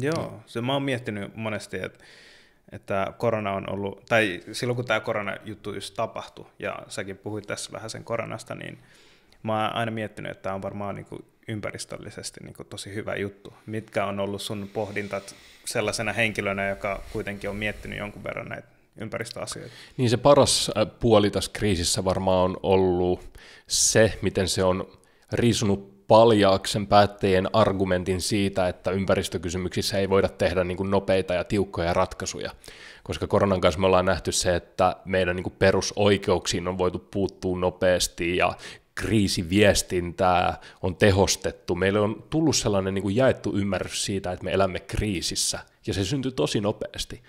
Joo, niin, se mä oon miettinyt monesti, että että korona on ollut, tai silloin kun tämä koronajuttu just tapahtui, ja säkin puhuit tässä vähän sen koronasta, niin mä oon aina miettinyt, että tämä on varmaan niin kuin ympäristöllisesti niin kuin tosi hyvä juttu. Mitkä on ollut sun pohdintat sellaisena henkilönä, joka kuitenkin on miettinyt jonkun verran näitä ympäristöasioita? Niin se paras äh, puoli tässä kriisissä varmaan on ollut se, miten se on riisunut paljaaksen päättäjien argumentin siitä, että ympäristökysymyksissä ei voida tehdä niin kuin nopeita ja tiukkoja ratkaisuja, koska koronan kanssa me ollaan nähty se, että meidän niin kuin perusoikeuksiin on voitu puuttua nopeasti ja kriisiviestintää on tehostettu. Meillä on tullut sellainen niin kuin jaettu ymmärrys siitä, että me elämme kriisissä, ja se syntyy tosi nopeasti.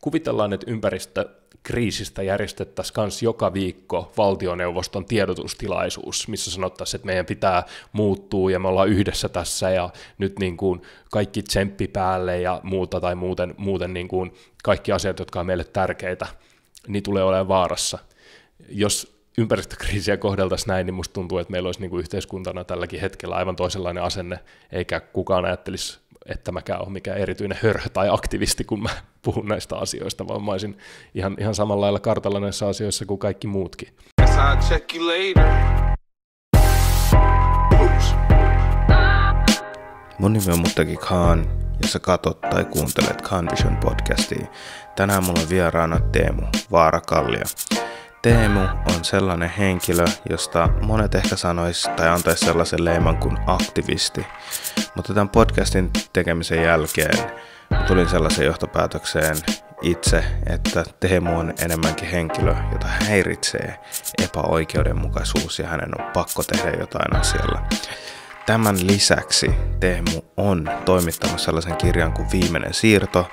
Kuvitellaan, että ympäristö kriisistä järjestettäisiin kans joka viikko valtioneuvoston tiedotustilaisuus, missä sanottaisiin, että meidän pitää muuttua ja me ollaan yhdessä tässä ja nyt niin kuin kaikki tsemppi päälle ja muuta tai muuten, muuten niin kuin kaikki asiat, jotka on meille tärkeitä, niin tulee olemaan vaarassa. Jos ympäristökriisiä kohdeltaisiin näin, niin musta tuntuu, että meillä olisi niin kuin yhteiskuntana tälläkin hetkellä aivan toisenlainen asenne, eikä kukaan ajattelisi että mäkään ole mikään erityinen hörhö tai aktivisti, kun mä puhun näistä asioista, vaan mä olisin ihan, ihan samalla lailla kartalla näissä asioissa kuin kaikki muutkin. Mun nimi on Muttaki Khan, ja sä katot tai kuuntelet Khan Vision podcastia. Tänään mulla on vieraana Teemu Vaara Kallia. Teemu on sellainen henkilö, josta monet ehkä sanois tai antaisi sellaisen leiman kuin aktivisti. Mutta tämän podcastin tekemisen jälkeen tulin sellaiseen johtopäätökseen itse, että Teemu on enemmänkin henkilö, jota häiritsee epäoikeudenmukaisuus ja hänen on pakko tehdä jotain asialla. Tämän lisäksi Teemu on toimittamassa sellaisen kirjan kuin Viimeinen siirto,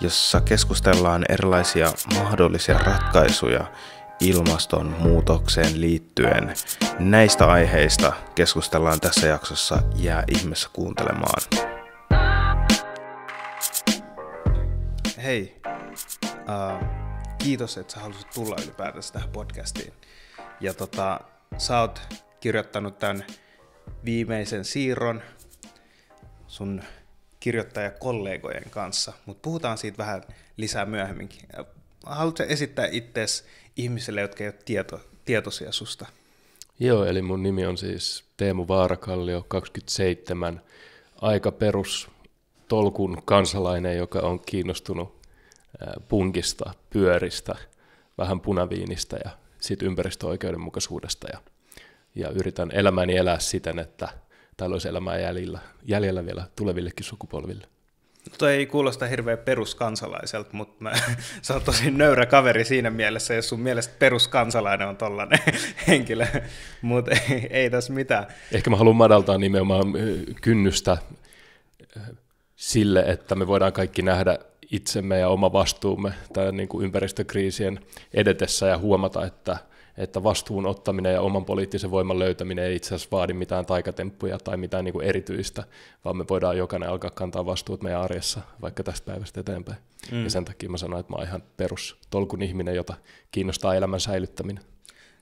jossa keskustellaan erilaisia mahdollisia ratkaisuja, ilmastonmuutokseen liittyen. Näistä aiheista keskustellaan tässä jaksossa. Jää ihmeessä kuuntelemaan. Hei, uh, kiitos, että sä halusit tulla ylipäätänsä tähän podcastiin. Ja tota, sä oot kirjoittanut tämän viimeisen siirron sun kirjoittajakollegojen kanssa, mutta puhutaan siitä vähän lisää myöhemminkin. Äh, haluatko esittää itsesi ihmisille, jotka ei ole tieto, tietoisia susta. Joo, eli mun nimi on siis Teemu Vaarakallio, 27, aika perus tolkun kansalainen, joka on kiinnostunut punkista, pyöristä, vähän punaviinistä ja sit ympäristöoikeudenmukaisuudesta ja, ja yritän elämäni elää siten, että täällä olisi elämää jäljellä, jäljellä vielä tulevillekin sukupolville. Toi ei kuulosta hirveän peruskansalaiselta, mutta mä, sä oot tosi nöyrä kaveri siinä mielessä, jos sun mielestä peruskansalainen on tollainen henkilö, mutta ei, ei tässä mitään. Ehkä mä haluan madaltaa nimenomaan kynnystä sille, että me voidaan kaikki nähdä itsemme ja oma vastuumme tai niin kuin ympäristökriisien edetessä ja huomata, että että vastuun ottaminen ja oman poliittisen voiman löytäminen ei itse asiassa vaadi mitään taikatemppuja tai mitään niin kuin erityistä, vaan me voidaan jokainen alkaa kantaa vastuut meidän arjessa vaikka tästä päivästä eteenpäin. Mm. Ja sen takia mä sanoin, että mä oon ihan perustolkun ihminen, jota kiinnostaa elämän säilyttäminen.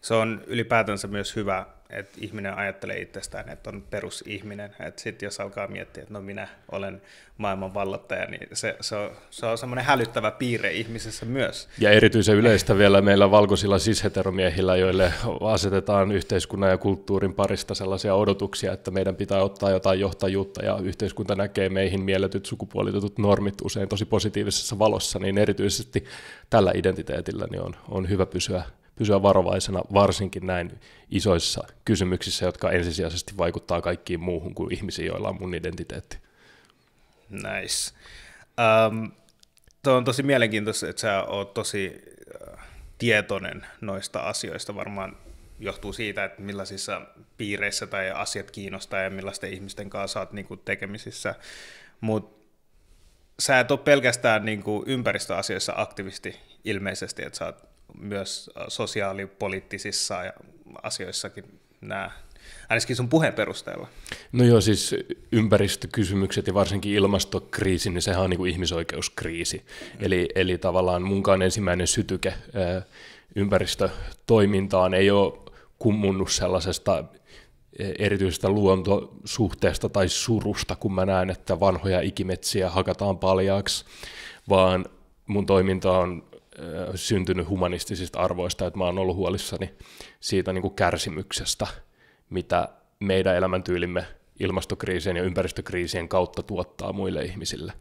Se on ylipäätänsä myös hyvä että ihminen ajattelee itsestään, että on perusihminen. Että sitten jos alkaa miettiä, että no minä olen maailman vallottaja, niin se, se on, se on semmoinen hälyttävä piirre ihmisessä myös. Ja erityisen yleistä vielä meillä valkoisilla sisheteromiehillä, joille asetetaan yhteiskunnan ja kulttuurin parista sellaisia odotuksia, että meidän pitää ottaa jotain johtajuutta ja yhteiskunta näkee meihin mielletyt sukupuolitetut normit usein tosi positiivisessa valossa, niin erityisesti tällä identiteetillä niin on, on hyvä pysyä pysyä varovaisena, varsinkin näin isoissa kysymyksissä, jotka ensisijaisesti vaikuttaa kaikkiin muuhun kuin ihmisiin, joilla on mun identiteetti. Nice. Um, Tuo on tosi mielenkiintoista, että sä oot tosi äh, tietoinen noista asioista. Varmaan johtuu siitä, että millaisissa piireissä tai asiat kiinnostaa ja millaisten ihmisten kanssa saat niinku tekemisissä. Mutta sä et ole pelkästään niinku ympäristöasioissa aktivisti ilmeisesti, että sä oot myös äh, sosiaalipoliittisissa asioissakin nämä ainakin sun puheen perusteella. No joo, siis ympäristökysymykset ja varsinkin ilmastokriisi, niin sehän on niin kuin ihmisoikeuskriisi. Mm. Eli, eli tavallaan munkaan ensimmäinen sytyke ympäristötoimintaan ei ole kummunnut sellaisesta e, erityisestä luontosuhteesta tai surusta, kun mä näen, että vanhoja ikimetsiä hakataan paljaaksi, vaan mun toiminta on syntynyt humanistisista arvoista, että mä oon ollut huolissani siitä niin kuin kärsimyksestä, mitä meidän elämäntyylimme ilmastokriisien ja ympäristökriisien kautta tuottaa muille ihmisille.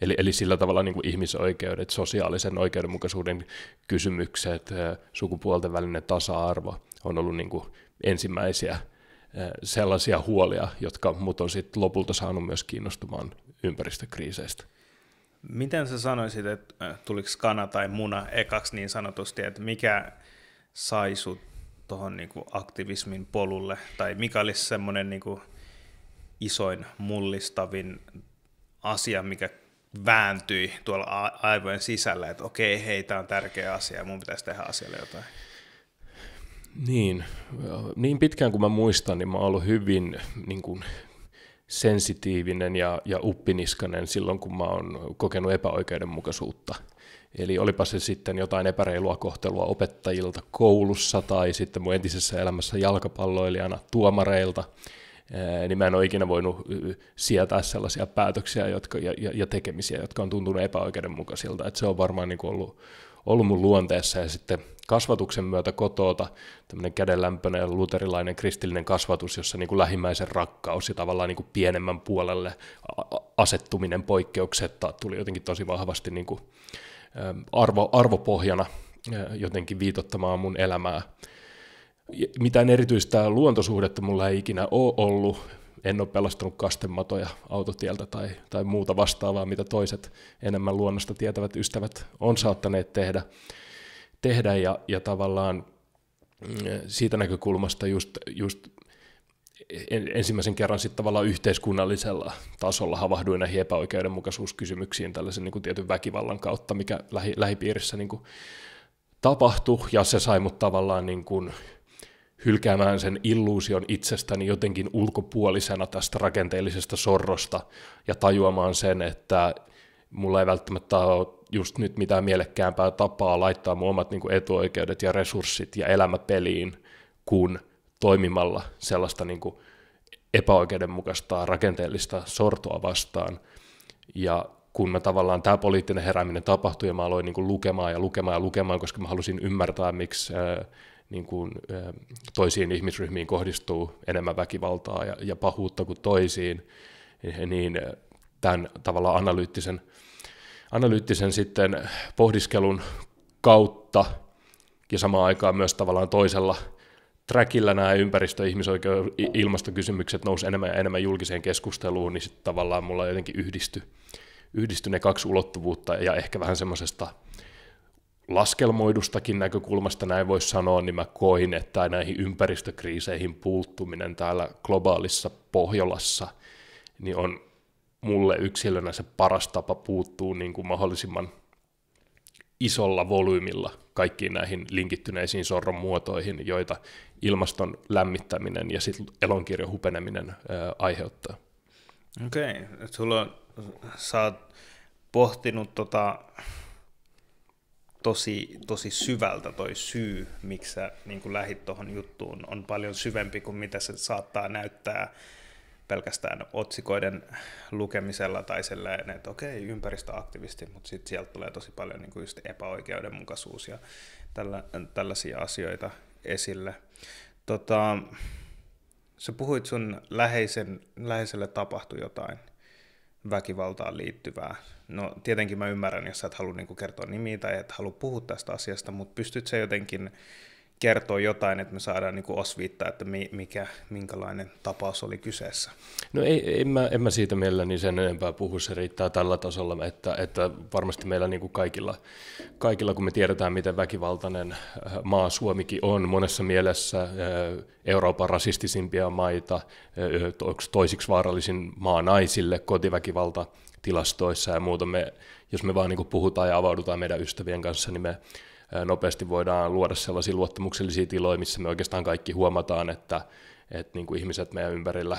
Eli, eli sillä tavalla niin kuin ihmisoikeudet, sosiaalisen oikeudenmukaisuuden kysymykset, sukupuolten välinen tasa-arvo on ollut niin kuin ensimmäisiä sellaisia huolia, jotka mut on sitten lopulta saanut myös kiinnostumaan ympäristökriiseistä. Miten sä sanoisit, että äh, tuliko kana tai muna ekaksi niin sanotusti, että mikä sai sut tuohon niin aktivismin polulle, tai mikä olisi semmoinen niin isoin mullistavin asia, mikä vääntyi tuolla aivojen sisällä, että okei, hei, tämä on tärkeä asia ja mun pitäisi tehdä asialle jotain? Niin, niin pitkään kuin mä muistan, niin mä oon ollut hyvin niin kuin, sensitiivinen ja, ja uppiniskanen silloin, kun mä oon kokenut epäoikeudenmukaisuutta. Eli olipa se sitten jotain epäreilua kohtelua opettajilta koulussa tai sitten mun entisessä elämässä jalkapalloilijana tuomareilta, niin mä en ole ikinä voinut sietää sellaisia päätöksiä jotka, ja, ja, ja tekemisiä, jotka on tuntunut epäoikeudenmukaisilta. Et se on varmaan niin ollut, ollut mun luonteessa ja sitten – kasvatuksen myötä kotoota, tämmöinen kädenlämpöinen luterilainen kristillinen kasvatus, jossa niin kuin lähimmäisen rakkaus ja tavallaan niin kuin pienemmän puolelle asettuminen poikkeuksetta tuli jotenkin tosi vahvasti niin kuin arvo, arvopohjana jotenkin viitottamaan mun elämää. Mitään erityistä luontosuhdetta mulla ei ikinä ole ollut, en ole pelastanut kastematoja autotieltä tai, tai muuta vastaavaa, mitä toiset enemmän luonnosta tietävät ystävät on saattaneet tehdä tehdä ja, ja tavallaan mm, siitä näkökulmasta just, just ensimmäisen kerran sitten tavallaan yhteiskunnallisella tasolla havahduin näihin epäoikeudenmukaisuuskysymyksiin tällaisen niin kuin tietyn väkivallan kautta, mikä lähi, lähipiirissä niin kuin tapahtui, ja se sai mut tavallaan niin kuin hylkäämään sen illuusion itsestäni jotenkin ulkopuolisena tästä rakenteellisesta sorrosta ja tajuamaan sen, että mulla ei välttämättä ole just nyt mitään mielekkäämpää tapaa laittaa mun omat niin kuin etuoikeudet ja resurssit ja elämä peliin kuin toimimalla sellaista niin kuin epäoikeudenmukaista rakenteellista sortoa vastaan. Ja kun mä tavallaan tämä poliittinen herääminen tapahtui ja mä aloin niin kuin lukemaan ja lukemaan ja lukemaan, koska mä halusin ymmärtää, miksi ää, niin kuin, ää, toisiin ihmisryhmiin kohdistuu enemmän väkivaltaa ja, ja pahuutta kuin toisiin, niin, niin tämän tavallaan analyyttisen – analyyttisen sitten pohdiskelun kautta ja samaan aikaan myös tavallaan toisella trackillä nämä ympäristö- ja ilmastokysymykset nousi enemmän ja enemmän julkiseen keskusteluun, niin sitten tavallaan mulla jotenkin yhdisty, yhdisty ne kaksi ulottuvuutta ja ehkä vähän semmoisesta laskelmoidustakin näkökulmasta näin voisi sanoa, niin mä koin, että näihin ympäristökriiseihin puuttuminen täällä globaalissa Pohjolassa niin on mulle yksilönä se paras tapa puuttuu niin kuin mahdollisimman isolla volyymilla kaikkiin näihin linkittyneisiin sorron muotoihin, joita ilmaston lämmittäminen ja sitten elonkirjon hupeneminen ää, aiheuttaa. Okei, okay. sulla on, sä oot pohtinut tota, tosi, tosi syvältä toi syy, miksi sä niin lähit tuohon juttuun, on paljon syvempi kuin mitä se saattaa näyttää pelkästään otsikoiden lukemisella tai sellainen, että okei, ympäristöaktivisti, mutta sitten sieltä tulee tosi paljon niin kuin just epäoikeudenmukaisuus ja tällä, tällaisia asioita esille. Tota, sä puhuit sun läheisen, läheiselle tapahtui jotain väkivaltaan liittyvää. No tietenkin mä ymmärrän, jos sä et halua niin kertoa nimiä tai et halua puhua tästä asiasta, mutta pystyt sä jotenkin kertoo jotain, että me saadaan niin kuin osviittaa, että mikä, minkälainen tapaus oli kyseessä? No ei, en, mä, en mä siitä mielelläni sen enempää puhu, se riittää tällä tasolla, että, että varmasti meillä niin kuin kaikilla, kaikilla, kun me tiedetään, miten väkivaltainen äh, maa Suomikin on monessa mielessä, äh, Euroopan rasistisimpia maita, äh, toisiksi vaarallisin maa naisille, kotiväkivalta tilastoissa ja muuta, me, jos me vaan niin kuin puhutaan ja avaudutaan meidän ystävien kanssa, niin me nopeasti voidaan luoda sellaisia luottamuksellisia tiloja, missä me oikeastaan kaikki huomataan, että, että niin kuin ihmiset meidän ympärillä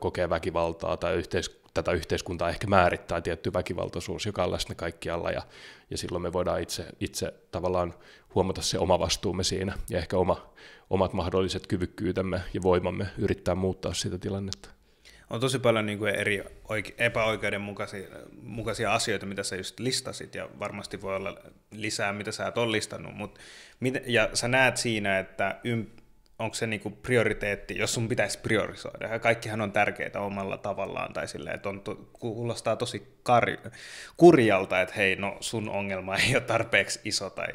kokee väkivaltaa tai yhteisk- tätä yhteiskuntaa ehkä määrittää tietty väkivaltaisuus, joka on läsnä kaikkialla ja, ja silloin me voidaan itse, itse tavallaan huomata se oma vastuumme siinä ja ehkä oma, omat mahdolliset kyvykkyytemme ja voimamme yrittää muuttaa sitä tilannetta on tosi paljon niin kuin eri oike- epäoikeudenmukaisia asioita, mitä sä just listasit, ja varmasti voi olla lisää, mitä sä et ole listannut, mut, mit, ja sä näet siinä, että ymp- onko se niin kuin prioriteetti, jos sun pitäisi priorisoida. Ja kaikkihan on tärkeitä omalla tavallaan, tai silleen, että on to, kuulostaa tosi kar- kurjalta, että hei, no sun ongelma ei ole tarpeeksi iso, tai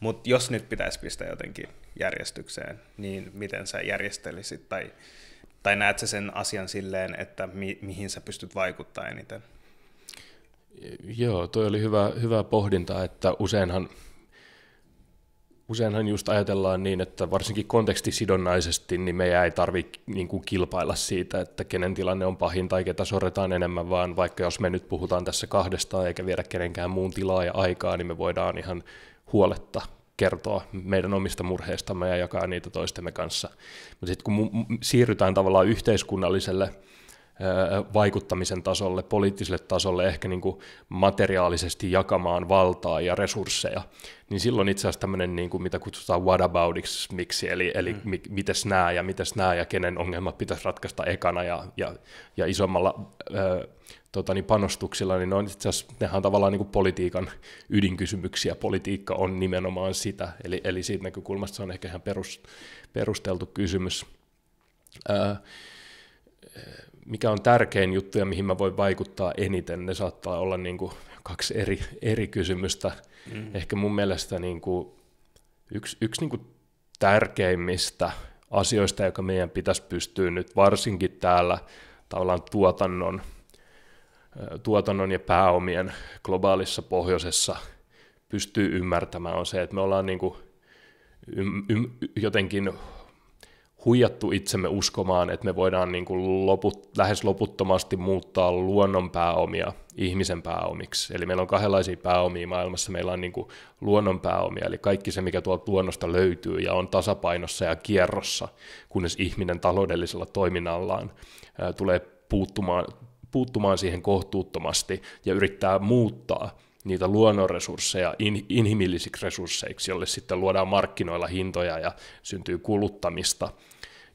mutta jos nyt pitäisi pistää jotenkin järjestykseen, niin miten sä järjestelisit, tai tai näet sä sen asian silleen, että mi- mihin sä pystyt vaikuttamaan eniten? Joo, toi oli hyvä, hyvä pohdinta, että useinhan, useinhan just ajatellaan niin, että varsinkin kontekstisidonnaisesti, niin meidän ei tarvitse niin kilpailla siitä, että kenen tilanne on pahin tai ketä sorretaan enemmän, vaan vaikka jos me nyt puhutaan tässä kahdesta eikä viedä kenenkään muun tilaa ja aikaa, niin me voidaan ihan huoletta kertoa meidän omista murheistamme ja jakaa niitä toistemme kanssa. Mutta sitten kun mu- siirrytään tavallaan yhteiskunnalliselle öö, vaikuttamisen tasolle, poliittiselle tasolle, ehkä niin kuin materiaalisesti jakamaan valtaa ja resursseja, niin silloin itse asiassa tämmöinen, niin kuin mitä kutsutaan whataboutiksi, miksi, eli, eli mm. mi, mites nämä ja mites nämä ja kenen ongelmat pitäisi ratkaista ekana ja, ja, ja isommalla ö, öö, tota, niin panostuksilla, niin ne on itse asiassa, nehän on tavallaan niin kuin politiikan ydinkysymyksiä. Politiikka on nimenomaan sitä, eli, eli siitä näkökulmasta se on ehkä ihan perus, perusteltu kysymys. Ää, mikä on tärkein juttu ja mihin mä voin vaikuttaa eniten, ne saattaa olla niin kuin kaksi eri, eri kysymystä. Mm. Ehkä mun mielestä niin kuin yksi, yksi niin kuin tärkeimmistä asioista, joka meidän pitäisi pystyä nyt varsinkin täällä tavallaan tuotannon – tuotannon ja pääomien globaalissa pohjoisessa pystyy ymmärtämään, on se, että me ollaan niin kuin ym, ym, jotenkin huijattu itsemme uskomaan, että me voidaan niin kuin loput, lähes loputtomasti muuttaa luonnon pääomia ihmisen pääomiksi. Eli meillä on kahdenlaisia pääomia maailmassa. Meillä on niin kuin luonnon pääomia, eli kaikki se, mikä tuolta luonnosta löytyy ja on tasapainossa ja kierrossa, kunnes ihminen taloudellisella toiminnallaan tulee puuttumaan, puuttumaan siihen kohtuuttomasti ja yrittää muuttaa niitä luonnonresursseja in, inhimillisiksi resursseiksi, jolle sitten luodaan markkinoilla hintoja ja syntyy kuluttamista.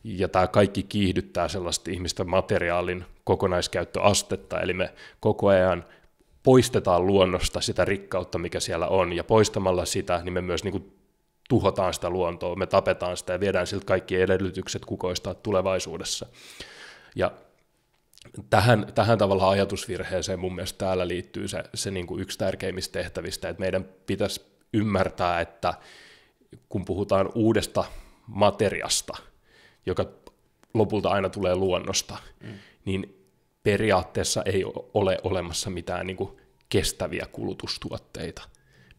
Ja tämä kaikki kiihdyttää sellaista ihmisten materiaalin kokonaiskäyttöastetta, eli me koko ajan poistetaan luonnosta sitä rikkautta, mikä siellä on, ja poistamalla sitä, niin me myös niin kuin tuhotaan sitä luontoa, me tapetaan sitä ja viedään siltä kaikki edellytykset kukoistaa tulevaisuudessa. Ja tähän, tähän tavalla ajatusvirheeseen mun mielestä täällä liittyy se, se niin kuin yksi tärkeimmistä tehtävistä, että meidän pitäisi ymmärtää, että kun puhutaan uudesta materiasta, joka lopulta aina tulee luonnosta, mm. niin periaatteessa ei ole olemassa mitään niin kuin kestäviä kulutustuotteita.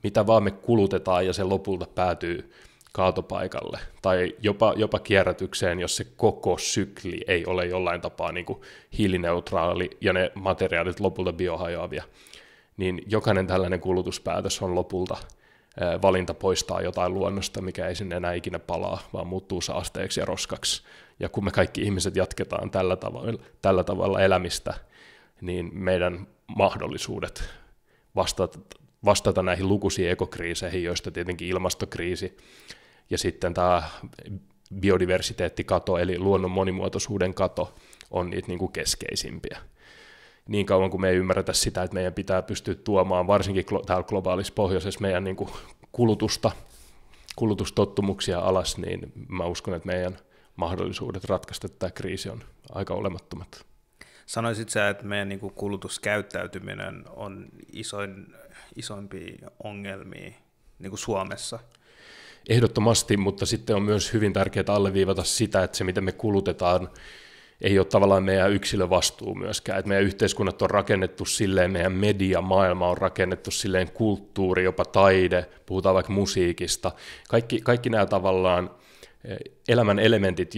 Mitä vaan me kulutetaan ja se lopulta päätyy kaatopaikalle tai jopa, jopa kierrätykseen, jos se koko sykli ei ole jollain tapaa niin kuin hiilineutraali ja ne materiaalit lopulta biohajoavia, niin jokainen tällainen kulutuspäätös on lopulta valinta poistaa jotain luonnosta, mikä ei sinne enää ikinä palaa, vaan muuttuu saasteeksi ja roskaksi. Ja kun me kaikki ihmiset jatketaan tällä tavalla, tällä tavalla elämistä, niin meidän mahdollisuudet vastata, vastata näihin lukuisiin ekokriiseihin, joista tietenkin ilmastokriisi ja sitten tämä biodiversiteettikato, eli luonnon monimuotoisuuden kato, on niitä niin kuin keskeisimpiä. Niin kauan kuin me ei ymmärretä sitä, että meidän pitää pystyä tuomaan, varsinkin täällä globaalissa pohjoisessa, meidän niin kuin kulutusta, kulutustottumuksia alas, niin mä uskon, että meidän mahdollisuudet ratkaista tämä kriisi on aika olemattomat. Sanoisit sä, että meidän niin kuin kulutuskäyttäytyminen on isoin, isoimpia ongelmia niin kuin Suomessa – ehdottomasti, mutta sitten on myös hyvin tärkeää alleviivata sitä, että se miten me kulutetaan ei ole tavallaan meidän yksilövastuu myöskään. Että meidän yhteiskunnat on rakennettu silleen, meidän mediamaailma on rakennettu silleen, kulttuuri, jopa taide, puhutaan vaikka musiikista. Kaikki, kaikki nämä tavallaan eh, elämän elementit,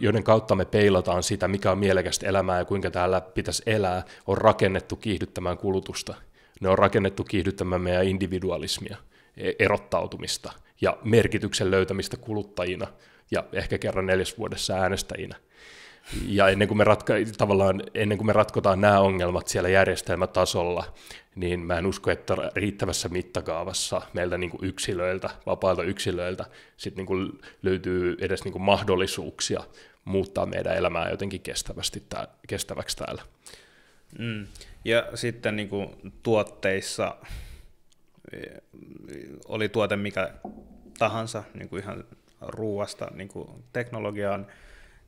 joiden kautta me peilataan sitä, mikä on mielekästä elämää ja kuinka täällä pitäisi elää, on rakennettu kiihdyttämään kulutusta. Ne on rakennettu kiihdyttämään meidän individualismia, e, erottautumista ja merkityksen löytämistä kuluttajina ja ehkä kerran neljäs vuodessa äänestäjinä. Ja ennen kuin, me ratka- tavallaan, ennen kuin me ratkotaan nämä ongelmat siellä järjestelmätasolla, niin mä en usko, että riittävässä mittakaavassa meiltä niin kuin yksilöiltä, vapailta yksilöiltä, sit niin kuin löytyy edes niin kuin mahdollisuuksia muuttaa meidän elämää jotenkin kestävästi tää, kestäväksi täällä. Mm. Ja sitten niin kuin tuotteissa oli tuote, mikä tahansa, niin kuin ihan ruuasta niin kuin teknologiaan,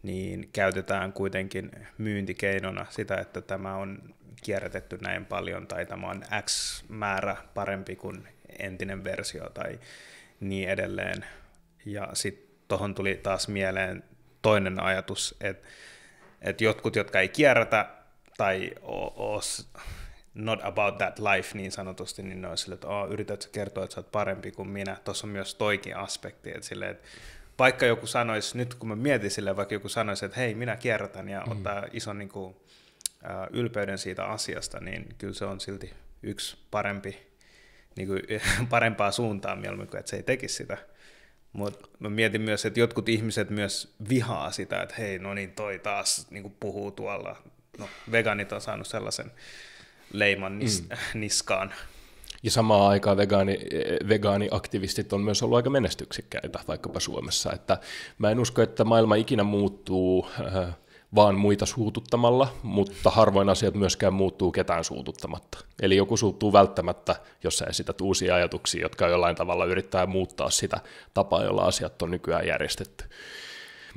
niin käytetään kuitenkin myyntikeinona sitä, että tämä on kierrätetty näin paljon tai tämä on X määrä parempi kuin entinen versio tai niin edelleen. Ja sitten tuohon tuli taas mieleen toinen ajatus, että, että jotkut, jotka ei kierrätä tai ole not about that life niin sanotusti, niin ne on sille, että oh, sä kertoa, että sä oot parempi kuin minä. Tuossa on myös toikin aspekti, että, sille, että vaikka joku sanoisi, nyt kun mä mietin sille, vaikka joku sanoisi, että hei, minä kierrätän ja mm. ottaa ison niin kuin, ylpeyden siitä asiasta, niin kyllä se on silti yksi parempi, niin kuin, parempaa suuntaa mieluummin kuin, että se ei tekisi sitä. Mutta mä mietin myös, että jotkut ihmiset myös vihaa sitä, että hei, no niin, toi taas niin kuin puhuu tuolla. No, veganit on saanut sellaisen leiman mm. nis- mm. niskaan. Ja samaan aikaan vegaani, eh, vegaaniaktivistit on myös ollut aika menestyksekkäitä vaikkapa Suomessa. Että mä en usko, että maailma ikinä muuttuu äh, vaan muita suututtamalla, mutta harvoin asiat myöskään muuttuu ketään suututtamatta. Eli joku suuttuu välttämättä, jos sä esität uusia ajatuksia, jotka jollain tavalla yrittää muuttaa sitä tapaa, jolla asiat on nykyään järjestetty.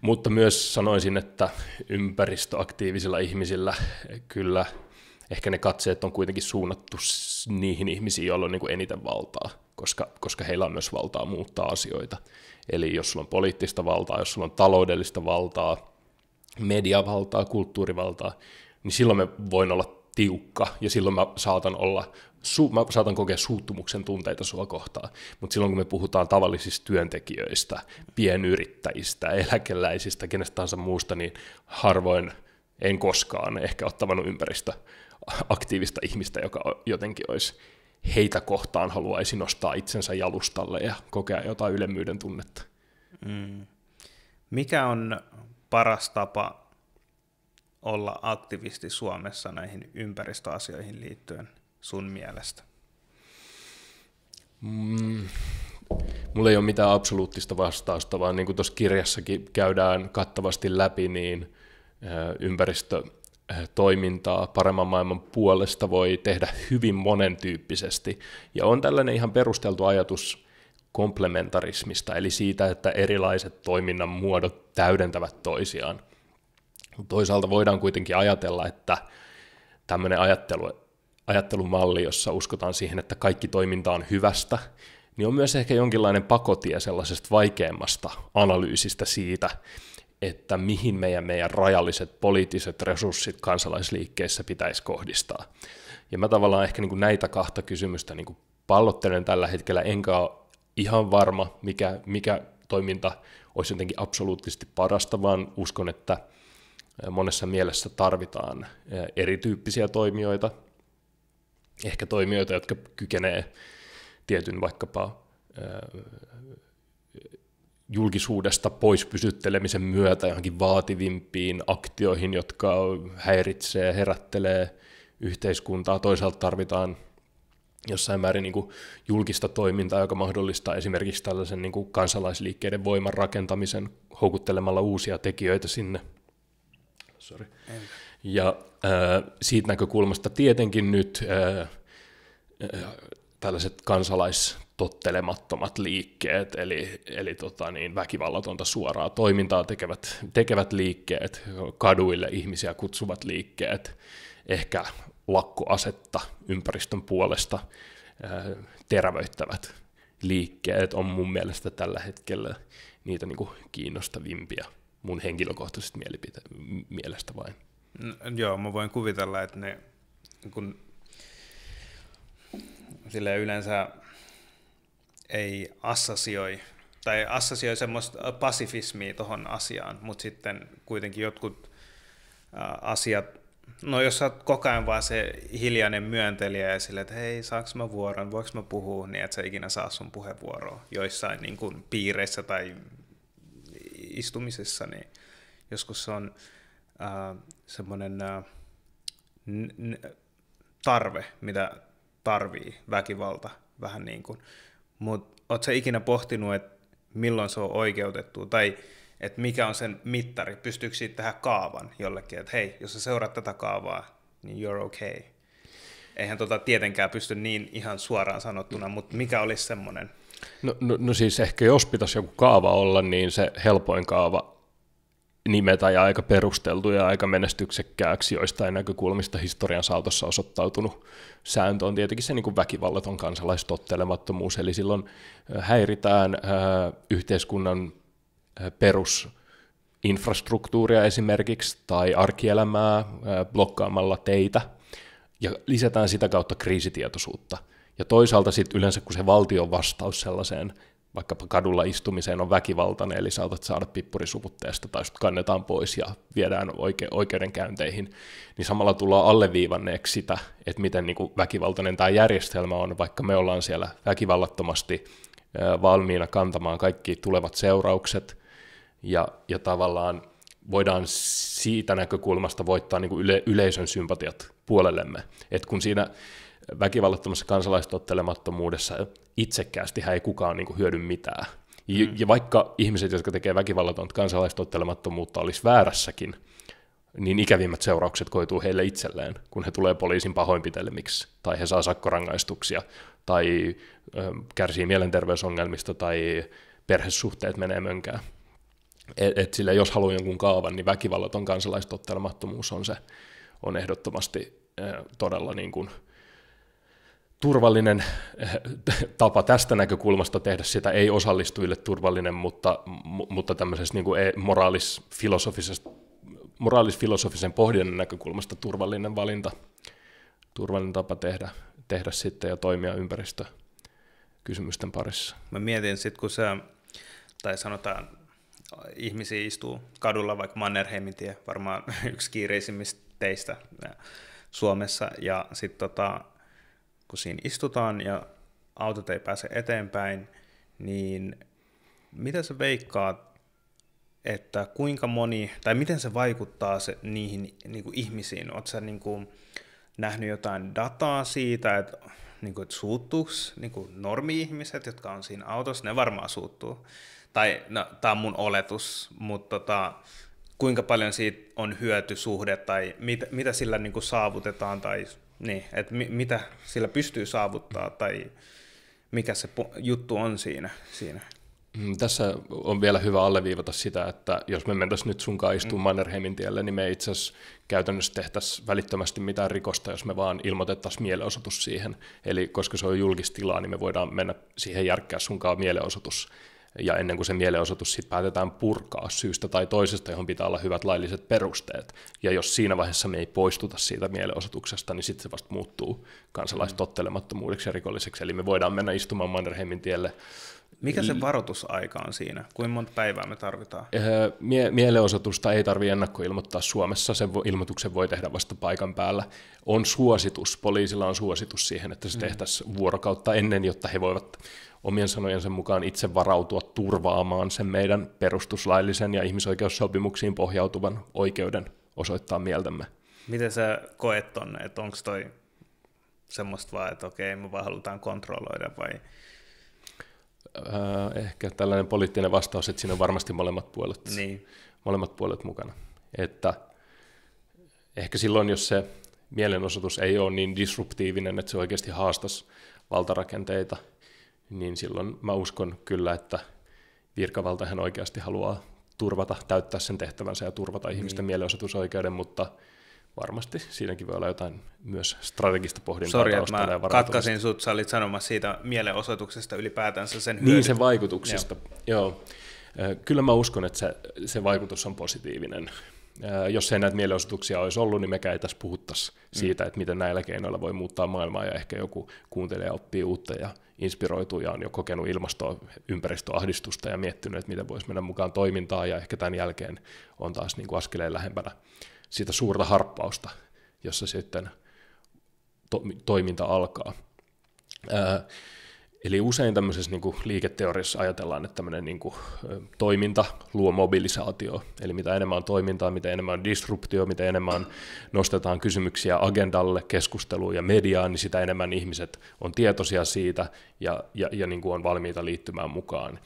Mutta myös sanoisin, että ympäristöaktiivisilla ihmisillä kyllä – ehkä ne katseet on kuitenkin suunnattu niihin ihmisiin, joilla on niin kuin eniten valtaa, koska, koska heillä on myös valtaa muuttaa asioita. Eli jos sulla on poliittista valtaa, jos sulla on taloudellista valtaa, mediavaltaa, kulttuurivaltaa, niin silloin me voin olla tiukka ja silloin mä saatan olla su- mä saatan kokea suuttumuksen tunteita sua kohtaan, mutta silloin kun me puhutaan tavallisista työntekijöistä, pienyrittäjistä, eläkeläisistä, kenestä tahansa muusta, niin harvoin en koskaan ehkä ottavan ympäristö, aktiivista ihmistä, joka jotenkin olisi heitä kohtaan haluaisi nostaa itsensä jalustalle ja kokea jotain ylemmyyden tunnetta. Mm. Mikä on paras tapa olla aktivisti Suomessa näihin ympäristöasioihin liittyen sun mielestä? Mm. Mulla ei ole mitään absoluuttista vastausta, vaan niin kuin tuossa kirjassakin käydään kattavasti läpi, niin ympäristö Eh, toimintaa paremman maailman puolesta voi tehdä hyvin monentyyppisesti Ja on tällainen ihan perusteltu ajatus komplementarismista, eli siitä, että erilaiset toiminnan muodot täydentävät toisiaan. Toisaalta voidaan kuitenkin ajatella, että tämmöinen ajattelu, ajattelumalli, jossa uskotaan siihen, että kaikki toiminta on hyvästä, niin on myös ehkä jonkinlainen pakotie sellaisesta vaikeammasta analyysistä siitä, että mihin meidän, meidän rajalliset poliittiset resurssit kansalaisliikkeessä pitäisi kohdistaa. Ja mä tavallaan ehkä niin kuin näitä kahta kysymystä niin kuin pallottelen tällä hetkellä, enkä ole ihan varma, mikä, mikä toiminta olisi jotenkin absoluuttisesti parasta, vaan uskon, että monessa mielessä tarvitaan erityyppisiä toimijoita, ehkä toimijoita, jotka kykenee tietyn vaikkapa julkisuudesta pois pysyttelemisen myötä johonkin vaativimpiin aktioihin, jotka häiritsee, herättelee yhteiskuntaa. Toisaalta tarvitaan jossain määrin niin kuin julkista toimintaa, joka mahdollistaa esimerkiksi tällaisen niin kuin kansalaisliikkeiden voiman rakentamisen houkuttelemalla uusia tekijöitä sinne. Sorry. Ja äh, siitä näkökulmasta tietenkin nyt äh, äh, tällaiset kansalais tottelemattomat liikkeet, eli, eli tota niin, väkivallatonta suoraa toimintaa tekevät, tekevät liikkeet, kaduille ihmisiä kutsuvat liikkeet, ehkä lakkoasetta ympäristön puolesta terveyttävät äh, terävöittävät liikkeet on mun mielestä tällä hetkellä niitä niin kuin kiinnostavimpia mun henkilökohtaisesta mielipite- mielestä vain. No, joo, mä voin kuvitella, että ne kun sille yleensä ei assasioi tai assasioi semmoista pasifismia tuohon asiaan, mutta sitten kuitenkin jotkut asiat, no jos sä oot koko ajan vaan se hiljainen myöntelijä ja sille, että hei, saanko mä vuoron, voiko mä puhua, niin et sä ikinä saa sun puheenvuoroa joissain niin kuin piireissä tai istumisessa, niin joskus se on äh, semmoinen äh, n- n- tarve, mitä tarvii väkivalta vähän niin kuin mutta oletko sä ikinä pohtinut, että milloin se on oikeutettu, tai että mikä on sen mittari, pystyykö siitä tähän kaavan jollekin, että hei, jos sä seuraat tätä kaavaa, niin you're okay. Eihän tota tietenkään pysty niin ihan suoraan sanottuna, mutta mikä olisi semmoinen? No, no, no siis ehkä jos pitäisi joku kaava olla, niin se helpoin kaava nimetä ja aika perusteltu ja aika menestyksekkääksi joistain näkökulmista historian saatossa osoittautunut sääntö on tietenkin se niin kuin väkivallaton kansalaistottelemattomuus, eli silloin äh, häiritään äh, yhteiskunnan äh, perusinfrastruktuuria esimerkiksi tai arkielämää blokkaamalla teitä ja lisätään sitä kautta kriisitietoisuutta. Ja toisaalta sitten yleensä, kun se valtion vastaus sellaiseen vaikkapa kadulla istumiseen on väkivaltainen, eli saatat saada pippurisuvutteesta tai sut kannetaan pois ja viedään oike- oikeudenkäynteihin, niin samalla tullaan alleviivanneeksi sitä, että miten niin kuin väkivaltainen tämä järjestelmä on, vaikka me ollaan siellä väkivallattomasti valmiina kantamaan kaikki tulevat seuraukset ja, ja tavallaan voidaan siitä näkökulmasta voittaa niin kuin yle- yleisön sympatiat puolellemme. että kun siinä väkivallattomassa kansalaistottelemattomuudessa itsekkäästi ei kukaan niin kuin hyödy mitään. Ja, mm. ja vaikka ihmiset, jotka tekee väkivallatonta kansalaistottelemattomuutta, olisi väärässäkin, niin ikävimmät seuraukset koituu heille itselleen, kun he tulee poliisin pahoinpitelemiksi, tai he saa sakkorangaistuksia, tai ö, kärsii mielenterveysongelmista, tai perhesuhteet menee mönkään. Et, et sille, jos haluaa jonkun kaavan, niin väkivallaton kansalaistottelemattomuus on se, on ehdottomasti ö, todella niin kuin, turvallinen eh, tapa tästä näkökulmasta tehdä sitä, ei osallistujille turvallinen, mutta, mutta tämmöisestä niin kuin e-, moraalis-filosofisesta, moraalis-filosofisen pohdinnan näkökulmasta turvallinen valinta, turvallinen tapa tehdä, tehdä sitten ja toimia kysymysten parissa. Mä mietin sitten, kun se tai sanotaan, ihmisiä istuu kadulla, vaikka Mannerheimin tie, varmaan yksi kiireisimmistä teistä Suomessa, ja sitten tota, kun siinä istutaan ja autot ei pääse eteenpäin, niin mitä sä veikkaat, että kuinka moni, tai miten se vaikuttaa se, niihin niin kuin ihmisiin? Oletko sä niin kuin, nähnyt jotain dataa siitä, että, niin kuin, että suuttuuko niin kuin normi-ihmiset, jotka on siinä autossa, ne varmaan suuttuu. Tai no, tämä on mun oletus, mutta tota, kuinka paljon siitä on hyötysuhde tai mit, mitä sillä niin kuin saavutetaan tai niin, että mi- mitä sillä pystyy saavuttaa tai mikä se juttu on siinä. siinä. Mm, tässä on vielä hyvä alleviivata sitä, että jos me mentäisiin nyt sunkaan istumaan mm. Mannerheimin tielle, niin me itse asiassa käytännössä tehtäisiin välittömästi mitään rikosta, jos me vaan ilmoitettaisiin mielenosoitus siihen. Eli koska se on julkistilaa, niin me voidaan mennä siihen järkkää sunkaan mielenosoitus ja ennen kuin se mielenosoitus sitten päätetään purkaa syystä tai toisesta, johon pitää olla hyvät lailliset perusteet. Ja jos siinä vaiheessa me ei poistuta siitä mielenosoituksesta, niin sitten se vasta muuttuu kansalaistottelemattomuudeksi mm. ja rikolliseksi. Eli me voidaan mennä istumaan Mannerheimin tielle. Mikä se varoitusaika on siinä? Kuinka monta päivää me tarvitaan? Eh, mie- mielenosoitusta ei tarvitse ennakkoilmoittaa Suomessa, sen vo- ilmoituksen voi tehdä vasta paikan päällä. On suositus, poliisilla on suositus siihen, että se mm. tehtäisiin vuorokautta ennen, jotta he voivat omien sanojensa mukaan itse varautua turvaamaan sen meidän perustuslaillisen ja ihmisoikeussopimuksiin pohjautuvan oikeuden osoittaa mieltämme. Miten sä koet on, että onko toi semmoista vaan, että okei, me vaan halutaan kontrolloida vai? Äh, ehkä tällainen poliittinen vastaus, että siinä on varmasti molemmat puolet, niin. molemmat puolet mukana. Että ehkä silloin, jos se mielenosoitus ei ole niin disruptiivinen, että se oikeasti haastaisi valtarakenteita – niin silloin mä uskon kyllä, että virkavalta hän oikeasti haluaa turvata, täyttää sen tehtävänsä ja turvata ihmisten niin. mielenosoitusoikeuden, mutta varmasti siinäkin voi olla jotain myös strategista pohdintaa. Sori, että mä katkasin sut, sä olit sanomassa siitä mielenosoituksesta ylipäätänsä sen niin, hyödyt. Niin, sen vaikutuksista, joo. joo. Kyllä mä uskon, että se, se vaikutus on positiivinen jos ei näitä mielenosoituksia olisi ollut, niin mekään ei tässä puhuttaisi mm. siitä, mm. että miten näillä keinoilla voi muuttaa maailmaa ja ehkä joku ja oppii uutta ja inspiroituu ja on jo kokenut ilmastoa, ympäristöahdistusta ja miettinyt, että miten voisi mennä mukaan toimintaa ja ehkä tämän jälkeen on taas niin kuin askeleen lähempänä sitä suurta harppausta, jossa sitten to- toiminta alkaa. Ää, Eli usein tämmöisessä niin liiketeoriassa ajatellaan, että tämmöinen niin kuin, toiminta luo mobilisaatio. Eli mitä enemmän on toimintaa, mitä enemmän on disruptio, mitä enemmän nostetaan kysymyksiä agendalle, keskusteluun ja mediaan, niin sitä enemmän ihmiset on tietoisia siitä ja, ja, ja niin kuin on valmiita liittymään mukaan,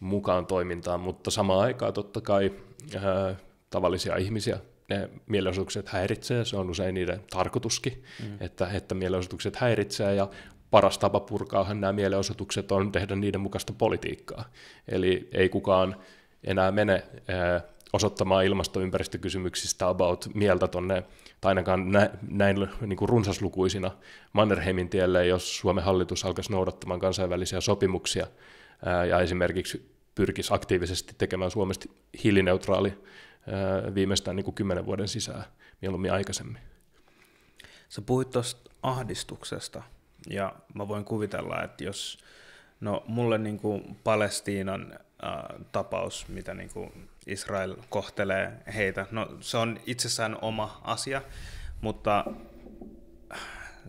mukaan toimintaan. Mutta samaan aikaan totta kai ää, tavallisia ihmisiä ne mielenosoitukset häiritsee, se on usein niiden tarkoituskin, mm. että, että mielenosoitukset häiritsee ja paras tapa purkaahan nämä mielenosoitukset on tehdä niiden mukaista politiikkaa. Eli ei kukaan enää mene eh, osoittamaan ilmastoympäristökysymyksistä about mieltä tonne, tai ainakaan näin, näin niin kuin runsaslukuisina Mannerheimin tielle, jos Suomen hallitus alkaisi noudattamaan kansainvälisiä sopimuksia eh, ja esimerkiksi pyrkisi aktiivisesti tekemään Suomesta hiilineutraali eh, viimeistään niin kuin kymmenen vuoden sisään, mieluummin aikaisemmin. Sä puhuit tuosta ahdistuksesta, ja mä voin kuvitella, että jos, no mulle niin kuin Palestiinan äh, tapaus, mitä niin kuin Israel kohtelee heitä, no se on itsessään oma asia, mutta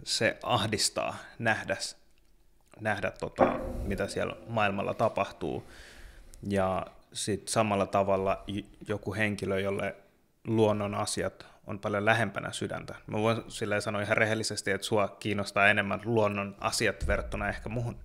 se ahdistaa nähdä, nähdä tota, mitä siellä maailmalla tapahtuu. Ja sitten samalla tavalla joku henkilö, jolle luonnon asiat on paljon lähempänä sydäntä. Mä voin sillä sanoa ihan rehellisesti, että sua kiinnostaa enemmän luonnon asiat verrattuna ehkä muhun,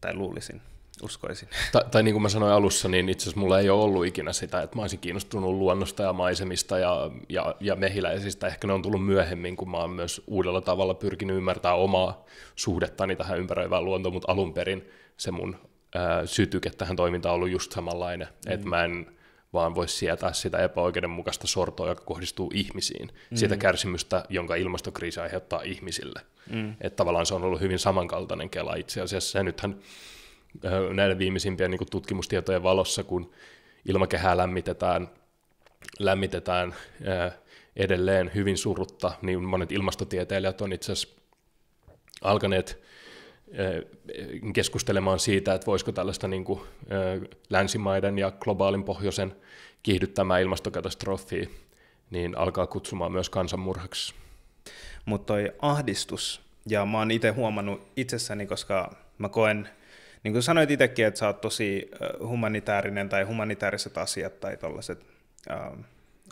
tai luulisin, uskoisin. Tai, tai niin kuin mä sanoin alussa, niin itse asiassa mulla ei ole ollut ikinä sitä, että mä olisin kiinnostunut luonnosta ja maisemista ja, ja, ja mehiläisistä. Ehkä ne on tullut myöhemmin, kun mä oon myös uudella tavalla pyrkinyt ymmärtämään omaa suhdettani tähän ympäröivään luontoon, mutta alun perin se mun ää, sytyke tähän toimintaan on ollut just samanlainen, mm. että mä en vaan voisi sietää sitä epäoikeudenmukaista sortoa, joka kohdistuu ihmisiin, mm. sitä kärsimystä, jonka ilmastokriisi aiheuttaa ihmisille. Mm. Että tavallaan se on ollut hyvin samankaltainen kela itse asiassa, ja nythän näiden viimeisimpien niin tutkimustietojen valossa, kun ilmakehää lämmitetään, lämmitetään edelleen hyvin surutta, niin monet ilmastotieteilijät on itse asiassa alkaneet Eh, keskustelemaan siitä, että voisiko tällaista niin kuin, eh, länsimaiden ja globaalin pohjoisen kiihdyttämää ilmastokatastrofia niin alkaa kutsumaan myös kansanmurhaksi. Mutta toi ahdistus, ja mä oon itse huomannut itsessäni, koska mä koen, niin kuin sanoit itsekin, että sä oot tosi eh, humanitaarinen tai humanitaariset asiat tai tollaset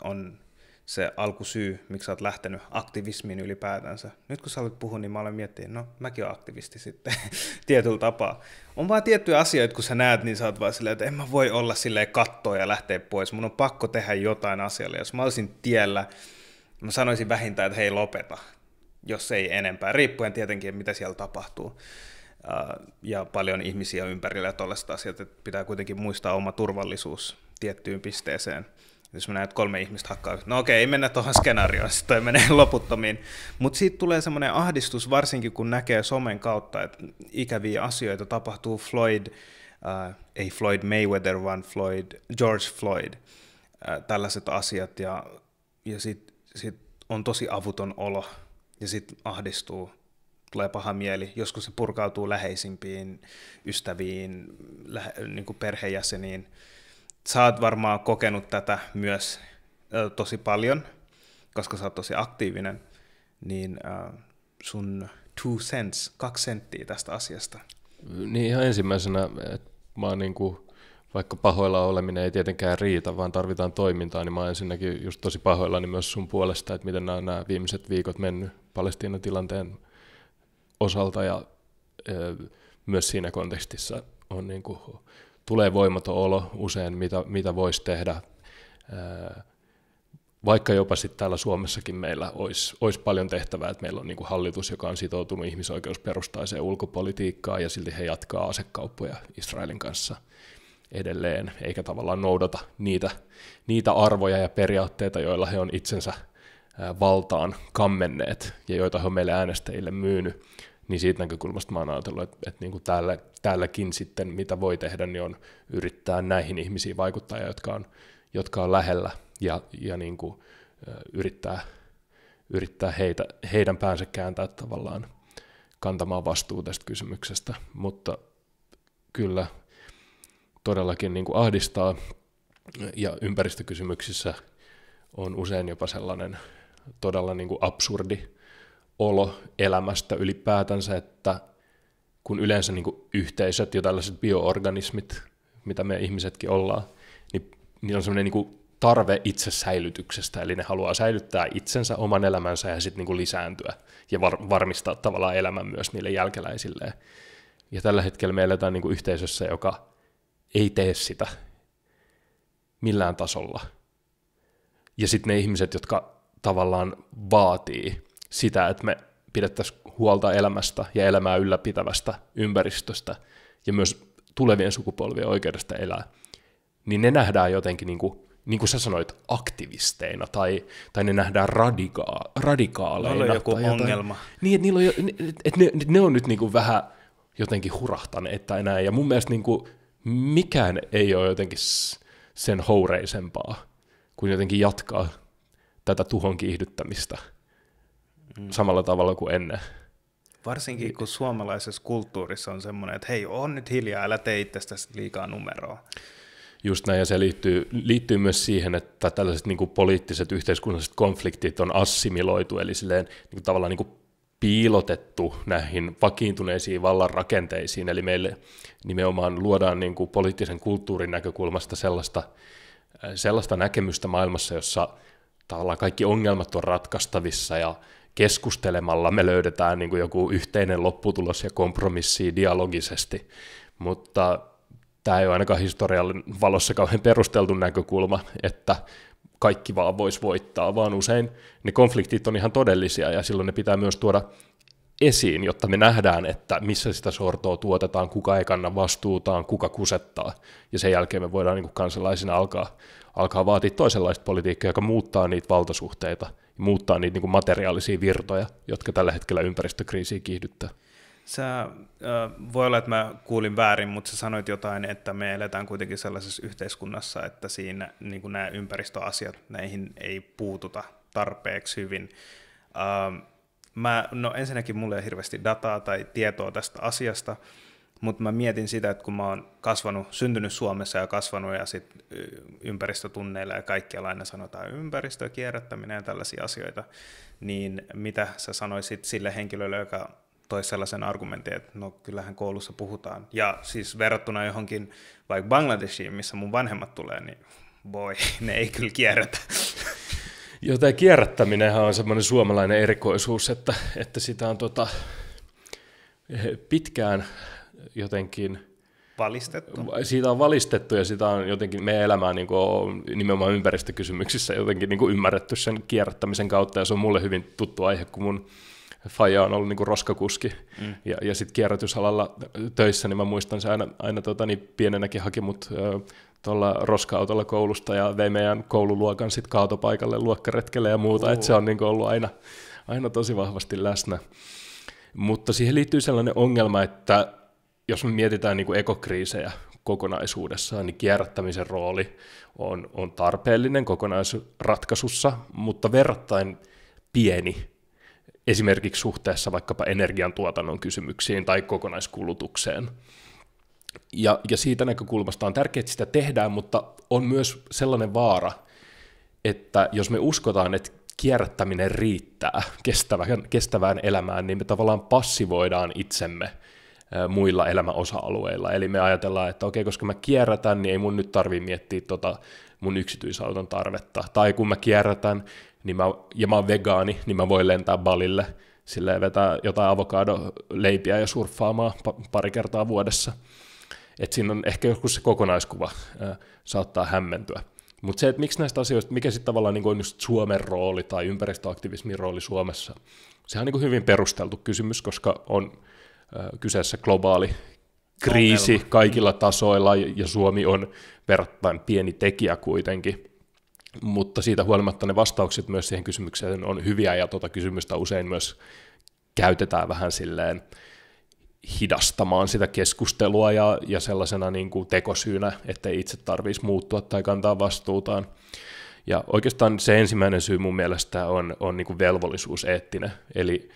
on se alkusyy, miksi sä oot lähtenyt aktivismiin ylipäätänsä. Nyt kun sä olet puhunut, niin mä olen miettinyt, no mäkin olen aktivisti sitten tietyllä tapaa. On vaan tiettyjä asioita, kun sä näet, niin sä oot vaan silleen, että en mä voi olla silleen kattoa ja lähteä pois. Mun on pakko tehdä jotain asialle. Jos mä olisin tiellä, mä sanoisin vähintään, että hei lopeta, jos ei enempää. Riippuen tietenkin, mitä siellä tapahtuu. Äh, ja paljon ihmisiä ympärillä ja tollaista asiat, että pitää kuitenkin muistaa oma turvallisuus tiettyyn pisteeseen jos mä näet kolme ihmistä hakkaa, no okei, ei mennä tuohon skenaarioon, sitten menee loputtomiin. Mutta siitä tulee semmoinen ahdistus, varsinkin kun näkee somen kautta, että ikäviä asioita tapahtuu Floyd, äh, ei Floyd Mayweather, vaan Floyd, George Floyd, äh, tällaiset asiat, ja, ja sitten sit on tosi avuton olo, ja sitten ahdistuu, tulee paha mieli. Joskus se purkautuu läheisimpiin ystäviin, lähe, niin perhejäseniin, sä oot varmaan kokenut tätä myös tosi paljon, koska sä oot tosi aktiivinen, niin sun two cents, kaksi senttiä tästä asiasta. Niin ihan ensimmäisenä, että mä oon niin kuin, vaikka pahoilla oleminen ei tietenkään riitä, vaan tarvitaan toimintaa, niin mä oon ensinnäkin just tosi pahoillani myös sun puolesta, että miten nämä, nämä viimeiset viikot mennyt Palestiinan tilanteen osalta ja ö, myös siinä kontekstissa on niin kuin tulee voimaton olo usein, mitä, mitä voisi tehdä, vaikka jopa sitten täällä Suomessakin meillä olisi, olisi paljon tehtävää, että meillä on niin kuin hallitus, joka on sitoutunut ihmisoikeusperustaiseen ulkopolitiikkaan ja silti he jatkaa asekauppoja Israelin kanssa edelleen, eikä tavallaan noudata niitä, niitä arvoja ja periaatteita, joilla he on itsensä valtaan kammenneet ja joita he on meille äänestäjille myynyt niin siitä näkökulmasta mä oon ajatellut, että, että niin kuin täällä, täälläkin sitten mitä voi tehdä, niin on yrittää näihin ihmisiin vaikuttaa, jotka on, jotka on lähellä ja, ja niin kuin, yrittää, yrittää heitä, heidän päänsä kääntää tavallaan kantamaan vastuu tästä kysymyksestä, mutta kyllä todellakin niin kuin ahdistaa ja ympäristökysymyksissä on usein jopa sellainen todella niin kuin absurdi olo elämästä ylipäätänsä, että kun yleensä niin kuin yhteisöt ja tällaiset bioorganismit, mitä me ihmisetkin ollaan, niin, niin on semmoinen niin kuin tarve itsesäilytyksestä, eli ne haluaa säilyttää itsensä, oman elämänsä ja sitten niin lisääntyä ja var- varmistaa tavallaan elämän myös niille jälkeläisille. Ja tällä hetkellä me eletään niin kuin yhteisössä, joka ei tee sitä millään tasolla. Ja sitten ne ihmiset, jotka tavallaan vaatii sitä, että me pidettäisiin huolta elämästä ja elämää ylläpitävästä ympäristöstä ja myös tulevien sukupolvien oikeudesta elää, niin ne nähdään jotenkin niin kuin, niin kuin sä sanoit, aktivisteina tai, tai ne nähdään radika- radikaaleina. Niillä on joku tai ongelma. Jotain. Niin, että, niillä on jo, et ne, ne on nyt niin kuin vähän jotenkin hurahtaneet tai näin. Ja mun mielestä niin kuin mikään ei ole jotenkin sen houreisempaa kuin jotenkin jatkaa tätä tuhon kiihdyttämistä – mm. samalla tavalla kuin ennen. Varsinkin kun suomalaisessa kulttuurissa on semmoinen, että hei, on nyt hiljaa, älä tee itsestäsi liikaa numeroa. Just näin, ja se liittyy, liittyy myös siihen, että tällaiset niin kuin poliittiset yhteiskunnalliset konfliktit on assimiloitu, eli silleen, niin kuin tavallaan niin kuin piilotettu näihin vakiintuneisiin vallan rakenteisiin, eli meille nimenomaan luodaan niin kuin poliittisen kulttuurin näkökulmasta sellaista, äh, sellaista näkemystä maailmassa, jossa tavallaan kaikki ongelmat on ratkaistavissa ja keskustelemalla me löydetään niin kuin joku yhteinen lopputulos ja kompromissi dialogisesti, mutta tämä ei ole ainakaan historiallinen valossa kauhean perusteltu näkökulma, että kaikki vaan voisi voittaa, vaan usein ne konfliktit on ihan todellisia ja silloin ne pitää myös tuoda esiin, jotta me nähdään, että missä sitä sortoa tuotetaan, kuka ei kanna vastuutaan, kuka kusettaa. Ja sen jälkeen me voidaan niin kansalaisina alkaa, alkaa vaatia toisenlaista politiikkaa, joka muuttaa niitä valtasuhteita muuttaa niitä niin kuin materiaalisia virtoja, jotka tällä hetkellä ympäristökriisiä kiihdyttää. Sä, äh, voi olla, että mä kuulin väärin, mutta sä sanoit jotain, että me eletään kuitenkin sellaisessa yhteiskunnassa, että siinä niin kuin nämä ympäristöasiat, näihin ei puututa tarpeeksi hyvin. Äh, mä, no ensinnäkin mulla ei ole hirveästi dataa tai tietoa tästä asiasta, mutta mä mietin sitä, että kun mä oon kasvanut, syntynyt Suomessa ja kasvanut ja sitten ympäristötunneilla ja kaikkialla aina sanotaan ympäristö, kierrättäminen ja tällaisia asioita, niin mitä sä sanoisit sille henkilölle, joka toi sellaisen argumentin, että no kyllähän koulussa puhutaan. Ja siis verrattuna johonkin vaikka Bangladeshiin, missä mun vanhemmat tulee, niin voi, ne ei kyllä kierrätä. Joo, tämä kierrättäminenhän on semmoinen suomalainen erikoisuus, että, että sitä on tota, eh, pitkään jotenkin – Valistettu. Siitä on valistettu ja sitä on jotenkin meidän elämää niin kuin, nimenomaan ympäristökysymyksissä jotenkin niin kuin ymmärretty sen kierrättämisen kautta ja se on mulle hyvin tuttu aihe, kun mun faja on ollut niin kuin roskakuski mm. ja, ja sitten kierrätysalalla töissä, niin mä muistan se aina, aina tota, niin pienenäkin haki mut tuolla roska-autolla koulusta ja vei meidän koululuokan sitten kaatopaikalle luokkaretkelle ja muuta, että se on niin kuin, ollut aina, aina tosi vahvasti läsnä. Mutta siihen liittyy sellainen ongelma, että jos me mietitään niin kuin ekokriisejä kokonaisuudessaan, niin kierrättämisen rooli on, on tarpeellinen kokonaisratkaisussa, mutta verrattain pieni esimerkiksi suhteessa vaikkapa energiantuotannon kysymyksiin tai kokonaiskulutukseen. Ja, ja siitä näkökulmasta on tärkeää, että sitä tehdään, mutta on myös sellainen vaara, että jos me uskotaan, että kierrättäminen riittää kestävään, kestävään elämään, niin me tavallaan passivoidaan itsemme – muilla elämän osa-alueilla. Eli me ajatellaan, että okei, koska mä kierrätän, niin ei mun nyt tarvi miettiä tota mun yksityisauton tarvetta. Tai kun mä kierrätän, niin mä, ja mä oon vegaani, niin mä voin lentää balille, silleen vetää jotain avokadoleipiä ja surffaamaan pari kertaa vuodessa. Et siinä on ehkä joskus se kokonaiskuva äh, saattaa hämmentyä. Mutta se, että miksi näistä asioista, mikä sitten tavallaan niin on just Suomen rooli tai ympäristöaktivismin rooli Suomessa, sehän on niin hyvin perusteltu kysymys, koska on kyseessä globaali kriisi Ongelma. kaikilla tasoilla, ja Suomi on verrattain pieni tekijä kuitenkin. Mutta siitä huolimatta ne vastaukset myös siihen kysymykseen on hyviä, ja tuota kysymystä usein myös käytetään vähän silleen hidastamaan sitä keskustelua ja, ja sellaisena niin kuin tekosyynä, ettei itse tarvitsisi muuttua tai kantaa vastuutaan. Ja oikeastaan se ensimmäinen syy mun mielestä on, on niin kuin velvollisuus eettinen. Eli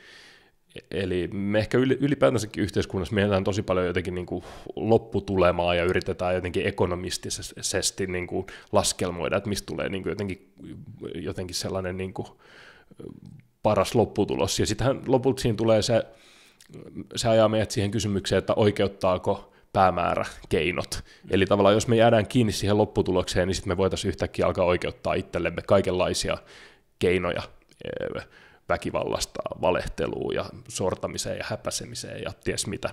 Eli me ehkä ylipäätänsäkin yhteiskunnassa mietitään tosi paljon jotenkin niin kuin lopputulemaa ja yritetään jotenkin ekonomistisesti niin kuin laskelmoida, että mistä tulee niin kuin jotenkin, jotenkin sellainen niin kuin paras lopputulos. Ja sittenhän lopulta siinä tulee se, se ajaa meidät siihen kysymykseen, että oikeuttaako päämäärä keinot. Eli tavallaan jos me jäädään kiinni siihen lopputulokseen, niin sitten me voitaisiin yhtäkkiä alkaa oikeuttaa itsellemme kaikenlaisia keinoja väkivallasta, valehteluun ja sortamiseen ja häpäsemiseen ja ties mitä.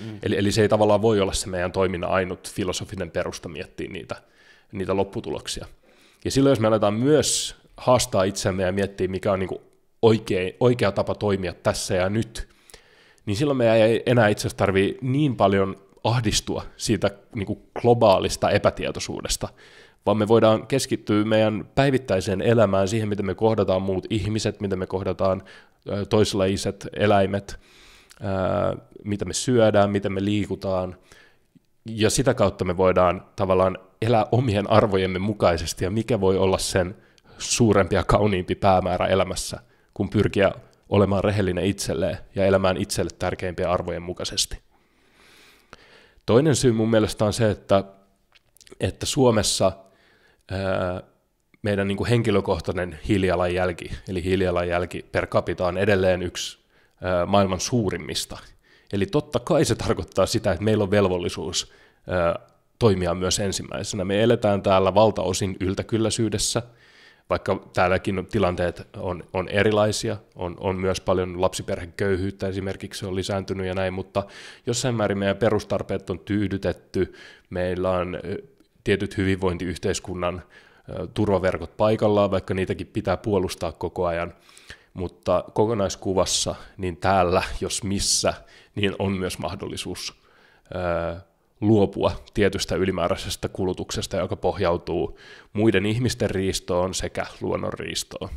Mm. Eli, eli se ei tavallaan voi olla se meidän toiminnan ainut filosofinen perusta miettiä niitä, niitä lopputuloksia. Ja silloin, jos me aletaan myös haastaa itsemme ja miettiä, mikä on niin oikea, oikea tapa toimia tässä ja nyt, niin silloin me ei enää itse asiassa tarvitse niin paljon ahdistua siitä niin globaalista epätietoisuudesta, vaan me voidaan keskittyä meidän päivittäiseen elämään, siihen, miten me kohdataan muut ihmiset, miten me kohdataan toislaiset eläimet, mitä me syödään, miten me liikutaan, ja sitä kautta me voidaan tavallaan elää omien arvojemme mukaisesti, ja mikä voi olla sen suurempi ja kauniimpi päämäärä elämässä, kun pyrkiä olemaan rehellinen itselleen ja elämään itselle tärkeimpien arvojen mukaisesti. Toinen syy mun mielestä on se, että, että Suomessa Öö, meidän niin kuin henkilökohtainen hiilijalanjälki, eli hiilijalanjälki per capita on edelleen yksi öö, maailman suurimmista. Eli totta kai se tarkoittaa sitä, että meillä on velvollisuus öö, toimia myös ensimmäisenä. Me eletään täällä valtaosin yltäkylläisyydessä, vaikka täälläkin tilanteet on, on erilaisia, on, on myös paljon lapsiperheköyhyyttä esimerkiksi, se on lisääntynyt ja näin, mutta jossain määrin meidän perustarpeet on tyydytetty, meillä on tietyt hyvinvointiyhteiskunnan turvaverkot paikallaan, vaikka niitäkin pitää puolustaa koko ajan. Mutta kokonaiskuvassa, niin täällä, jos missä, niin on myös mahdollisuus luopua tietystä ylimääräisestä kulutuksesta, joka pohjautuu muiden ihmisten riistoon sekä luonnon riistoon.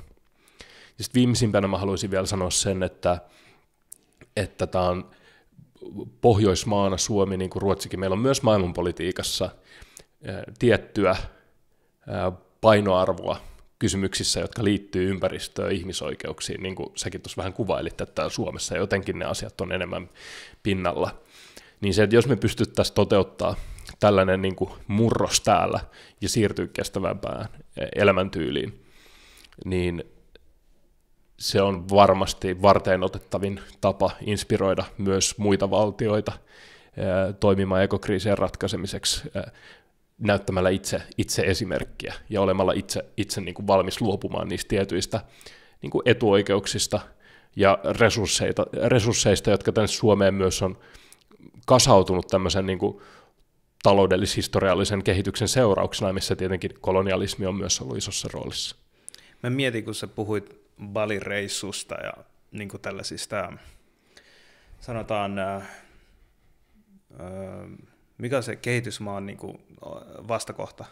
Ja sitten viimeisimpänä mä haluaisin vielä sanoa sen, että että tämä on Pohjoismaana Suomi, niin kuin Ruotsikin, meillä on myös maailmanpolitiikassa tiettyä painoarvoa kysymyksissä, jotka liittyy ympäristöön, ihmisoikeuksiin, niin kuin säkin tuossa vähän kuvailit, että Suomessa jotenkin ne asiat on enemmän pinnalla. Niin se, että jos me pystyttäisiin toteuttaa tällainen niin kuin murros täällä ja siirtyy kestävämpään e, elämäntyyliin, niin se on varmasti varteen otettavin tapa inspiroida myös muita valtioita toimimaan ekokriisien ratkaisemiseksi näyttämällä itse, itse esimerkkiä ja olemalla itse, itse niin kuin valmis luopumaan niistä tietyistä niin kuin etuoikeuksista ja resursseita, resursseista, jotka tänne Suomeen myös on kasautunut tämmöisen niin kuin taloudellis-historiallisen kehityksen seurauksena, missä tietenkin kolonialismi on myös ollut isossa roolissa. Mä mietin, kun sä puhuit balireissusta ja niin kuin tällaisista, sanotaan, äh, äh, mikä on se kehitysmaan niin kuin vastakohta?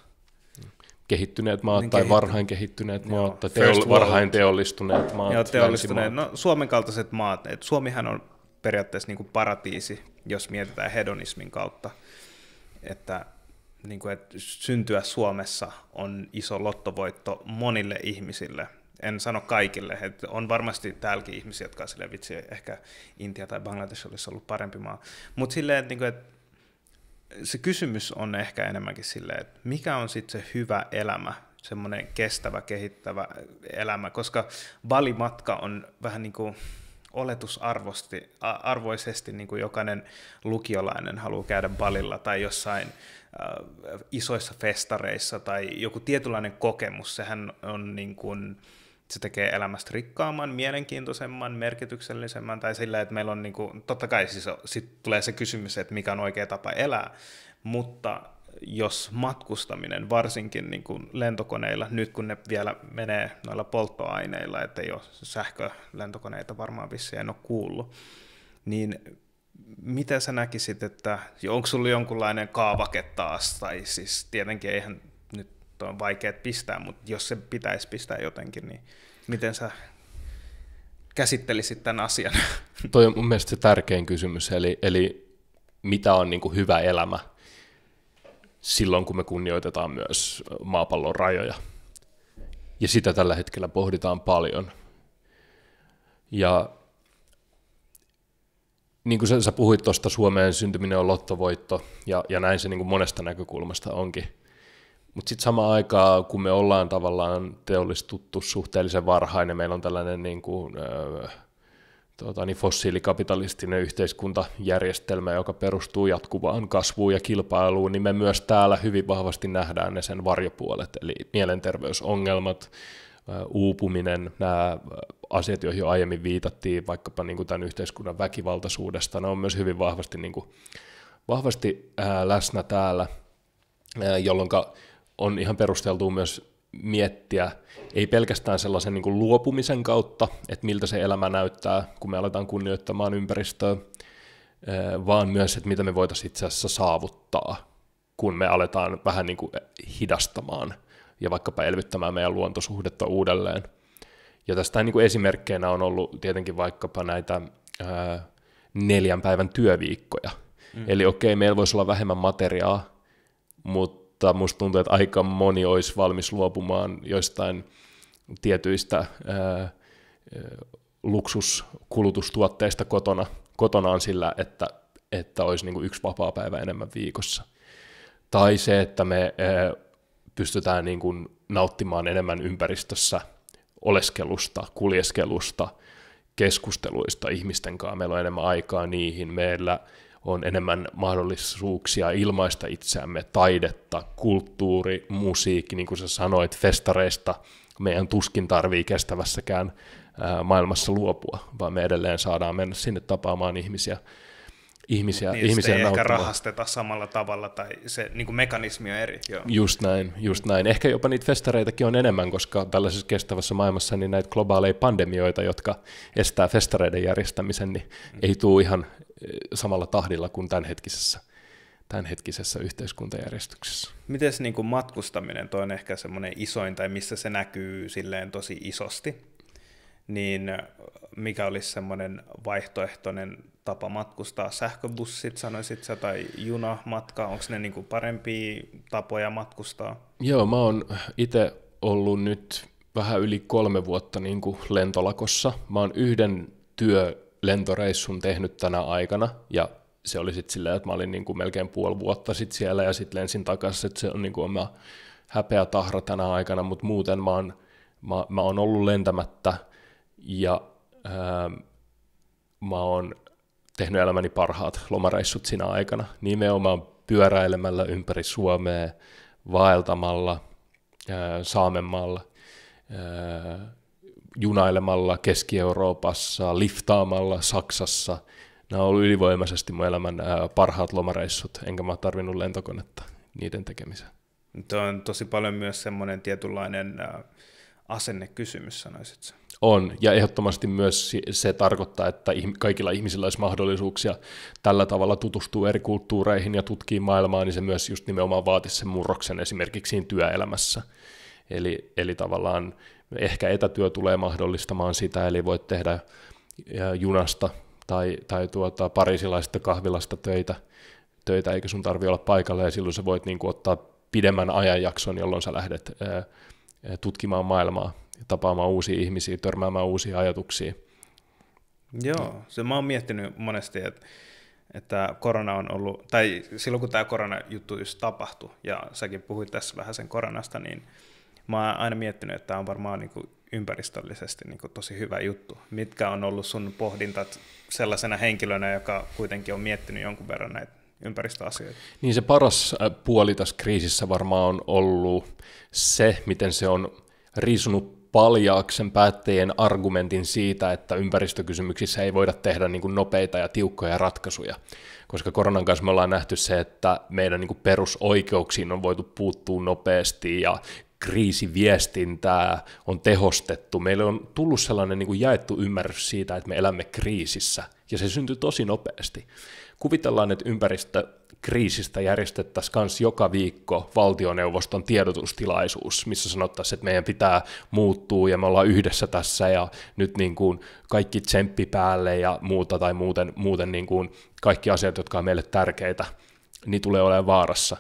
Kehittyneet maat niin tai kehitty... varhain kehittyneet Joo. maat tai teol... varhain teollistuneet maat. Joo, teollistuneet. No, Suomen kaltaiset maat. Et Suomihan on periaatteessa niin kuin paratiisi, jos mietitään hedonismin kautta, että, niin kuin, että syntyä Suomessa on iso lottovoitto monille ihmisille. En sano kaikille, että on varmasti täälläkin ihmisiä, jotka on silleen, vitsi, ehkä Intia tai Bangladesh olisi ollut parempi maa. Mutta silleen, että, niin kuin, että se kysymys on ehkä enemmänkin silleen, että mikä on sitten se hyvä elämä, semmoinen kestävä, kehittävä elämä, koska valimatka on vähän niin kuin oletusarvoisesti arvoisesti niin kuin jokainen lukiolainen haluaa käydä balilla tai jossain äh, isoissa festareissa tai joku tietynlainen kokemus, sehän on niin kuin, äh, se tekee elämästä rikkaamman, mielenkiintoisemman, merkityksellisemmän, tai sillä, että meillä on, niin kuin, totta kai siis sit tulee se kysymys, että mikä on oikea tapa elää, mutta jos matkustaminen, varsinkin niin kuin lentokoneilla, nyt kun ne vielä menee noilla polttoaineilla, että ei ole sähkölentokoneita varmaan vissiin en ole kuullut, niin mitä sä näkisit, että onko sulla jonkunlainen kaavake taas, tai siis tietenkin eihän Tuo on vaikea pistää, mutta jos se pitäisi pistää jotenkin, niin miten sä käsittelisit tämän asian? Toi on mun mielestä se tärkein kysymys, eli, eli mitä on niin kuin hyvä elämä silloin, kun me kunnioitetaan myös maapallon rajoja. Ja sitä tällä hetkellä pohditaan paljon. Ja niin kuin sä, sä puhuit tuosta, Suomeen syntyminen on lottovoitto, ja, ja näin se niin kuin monesta näkökulmasta onkin. Mutta sitten samaan aikaan, kun me ollaan tavallaan teollistuttu suhteellisen varhain ja meillä on tällainen niin kuin, äh, tuota, niin fossiilikapitalistinen yhteiskuntajärjestelmä, joka perustuu jatkuvaan kasvuun ja kilpailuun, niin me myös täällä hyvin vahvasti nähdään ne sen varjopuolet, eli mielenterveysongelmat, uupuminen, nämä asiat, joihin jo aiemmin viitattiin, vaikkapa niin kuin tämän yhteiskunnan väkivaltaisuudesta, ne on myös hyvin vahvasti, niin kuin, vahvasti äh, läsnä täällä, jolloin on ihan perusteltua myös miettiä, ei pelkästään sellaisen niin kuin luopumisen kautta, että miltä se elämä näyttää, kun me aletaan kunnioittamaan ympäristöä, eh, vaan myös, että mitä me voitaisiin itse asiassa saavuttaa, kun me aletaan vähän niin kuin hidastamaan ja vaikkapa elvyttämään meidän luontosuhdetta uudelleen. Ja tästä niin kuin esimerkkeinä on ollut tietenkin vaikkapa näitä ää, eh, neljän päivän työviikkoja. Mm. Eli okei, okay, meillä voisi olla vähemmän materiaa, mutta mutta musta tuntuu, että aika moni olisi valmis luopumaan joistain tietyistä ää, luksuskulutustuotteista kotona, kotonaan sillä, että, että olisi niin kuin yksi vapaa päivä enemmän viikossa. Tai se, että me ää, pystytään niin kuin nauttimaan enemmän ympäristössä oleskelusta, kuljeskelusta, keskusteluista ihmisten kanssa. Meillä on enemmän aikaa niihin. Meillä on enemmän mahdollisuuksia ilmaista itseämme, taidetta, kulttuuri, musiikki, niin kuin sä sanoit, festareista meidän tuskin tarvii kestävässäkään maailmassa luopua, vaan me edelleen saadaan mennä sinne tapaamaan ihmisiä, ihmisiä, niin, ihmisiä ei nauttimaan. ehkä rahasteta samalla tavalla tai se niin kuin mekanismi on eri. Joo. Just näin, just näin. Ehkä jopa niitä festareitakin on enemmän, koska tällaisessa kestävässä maailmassa niin näitä globaaleja pandemioita, jotka estää festareiden järjestämisen, niin mm. ei tule ihan, samalla tahdilla kuin tämänhetkisessä, tämänhetkisessä yhteiskuntajärjestyksessä. Miten niin matkustaminen, toi on ehkä semmoinen isoin, tai missä se näkyy silleen tosi isosti, niin mikä olisi semmoinen vaihtoehtoinen tapa matkustaa? Sähköbussit sanoisit sä, tai junamatka, onko ne niin parempia tapoja matkustaa? Joo, mä oon itse ollut nyt vähän yli kolme vuotta niin kuin lentolakossa. Mä oon yhden työ lentoreissun tehnyt tänä aikana ja se oli sitten silleen, että mä olin niin kuin melkein puoli vuotta sit siellä ja sitten lensin takaisin, että se on niin kuin oma häpeä tahra tänä aikana, mutta muuten mä oon, mä, mä oon ollut lentämättä ja ää, ähm, mä oon tehnyt elämäni parhaat lomareissut sinä aikana, nimenomaan pyöräilemällä ympäri Suomea, vaeltamalla, ää, äh, Saamenmaalla, äh, junailemalla Keski-Euroopassa, liftaamalla Saksassa. Nämä ovat ylivoimaisesti mun elämän parhaat lomareissut, enkä mä tarvinnut lentokonetta niiden tekemiseen. Tuo on tosi paljon myös semmoinen tietynlainen asennekysymys, sanoisitko? On, ja ehdottomasti myös se tarkoittaa, että kaikilla ihmisillä olisi mahdollisuuksia tällä tavalla tutustua eri kulttuureihin ja tutkia maailmaa, niin se myös just nimenomaan vaatisi sen murroksen esimerkiksi siinä työelämässä. Eli, eli tavallaan Ehkä etätyö tulee mahdollistamaan sitä, eli voit tehdä junasta tai, tai tuota, parisilaisesta kahvilasta töitä, töitä, eikä sun tarvi olla paikalla, ja silloin sä voit niin kuin, ottaa pidemmän ajanjakson, jolloin sä lähdet ää, tutkimaan maailmaa, tapaamaan uusia ihmisiä, törmäämään uusia ajatuksia. Joo, se mä oon miettinyt monesti, että, että korona on ollut, tai silloin kun tämä koronajuttu just tapahtui, ja säkin puhuit tässä vähän sen koronasta, niin mä oon aina miettinyt, että tämä on varmaan niin kuin ympäristöllisesti niin kuin tosi hyvä juttu. Mitkä on ollut sun pohdintat sellaisena henkilönä, joka kuitenkin on miettinyt jonkun verran näitä ympäristöasioita? Niin se paras äh, puoli tässä kriisissä varmaan on ollut se, miten se on riisunut paljaaksen päättäjien argumentin siitä, että ympäristökysymyksissä ei voida tehdä niin nopeita ja tiukkoja ratkaisuja, koska koronan kanssa me ollaan nähty se, että meidän niin perusoikeuksiin on voitu puuttua nopeasti ja kriisiviestintää on tehostettu. Meillä on tullut sellainen niin kuin jaettu ymmärrys siitä, että me elämme kriisissä, ja se syntyy tosi nopeasti. Kuvitellaan, että ympäristökriisistä järjestettäisiin myös joka viikko valtioneuvoston tiedotustilaisuus, missä sanottaisiin, että meidän pitää muuttua ja me ollaan yhdessä tässä ja nyt niin kuin kaikki tsemppi päälle ja muuta tai muuten, muuten niin kuin kaikki asiat, jotka on meille tärkeitä, niin tulee olemaan vaarassa.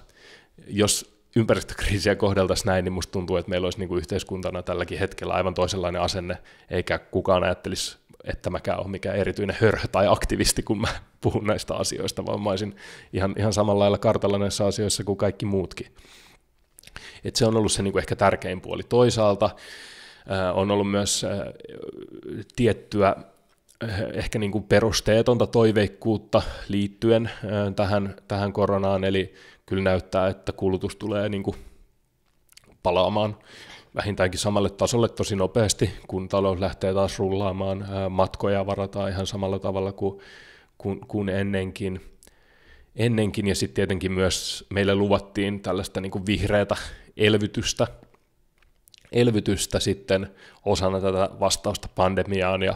Jos ympäristökriisiä kohdeltaisiin näin, niin musta tuntuu, että meillä olisi niin kuin yhteiskuntana tälläkin hetkellä aivan toisenlainen asenne, eikä kukaan ajattelisi, että mäkään ole mikään erityinen hörhö tai aktivisti, kun mä puhun näistä asioista, vaan mä olisin ihan, ihan samalla lailla kartalla näissä asioissa kuin kaikki muutkin. Et se on ollut se niin kuin ehkä tärkein puoli. Toisaalta äh, on ollut myös äh, tiettyä äh, ehkä niin kuin perusteetonta toiveikkuutta liittyen tähän, tähän koronaan, eli kyllä näyttää, että kulutus tulee niin kuin palaamaan vähintäänkin samalle tasolle tosi nopeasti, kun talous lähtee taas rullaamaan. Matkoja varataan ihan samalla tavalla kuin, kuin, kuin ennenkin. ennenkin. Ja sitten tietenkin myös meille luvattiin tällaista niin vihreätä elvytystä, elvytystä sitten osana tätä vastausta pandemiaan. Ja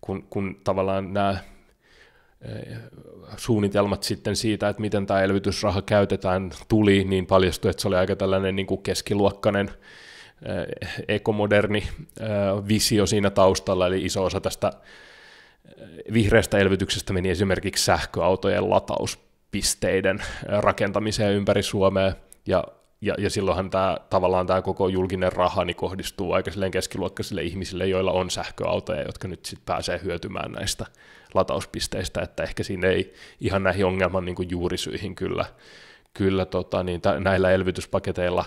kun, kun tavallaan nämä Eh, suunnitelmat sitten siitä, että miten tämä elvytysraha käytetään, tuli, niin paljastui, että se oli aika tällainen niin kuin keskiluokkainen eh, ekomoderni eh, visio siinä taustalla, eli iso osa tästä vihreästä elvytyksestä meni esimerkiksi sähköautojen latauspisteiden rakentamiseen ympäri Suomea, ja ja, ja silloinhan tämä, tavallaan tämä koko julkinen raha niin kohdistuu aika keskiluokkaisille ihmisille, joilla on sähköautoja, jotka nyt sitten pääsee hyötymään näistä latauspisteistä, että ehkä siinä ei ihan näihin ongelman niin juurisyihin kyllä, kyllä tota, niin t- näillä elvytyspaketeilla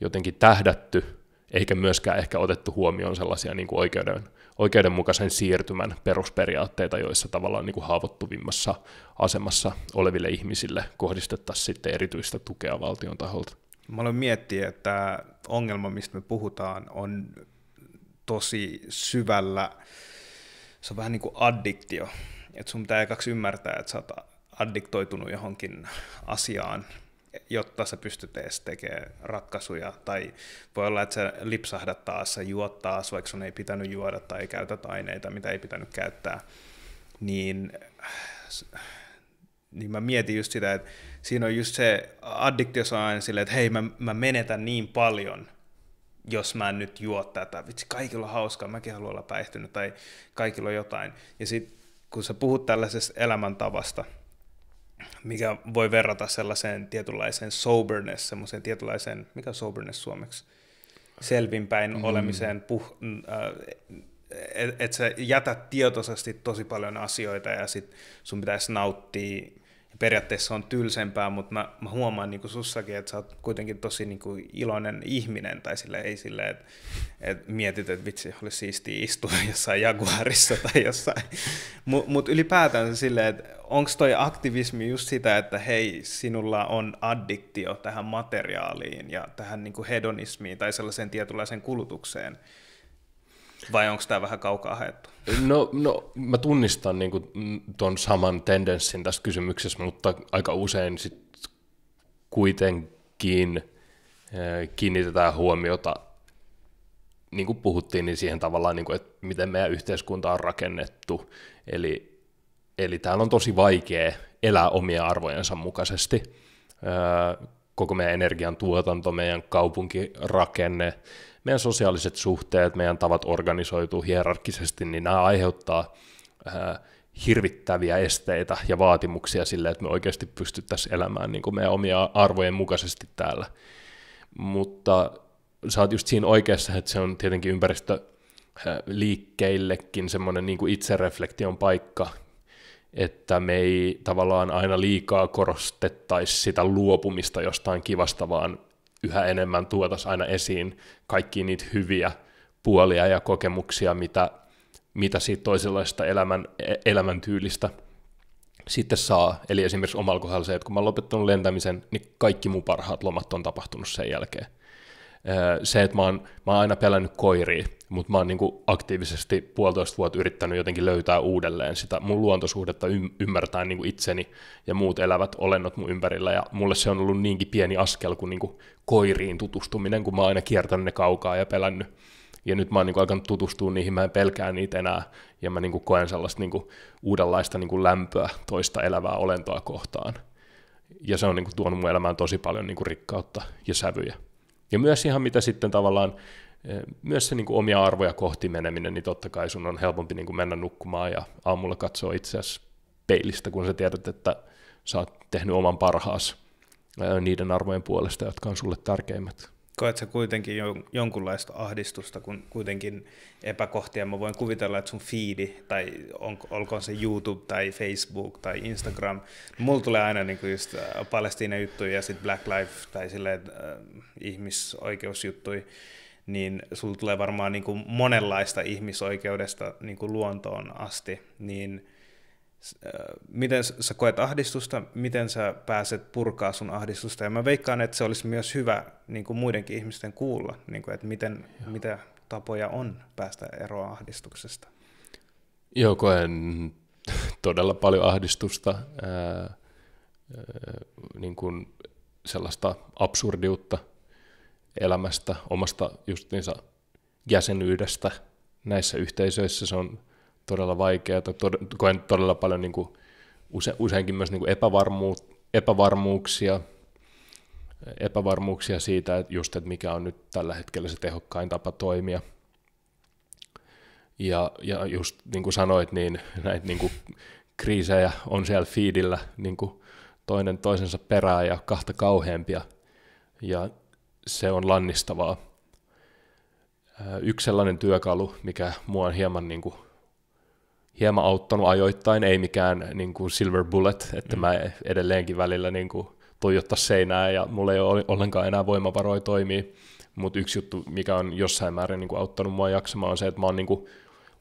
jotenkin tähdätty, eikä myöskään ehkä otettu huomioon sellaisia niin kuin oikeuden, oikeudenmukaisen siirtymän perusperiaatteita, joissa tavallaan niin kuin haavoittuvimmassa asemassa oleville ihmisille kohdistettaisiin sitten erityistä tukea valtion taholta. Mä olen miettiä, että ongelma, mistä me puhutaan, on tosi syvällä, se on vähän niin kuin addiktio. Et sun pitää ekaksi ymmärtää, että sä oot addiktoitunut johonkin asiaan, jotta sä pystyt edes tekemään ratkaisuja. Tai voi olla, että sä lipsahdat taas, sä juot taas, vaikka sun ei pitänyt juoda tai käytät aineita, mitä ei pitänyt käyttää. Niin niin mä mietin just sitä, että siinä on just se addiktio aina silleen, että hei mä, mä menetän niin paljon, jos mä en nyt juo tätä. Vitsi, kaikilla on hauskaa, mäkin haluan olla päihtynyt tai kaikilla on jotain. Ja sitten kun sä puhut tällaisesta elämäntavasta, mikä voi verrata sellaiseen tietynlaiseen soberness, semmoiseen tietynlaiseen, mikä on soberness suomeksi? Selvinpäin mm. olemiseen, puh, äh, että et sä jätät tietoisesti tosi paljon asioita ja sit sun pitäisi nauttia periaatteessa on tylsempää, mutta mä, mä huomaan niin sussakin, että sä oot kuitenkin tosi niin kuin iloinen ihminen, tai sille ei sille, että, että mietit, että vitsi, olisi siistiä istua jossain Jaguarissa tai jossain. Mutta mut ylipäätään sille, että onko toi aktivismi just sitä, että hei, sinulla on addiktio tähän materiaaliin ja tähän niin kuin hedonismiin tai sellaiseen tietynlaiseen kulutukseen, vai onko tämä vähän kaukaa haettu? No, no mä tunnistan niin kuin, ton saman tendenssin tässä kysymyksessä, mutta aika usein sit kuitenkin eh, kiinnitetään huomiota, niin kuin puhuttiin, niin siihen tavallaan, niin kuin, että miten meidän yhteiskunta on rakennettu. Eli, eli täällä on tosi vaikea elää omia arvojensa mukaisesti. Eh, koko meidän energiantuotanto, meidän kaupunkirakenne, meidän sosiaaliset suhteet, meidän tavat organisoituu hierarkkisesti, niin nämä aiheuttaa ää, äh, hirvittäviä esteitä ja vaatimuksia sille, että me oikeasti pystyttäisiin elämään niin kuin meidän omia arvojen mukaisesti täällä. Mutta sä oot just siinä oikeassa, että se on tietenkin ympäristö äh, liikkeillekin semmoinen niin kuin itsereflektion paikka, että me ei tavallaan aina liikaa korostettaisi sitä luopumista jostain kivasta, vaan yhä enemmän tuotas aina esiin kaikki niitä hyviä puolia ja kokemuksia, mitä, mitä siitä toisenlaista elämän, e, elämäntyylistä sitten saa. Eli esimerkiksi omalla kohdalla se, että kun mä oon lopettanut lentämisen, niin kaikki mun parhaat lomat on tapahtunut sen jälkeen. Se, että mä oon, mä oon aina pelännyt koiria, mutta mä oon niin aktiivisesti puolitoista vuotta yrittänyt jotenkin löytää uudelleen sitä mun luontosuhdetta ym- ymmärtää niin itseni ja muut elävät olennot mun ympärillä, ja mulle se on ollut niinkin pieni askel kuin, niin kuin koiriin tutustuminen, kun mä oon aina kiertänyt ne kaukaa ja pelännyt. Ja nyt mä oon niin alkanut tutustua niihin, mä en pelkää niitä enää, ja mä niin koen sellaista niin uudenlaista niin lämpöä toista elävää olentoa kohtaan. Ja se on niin tuonut mun elämään tosi paljon niin rikkautta ja sävyjä. Ja myös ihan mitä sitten tavallaan Eh, myös se niin kuin omia arvoja kohti meneminen, niin totta kai sun on helpompi niin kuin mennä nukkumaan ja aamulla katsoa itseäsi peilistä, kun sä tiedät, että sä oot tehnyt oman parhaas niiden arvojen puolesta, jotka on sulle tärkeimmät. Koet sä kuitenkin jonkunlaista ahdistusta, kun kuitenkin epäkohtia, mä voin kuvitella, että sun fiidi, tai on, olkoon se YouTube tai Facebook tai Instagram, mulla tulee aina kuin niinku just palestiinan juttuja ja sitten Black Life tai sille äh, ihmisoikeusjuttuja, niin sulla tulee varmaan niin kuin monenlaista ihmisoikeudesta niin kuin luontoon asti, niin miten sä koet ahdistusta, miten sä pääset purkaa sun ahdistusta, ja mä veikkaan, että se olisi myös hyvä niin kuin muidenkin ihmisten kuulla, niin kuin, että miten, mitä tapoja on päästä eroon ahdistuksesta. Joo, koen todella paljon ahdistusta, ää, ää, niin kuin sellaista absurdiutta, elämästä, omasta justiinsa jäsenyydestä näissä yhteisöissä. Se on todella vaikeaa. Tod- koen todella paljon niin kuin use- useinkin myös niin kuin epävarmuut- epävarmuuksia, epävarmuuksia siitä, että just, että mikä on nyt tällä hetkellä se tehokkain tapa toimia. Ja, ja just niin kuin sanoit, niin näitä niin kuin kriisejä on siellä fiidillä niin kuin toinen toisensa perää ja kahta kauheampia. Ja se on lannistavaa. Yksi sellainen työkalu, mikä mua on hieman, niin kuin, hieman auttanut ajoittain, ei mikään niin kuin silver bullet, että mm. mä edelleenkin välillä niin kuin, tuijottaa seinää ja mulla ei ole ollenkaan enää voimavaroja toimii. Mutta yksi juttu, mikä on jossain määrin niin kuin auttanut mua jaksamaan, on se, että mä oon niin kuin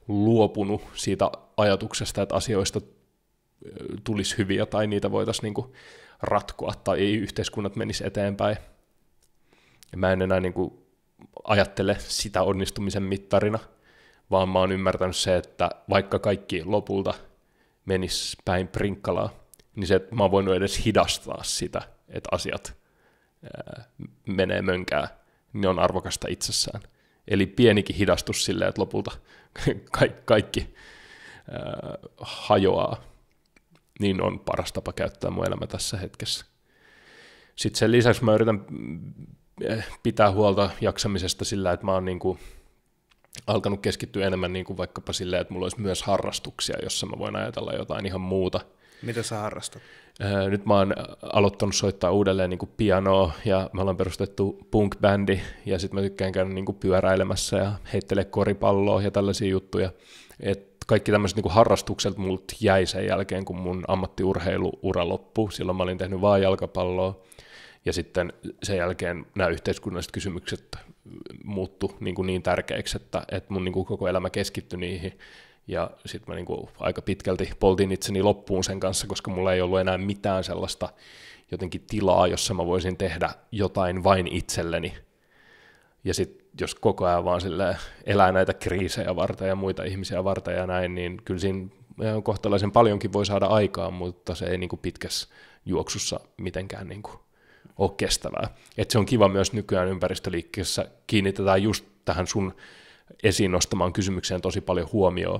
luopunut siitä ajatuksesta, että asioista tulisi hyviä tai niitä voitaisiin niin kuin ratkoa tai ei yhteiskunnat menisi eteenpäin. Ja mä en enää niin kuin ajattele sitä onnistumisen mittarina, vaan mä oon ymmärtänyt se, että vaikka kaikki lopulta menis päin prinkkalaa, niin se, että mä oon voinut edes hidastaa sitä, että asiat ää, menee mönkää, niin on arvokasta itsessään. Eli pienikin hidastus silleen, että lopulta kaikki, kaikki ää, hajoaa, niin on paras tapa käyttää mun elämä tässä hetkessä. Sitten sen lisäksi mä yritän Eh, pitää huolta jaksamisesta sillä, että mä oon niin kuin alkanut keskittyä enemmän niin kuin vaikkapa silleen, että mulla olisi myös harrastuksia, jossa mä voin ajatella jotain ihan muuta. Mitä sä harrastat? Eh, nyt mä oon aloittanut soittaa uudelleen niin kuin pianoa ja me ollaan perustettu punk-bändi ja sitten mä tykkään käydä niin kuin pyöräilemässä ja heittelee koripalloa ja tällaisia juttuja. Et kaikki tämmöiset niin harrastukset multa jäi sen jälkeen, kun mun ammattiurheiluura loppui. Silloin mä olin tehnyt vaan jalkapalloa ja sitten sen jälkeen nämä yhteiskunnalliset kysymykset muuttu niin, kuin niin tärkeiksi, että, että mun niin kuin koko elämä keskittyi niihin. Ja sitten mä niin kuin aika pitkälti poltin itseni loppuun sen kanssa, koska mulla ei ollut enää mitään sellaista jotenkin tilaa, jossa mä voisin tehdä jotain vain itselleni. Ja sitten jos koko ajan vaan elää näitä kriisejä varten ja muita ihmisiä varten ja näin, niin kyllä siinä eh, kohtalaisen paljonkin voi saada aikaa mutta se ei niin kuin pitkässä juoksussa mitenkään niin kuin ole kestävää. Et se on kiva myös nykyään ympäristöliikkeessä kiinnitetään just tähän sun esiin nostamaan kysymykseen tosi paljon huomioon.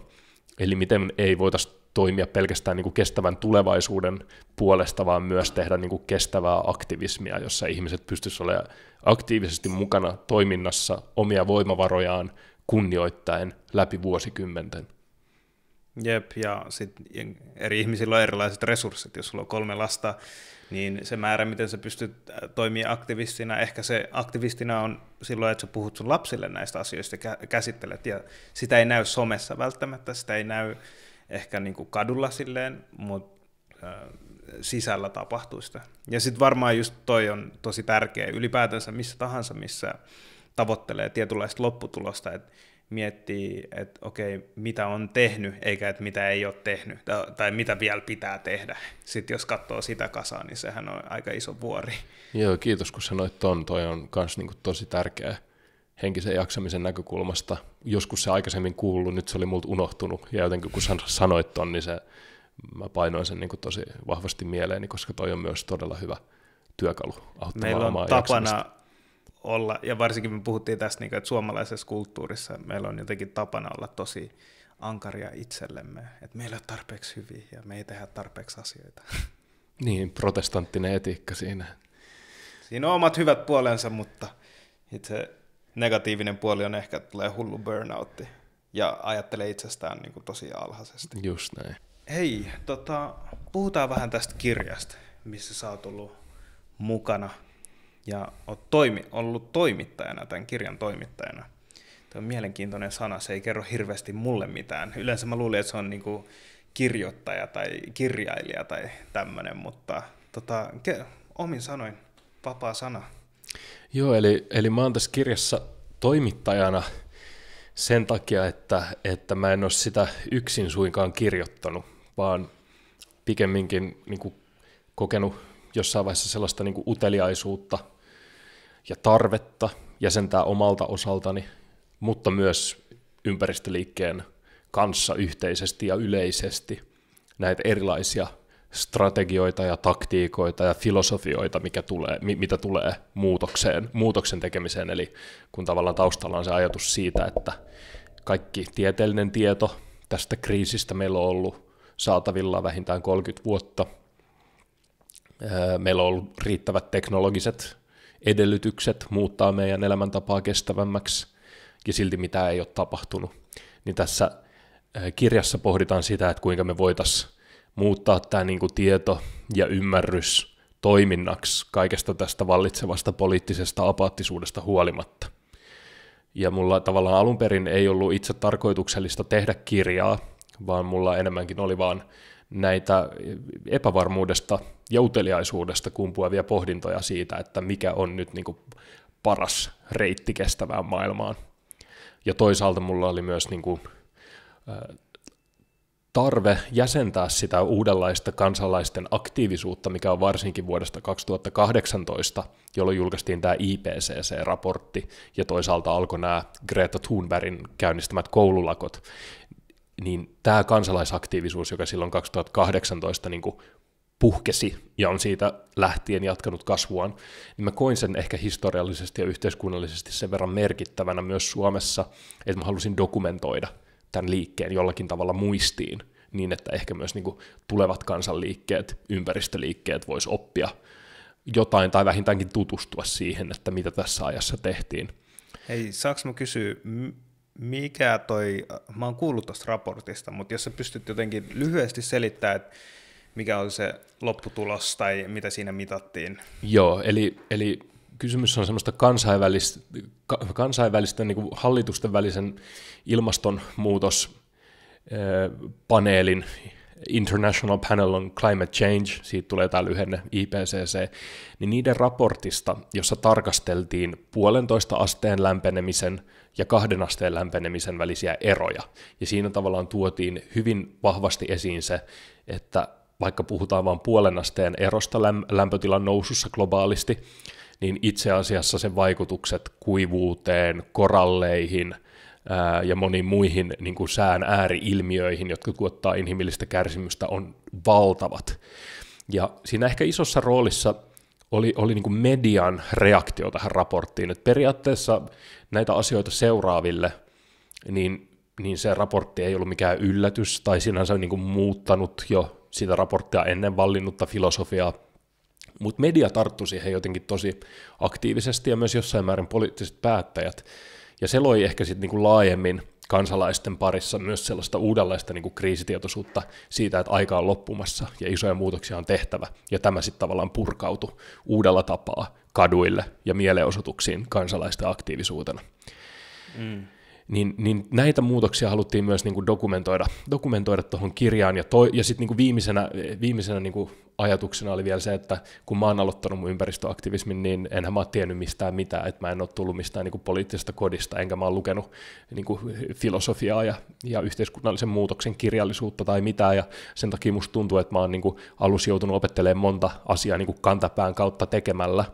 Eli miten ei voitaisiin toimia pelkästään niin kuin kestävän tulevaisuuden puolesta, vaan myös tehdä niin kuin kestävää aktivismia, jossa ihmiset pystyisivät olemaan aktiivisesti mukana toiminnassa omia voimavarojaan kunnioittain läpi vuosikymmenten. Jep, ja sitten eri ihmisillä on erilaiset resurssit. Jos sulla on kolme lasta, niin se määrä, miten sä pystyt äh, toimimaan aktivistina, ehkä se aktivistina on silloin, että sä puhut sun lapsille näistä asioista ja käsittelet, ja sitä ei näy somessa välttämättä, sitä ei näy ehkä niin kuin kadulla silleen, mutta äh, sisällä tapahtuu sitä. Ja sitten varmaan just toi on tosi tärkeä ylipäätänsä missä tahansa, missä tavoittelee tietynlaista lopputulosta, että miettii, että okei, mitä on tehnyt, eikä että mitä ei ole tehnyt, tai mitä vielä pitää tehdä. Sitten jos katsoo sitä kasaa, niin sehän on aika iso vuori. Joo, kiitos kun sanoit ton. Toi on myös niinku tosi tärkeä henkisen jaksamisen näkökulmasta. Joskus se aikaisemmin kuullut, nyt se oli multa unohtunut, ja jotenkin kun sanoit ton, niin se, mä painoin sen niinku tosi vahvasti mieleeni, koska toi on myös todella hyvä työkalu auttamaan Meillä on tapana jaksamista olla, ja varsinkin me puhuttiin tästä, niin kuin, että suomalaisessa kulttuurissa meillä on jotenkin tapana olla tosi ankaria itsellemme, että meillä ei ole tarpeeksi hyviä ja me ei tehdä tarpeeksi asioita. Niin, protestanttinen etiikka siinä. Siinä on omat hyvät puolensa, mutta itse negatiivinen puoli on ehkä, että tulee hullu burnoutti ja ajattelee itsestään niin kuin tosi alhaisesti. Just näin. Hei, tota, puhutaan vähän tästä kirjasta, missä sä oot ollut mukana ja olet toimi, ollut toimittajana, tämän kirjan toimittajana. Tuo on mielenkiintoinen sana, se ei kerro hirveästi mulle mitään. Yleensä mä luulin, että se on niinku kirjoittaja tai kirjailija tai tämmöinen, mutta tota, ke, omin sanoin, vapaa sana. Joo, eli, eli mä oon tässä kirjassa toimittajana sen takia, että, että mä en ole sitä yksin suinkaan kirjoittanut, vaan pikemminkin niin kuin, kokenut jossain vaiheessa sellaista niin kuin uteliaisuutta – ja tarvetta jäsentää omalta osaltani, mutta myös ympäristöliikkeen kanssa yhteisesti ja yleisesti näitä erilaisia strategioita ja taktiikoita ja filosofioita, mikä tulee, mitä tulee muutokseen, muutoksen tekemiseen. Eli kun tavallaan taustalla on se ajatus siitä, että kaikki tieteellinen tieto tästä kriisistä meillä on ollut saatavilla vähintään 30 vuotta. Meillä on ollut riittävät teknologiset edellytykset muuttaa meidän elämäntapaa kestävämmäksi, ja silti mitä ei ole tapahtunut. Niin tässä eh, kirjassa pohditaan sitä, että kuinka me voitaisiin muuttaa tämä niin kuin tieto ja ymmärrys toiminnaksi kaikesta tästä vallitsevasta poliittisesta apaattisuudesta huolimatta. Ja mulla tavallaan alun perin ei ollut itse tarkoituksellista tehdä kirjaa, vaan mulla enemmänkin oli vaan näitä epävarmuudesta ja uteliaisuudesta kumpuavia pohdintoja siitä, että mikä on nyt niin kuin paras reitti kestävään maailmaan. Ja toisaalta mulla oli myös niin kuin, tarve jäsentää sitä uudenlaista kansalaisten aktiivisuutta, mikä on varsinkin vuodesta 2018, jolloin julkaistiin tämä IPCC-raportti, ja toisaalta alkoi nämä Greta Thunbergin käynnistämät koululakot, niin tämä kansalaisaktiivisuus, joka silloin 2018 niin kuin puhkesi ja on siitä lähtien jatkanut kasvuaan, niin mä koin sen ehkä historiallisesti ja yhteiskunnallisesti sen verran merkittävänä myös Suomessa, että mä halusin dokumentoida tämän liikkeen jollakin tavalla muistiin, niin että ehkä myös niin kuin tulevat kansanliikkeet, ympäristöliikkeet vois oppia jotain tai vähintäänkin tutustua siihen, että mitä tässä ajassa tehtiin. Hei, saanko mä kysyä, mikä toi, mä oon kuullut tuosta raportista, mutta jos sä pystyt jotenkin lyhyesti selittämään, että mikä oli se lopputulos tai mitä siinä mitattiin? Joo, eli, eli kysymys on semmoista kansainvälistä, kansainvälisten niin hallitusten välisen ilmastonmuutospaneelin, International Panel on Climate Change, siitä tulee tämä lyhenne IPCC, niin niiden raportista, jossa tarkasteltiin puolentoista asteen lämpenemisen – ja kahden asteen lämpenemisen välisiä eroja. Ja siinä tavallaan tuotiin hyvin vahvasti esiin se, että vaikka puhutaan vain puolen asteen erosta lämpötilan nousussa globaalisti, niin itse asiassa sen vaikutukset kuivuuteen, koralleihin ää, ja moniin muihin niin kuin sään ääriilmiöihin, jotka tuottaa inhimillistä kärsimystä, on valtavat. Ja siinä ehkä isossa roolissa oli, oli niin kuin median reaktio tähän raporttiin. Et periaatteessa näitä asioita seuraaville, niin, niin se raportti ei ollut mikään yllätys tai sinänsä niin kuin muuttanut jo sitä raporttia ennen vallinnutta filosofiaa, mutta media tarttui siihen jotenkin tosi aktiivisesti ja myös jossain määrin poliittiset päättäjät. Ja se loi ehkä sitten niin laajemmin kansalaisten parissa myös sellaista uudenlaista niin kuin kriisitietoisuutta siitä, että aika on loppumassa ja isoja muutoksia on tehtävä. Ja tämä sitten tavallaan purkautu uudella tapaa kaduille ja mielenosoituksiin kansalaisten aktiivisuutena. Mm niin, niin näitä muutoksia haluttiin myös niin kuin dokumentoida, dokumentoida kirjaan. Ja, toi, ja sitten niin viimeisenä, viimeisenä niin kuin ajatuksena oli vielä se, että kun mä oon aloittanut mun ympäristöaktivismin, niin enhän mä oon tiennyt mistään mitään, että mä en ole tullut mistään niin kuin poliittisesta kodista, enkä mä oon lukenut niin kuin filosofiaa ja, ja yhteiskunnallisen muutoksen kirjallisuutta tai mitään, ja sen takia musta tuntuu, että mä oon niin kuin alussa joutunut opettelemaan monta asiaa niin kuin kantapään kautta tekemällä,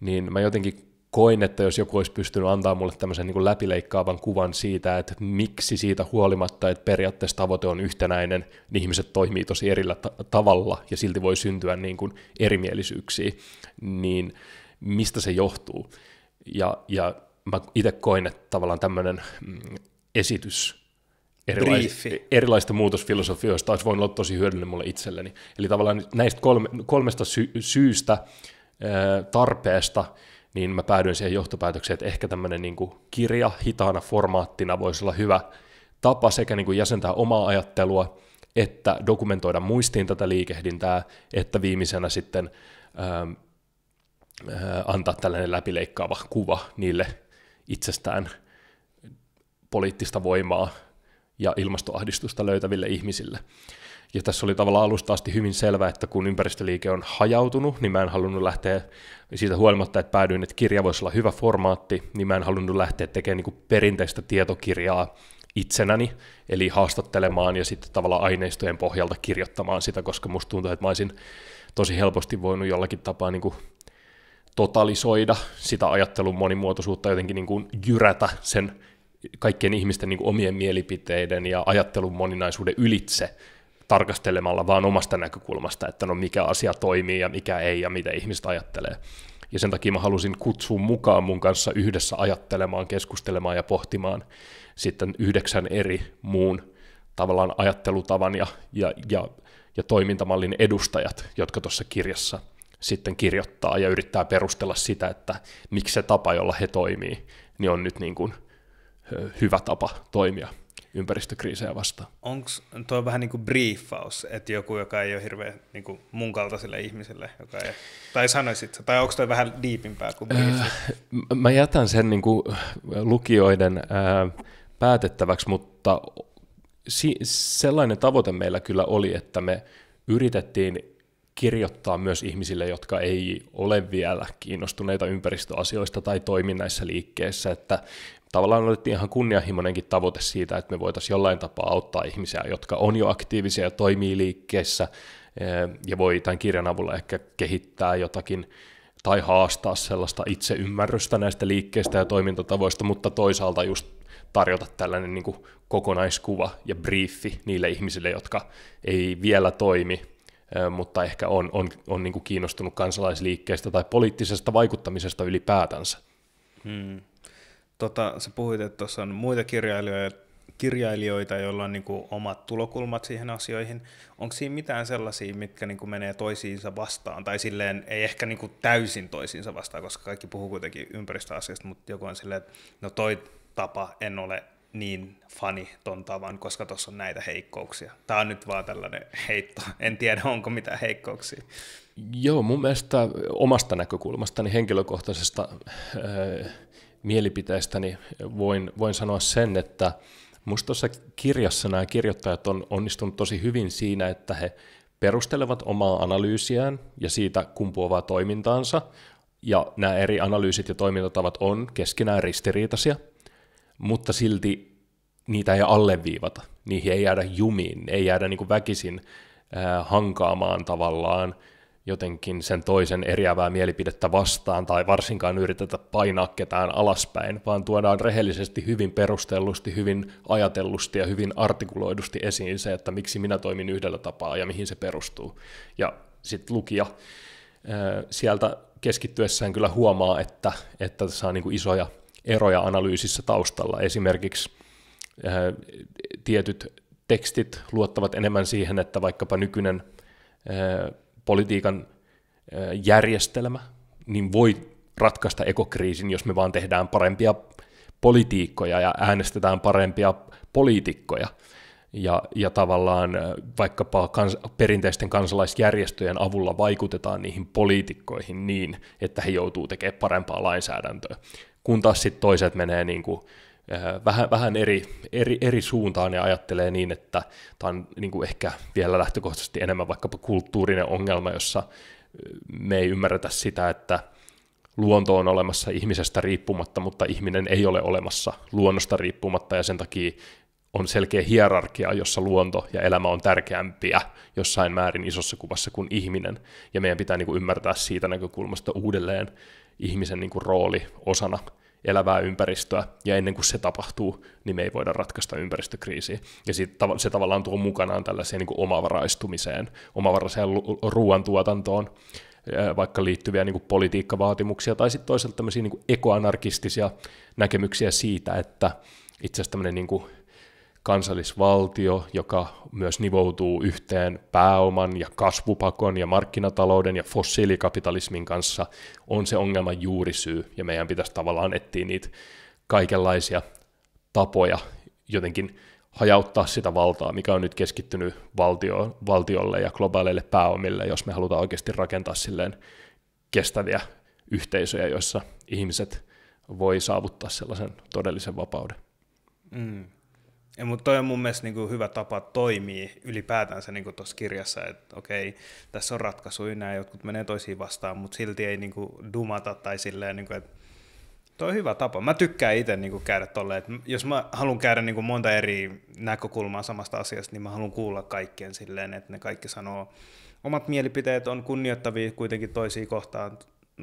niin mä jotenkin koin, että jos joku olisi pystynyt antaa mulle tämmöisen niin kuin läpileikkaavan kuvan siitä, että miksi siitä huolimatta, että periaatteessa tavoite on yhtenäinen, niin ihmiset toimii tosi erillä ta- tavalla ja silti voi syntyä niin kuin erimielisyyksiä, niin mistä se johtuu? Ja, ja mä itse koin, että tavallaan tämmöinen mm, esitys erilais- erilaista muutosfilosofioista olisi voinut olla tosi hyödyllinen mulle itselleni. Eli tavallaan näistä kolme, kolmesta sy- syystä, tarpeesta niin mä päädyin siihen johtopäätökseen, että ehkä tämmöinen niin kirja hitaana formaattina voisi olla hyvä tapa sekä niin kuin jäsentää omaa ajattelua, että dokumentoida muistiin tätä liikehdintää, että viimeisenä sitten ää, ähm, ää, äh, antaa tällainen läpileikkaava kuva niille itsestään poliittista voimaa ja ilmastoahdistusta löytäville ihmisille. Ja tässä oli tavallaan alusta asti hyvin selvää, että kun ympäristöliike on hajautunut, niin mä en halunnut lähteä siitä huolimatta, että päädyin, että kirja voisi olla hyvä formaatti, niin mä en halunnut lähteä tekemään niin perinteistä tietokirjaa itsenäni, eli haastattelemaan ja sitten tavallaan aineistojen pohjalta kirjoittamaan sitä, koska musta tuntuu, että mä olisin tosi helposti voinut jollakin tapaa niin kuin totalisoida sitä ajattelun monimuotoisuutta, jotenkin niin kuin jyrätä sen kaikkien ihmisten niin kuin omien mielipiteiden ja ajattelun moninaisuuden ylitse, tarkastelemalla vaan omasta näkökulmasta, että no mikä asia toimii ja mikä ei ja mitä ihmiset ajattelee. Ja sen takia mä halusin kutsua mukaan mun kanssa yhdessä ajattelemaan, keskustelemaan ja pohtimaan sitten yhdeksän eri muun tavallaan ajattelutavan ja, ja, ja, ja toimintamallin edustajat, jotka tuossa kirjassa sitten kirjoittaa ja yrittää perustella sitä, että miksi se tapa, jolla he toimii, niin on nyt niin kuin hyvä tapa toimia ympäristökriisejä vastaan. Onko tuo vähän niin kuin briefaus, että joku, joka ei ole hirveän niin kuin mun kaltaiselle ihmiselle, joka ei, tai sanoisit, tai onko tuo vähän diipimpää kuin briefaus? Äh, mä jätän sen niin kuin äh, lukijoiden äh, päätettäväksi, mutta si- sellainen tavoite meillä kyllä oli, että me yritettiin kirjoittaa myös ihmisille, jotka ei ole vielä kiinnostuneita ympäristöasioista tai toimi näissä liikkeissä, että tavallaan otettiin ihan kunnianhimoinenkin tavoite siitä, että me voitaisiin jollain tapaa auttaa ihmisiä, jotka on jo aktiivisia ja toimii liikkeessä eh, ja voi tämän kirjan avulla ehkä kehittää jotakin tai haastaa sellaista itseymmärrystä näistä liikkeistä ja toimintatavoista, mutta toisaalta just tarjota tällainen niin kuin kokonaiskuva ja briefi niille ihmisille, jotka ei vielä toimi, eh, mutta ehkä on, on, on niin kuin kiinnostunut kansalaisliikkeestä tai poliittisesta vaikuttamisesta ylipäätänsä. Hmm. Tota, sä puhuit, että tuossa on muita kirjailijoita, kirjailijoita, joilla on niin kuin omat tulokulmat siihen asioihin. Onko siinä mitään sellaisia, mitkä niin kuin menee toisiinsa vastaan, tai silleen ei ehkä niin kuin täysin toisiinsa vastaan, koska kaikki puhuu kuitenkin ympäristöasiasta, mutta joku on silleen, että no toi tapa, en ole niin fani ton tavan, koska tuossa on näitä heikkouksia. Tämä on nyt vaan tällainen heitto. En tiedä, onko mitään heikkouksia. Joo, mun mielestä omasta näkökulmastani henkilökohtaisesta niin voin, voin sanoa sen, että minusta tuossa kirjassa nämä kirjoittajat on onnistunut tosi hyvin siinä, että he perustelevat omaa analyysiään ja siitä kumpuavaa toimintaansa, ja nämä eri analyysit ja toimintatavat on keskenään ristiriitaisia, mutta silti niitä ei alleviivata, niihin ei jäädä jumiin, ei jäädä niin väkisin äh, hankaamaan tavallaan jotenkin sen toisen eriävää mielipidettä vastaan tai varsinkaan yritetä painaa ketään alaspäin, vaan tuodaan rehellisesti, hyvin perustellusti, hyvin ajatellusti ja hyvin artikuloidusti esiin se, että miksi minä toimin yhdellä tapaa ja mihin se perustuu. Ja sitten lukija sieltä keskittyessään kyllä huomaa, että, että tässä on niin isoja eroja analyysissä taustalla. Esimerkiksi tietyt tekstit luottavat enemmän siihen, että vaikkapa nykyinen politiikan järjestelmä niin voi ratkaista ekokriisin, jos me vaan tehdään parempia politiikkoja ja äänestetään parempia poliitikkoja. Ja, ja tavallaan vaikkapa kans, perinteisten kansalaisjärjestöjen avulla vaikutetaan niihin poliitikkoihin niin, että he joutuu tekemään parempaa lainsäädäntöä. Kun taas sitten toiset menee niin kuin, Äh, vähän, vähän eri, eri, eri suuntaan ja ajattelee niin, että tämä on niin kuin ehkä vielä lähtökohtaisesti enemmän vaikkapa kulttuurinen ongelma, jossa äh, me ei ymmärretä sitä, että luonto on olemassa ihmisestä riippumatta, mutta ihminen ei ole olemassa luonnosta riippumatta ja sen takia on selkeä hierarkia, jossa luonto ja elämä on tärkeämpiä jossain määrin isossa kuvassa kuin ihminen. Ja meidän pitää niin kuin ymmärtää siitä näkökulmasta uudelleen ihmisen niin kuin rooli osana elävää ympäristöä, ja ennen kuin se tapahtuu, niin me ei voida ratkaista ympäristökriisiä. Ja sit, se tavallaan tuo mukanaan tällaiseen niin kuin omavaraistumiseen, omavaraiseen ruoantuotantoon, vaikka liittyviä niin kuin politiikkavaatimuksia, tai sitten toisaalta tämmöisiä niin kuin ekoanarkistisia näkemyksiä siitä, että itse asiassa tämmöinen niin kuin kansallisvaltio, joka myös nivoutuu yhteen pääoman ja kasvupakon ja markkinatalouden ja fossiilikapitalismin kanssa, on se ongelman juurisyy, ja meidän pitäisi tavallaan etsiä niitä kaikenlaisia tapoja jotenkin hajauttaa sitä valtaa, mikä on nyt keskittynyt valtio, valtiolle ja globaaleille pääomille, jos me halutaan oikeasti rakentaa silleen kestäviä yhteisöjä, joissa ihmiset voi saavuttaa sellaisen todellisen vapauden. Mm, ja, mutta toi on mun mielestä niin kuin hyvä tapa toimia ylipäätänsä niin tuossa kirjassa, että okei, tässä on ratkaisuja, nämä jotkut menee toisiin vastaan, mutta silti ei niin kuin dumata tai silleen, niin kuin, että toi on hyvä tapa. Mä tykkään itse niin käydä tolleen, että jos mä haluan käydä niin kuin monta eri näkökulmaa samasta asiasta, niin mä haluan kuulla kaikkien silleen, että ne kaikki sanoo, omat mielipiteet on kunnioittavia kuitenkin toisiin kohtaan,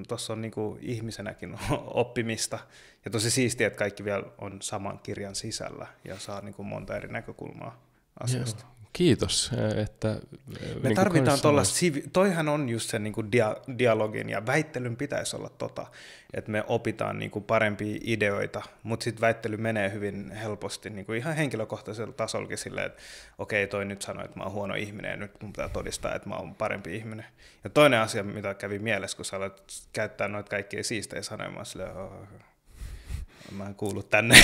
tuossa on niinku ihmisenäkin oppimista. Ja tosi siistiä, että kaikki vielä on saman kirjan sisällä ja saa niinku monta eri näkökulmaa asiasta. Joo, Kiitos, eh, että... Eh, me niin tarvitaan tuolla, sivi- toihan on just se niin dia- dialogin ja väittelyn pitäisi olla tota, että me opitaan niin kuin parempia ideoita, mutta sitten väittely menee hyvin helposti niin kuin ihan henkilökohtaisella tasolla silleen, että okei, okay, toi nyt sanoi, että mä oon huono ihminen ja nyt mun pitää todistaa, että mä oon parempi ihminen. Ja toinen asia, mitä kävi mielessä, kun sä käyttää noita kaikkia siistejä sanoja, mä silleen, oh, Mä en kuullut tänne.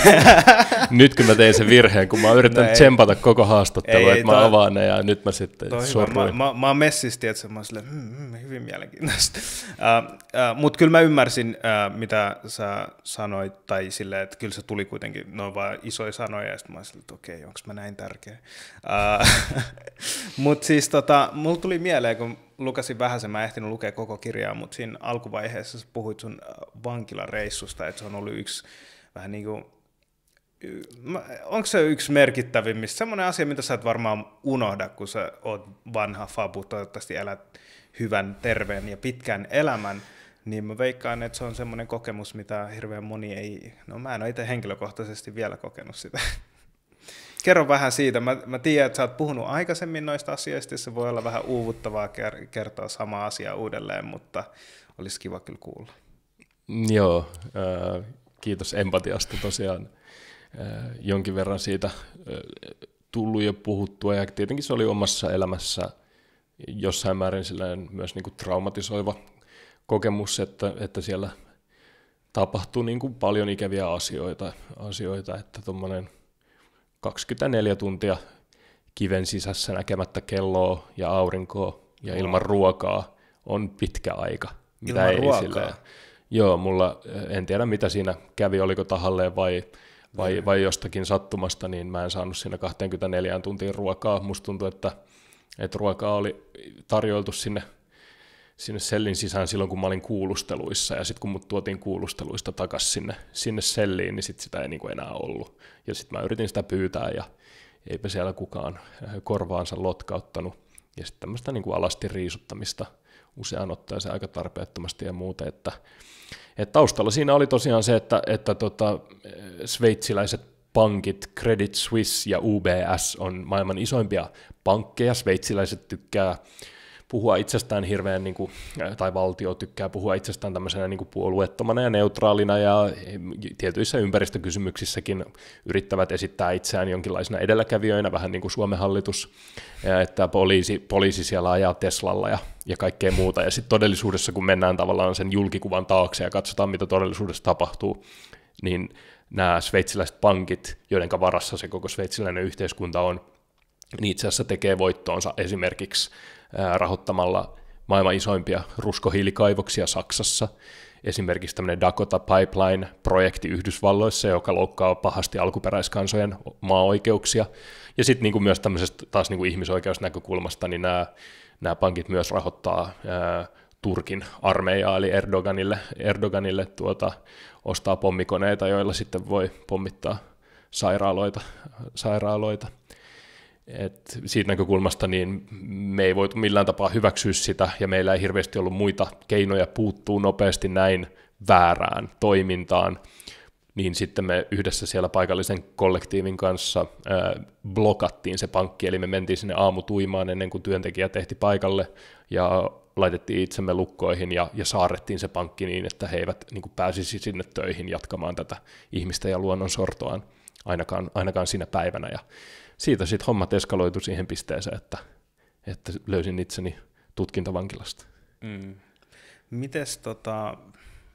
nyt kun mä tein sen virheen, kun mä oon yrittänyt no tsempata koko haastattelua, että mä toi, avaan ne ja nyt mä sitten sorruin. Mä, mä, mä oon messisti, että mä oon silleen, mm, mm hyvin mielenkiintoista. Uh, uh, Mutta kyllä mä ymmärsin, uh, mitä sä sanoit, tai silleen, että kyllä se tuli kuitenkin, no vaan isoja sanoja, ja sitten mä oon silleen, että okei, okay, onko mä näin tärkeä. Uh, Mutta siis tota, mulla tuli mieleen, kun lukasin vähän sen, mä en ehtinyt lukea koko kirjaa, mutta siinä alkuvaiheessa sä puhuit sun vankilareissusta, että se on ollut yksi vähän niin kuin onko se yksi merkittävimmistä, semmoinen asia, mitä sä et varmaan unohda, kun sä oot vanha fabu, toivottavasti elät hyvän, terveen ja pitkän elämän, niin mä veikkaan, että se on semmoinen kokemus, mitä hirveän moni ei, no mä en ole itse henkilökohtaisesti vielä kokenut sitä. Kerro vähän siitä. Mä, mä tiedän, että sä oot puhunut aikaisemmin noista asioista, se voi olla vähän uuvuttavaa kertoa sama asia uudelleen, mutta olisi kiva kyllä kuulla. Joo, äh, kiitos empatiasta tosiaan jonkin verran siitä tullut jo puhuttua ja tietenkin se oli omassa elämässä jossain määrin myös niin kuin traumatisoiva kokemus, että, että siellä tapahtuu niin kuin paljon ikäviä asioita, asioita että 24 tuntia kiven sisässä näkemättä kelloa ja aurinkoa ja ilman ruokaa on pitkä aika. ilman ruokaa? Silleen, Joo, mulla eh, en tiedä mitä siinä kävi, oliko tahalleen vai, vai, niin. vai jostakin sattumasta, niin mä en saanut siinä 24 tuntiin ruokaa. Musta tuntui, että, että ruokaa oli tarjoiltu sinne, sinne sellin sisään silloin, kun mä olin kuulusteluissa, ja sitten kun mut tuotiin kuulusteluista takaisin sinne, sinne selliin, niin sit sitä ei niinku enää ollut. Ja sitten mä yritin sitä pyytää, ja eipä siellä kukaan korvaansa lotkauttanut. Ja sitten tämmöistä niinku alasti riisuttamista – usean se aika tarpeettomasti ja muuta, että, että taustalla siinä oli tosiaan se, että, että tota, sveitsiläiset pankit, Credit Suisse ja UBS on maailman isoimpia pankkeja, sveitsiläiset tykkää puhua itsestään hirveän, niin kuin, tai valtio tykkää puhua itsestään tämmöisenä niin kuin puolueettomana ja neutraalina, ja tietyissä ympäristökysymyksissäkin yrittävät esittää itseään jonkinlaisina edelläkävijöinä, vähän niin kuin Suomen hallitus, että poliisi, poliisi siellä ajaa Teslalla ja, ja kaikkea muuta, ja sitten todellisuudessa, kun mennään tavallaan sen julkikuvan taakse ja katsotaan, mitä todellisuudessa tapahtuu, niin nämä sveitsiläiset pankit, joiden varassa se koko sveitsiläinen yhteiskunta on, niin itse asiassa tekee voittoonsa esimerkiksi rahoittamalla maailman isoimpia ruskohiilikaivoksia Saksassa. Esimerkiksi tämmöinen Dakota Pipeline-projekti Yhdysvalloissa, joka loukkaa pahasti alkuperäiskansojen maaoikeuksia. Ja sitten niin myös tämmöisestä taas niin kuin ihmisoikeusnäkökulmasta, niin nämä, nämä pankit myös rahoittaa ää, Turkin armeijaa, eli Erdoganille, Erdoganille tuota, ostaa pommikoneita, joilla sitten voi pommittaa sairaaloita. sairaaloita. Et siitä näkökulmasta niin me ei voitu millään tapaa hyväksyä sitä, ja meillä ei hirveästi ollut muita keinoja puuttuu nopeasti näin väärään toimintaan, niin sitten me yhdessä siellä paikallisen kollektiivin kanssa ää, blokattiin se pankki, eli me mentiin sinne aamutuimaan ennen kuin työntekijä tehti paikalle, ja laitettiin itsemme lukkoihin ja, ja saarettiin se pankki niin, että he eivät niin kuin pääsisi sinne töihin jatkamaan tätä ihmistä ja luonnon sortoaan ainakaan, ainakaan sinä päivänä. Ja siitä sitten hommat eskaloitu siihen pisteeseen, että, että löysin itseni tutkintavankilasta. Mm. Mites tota,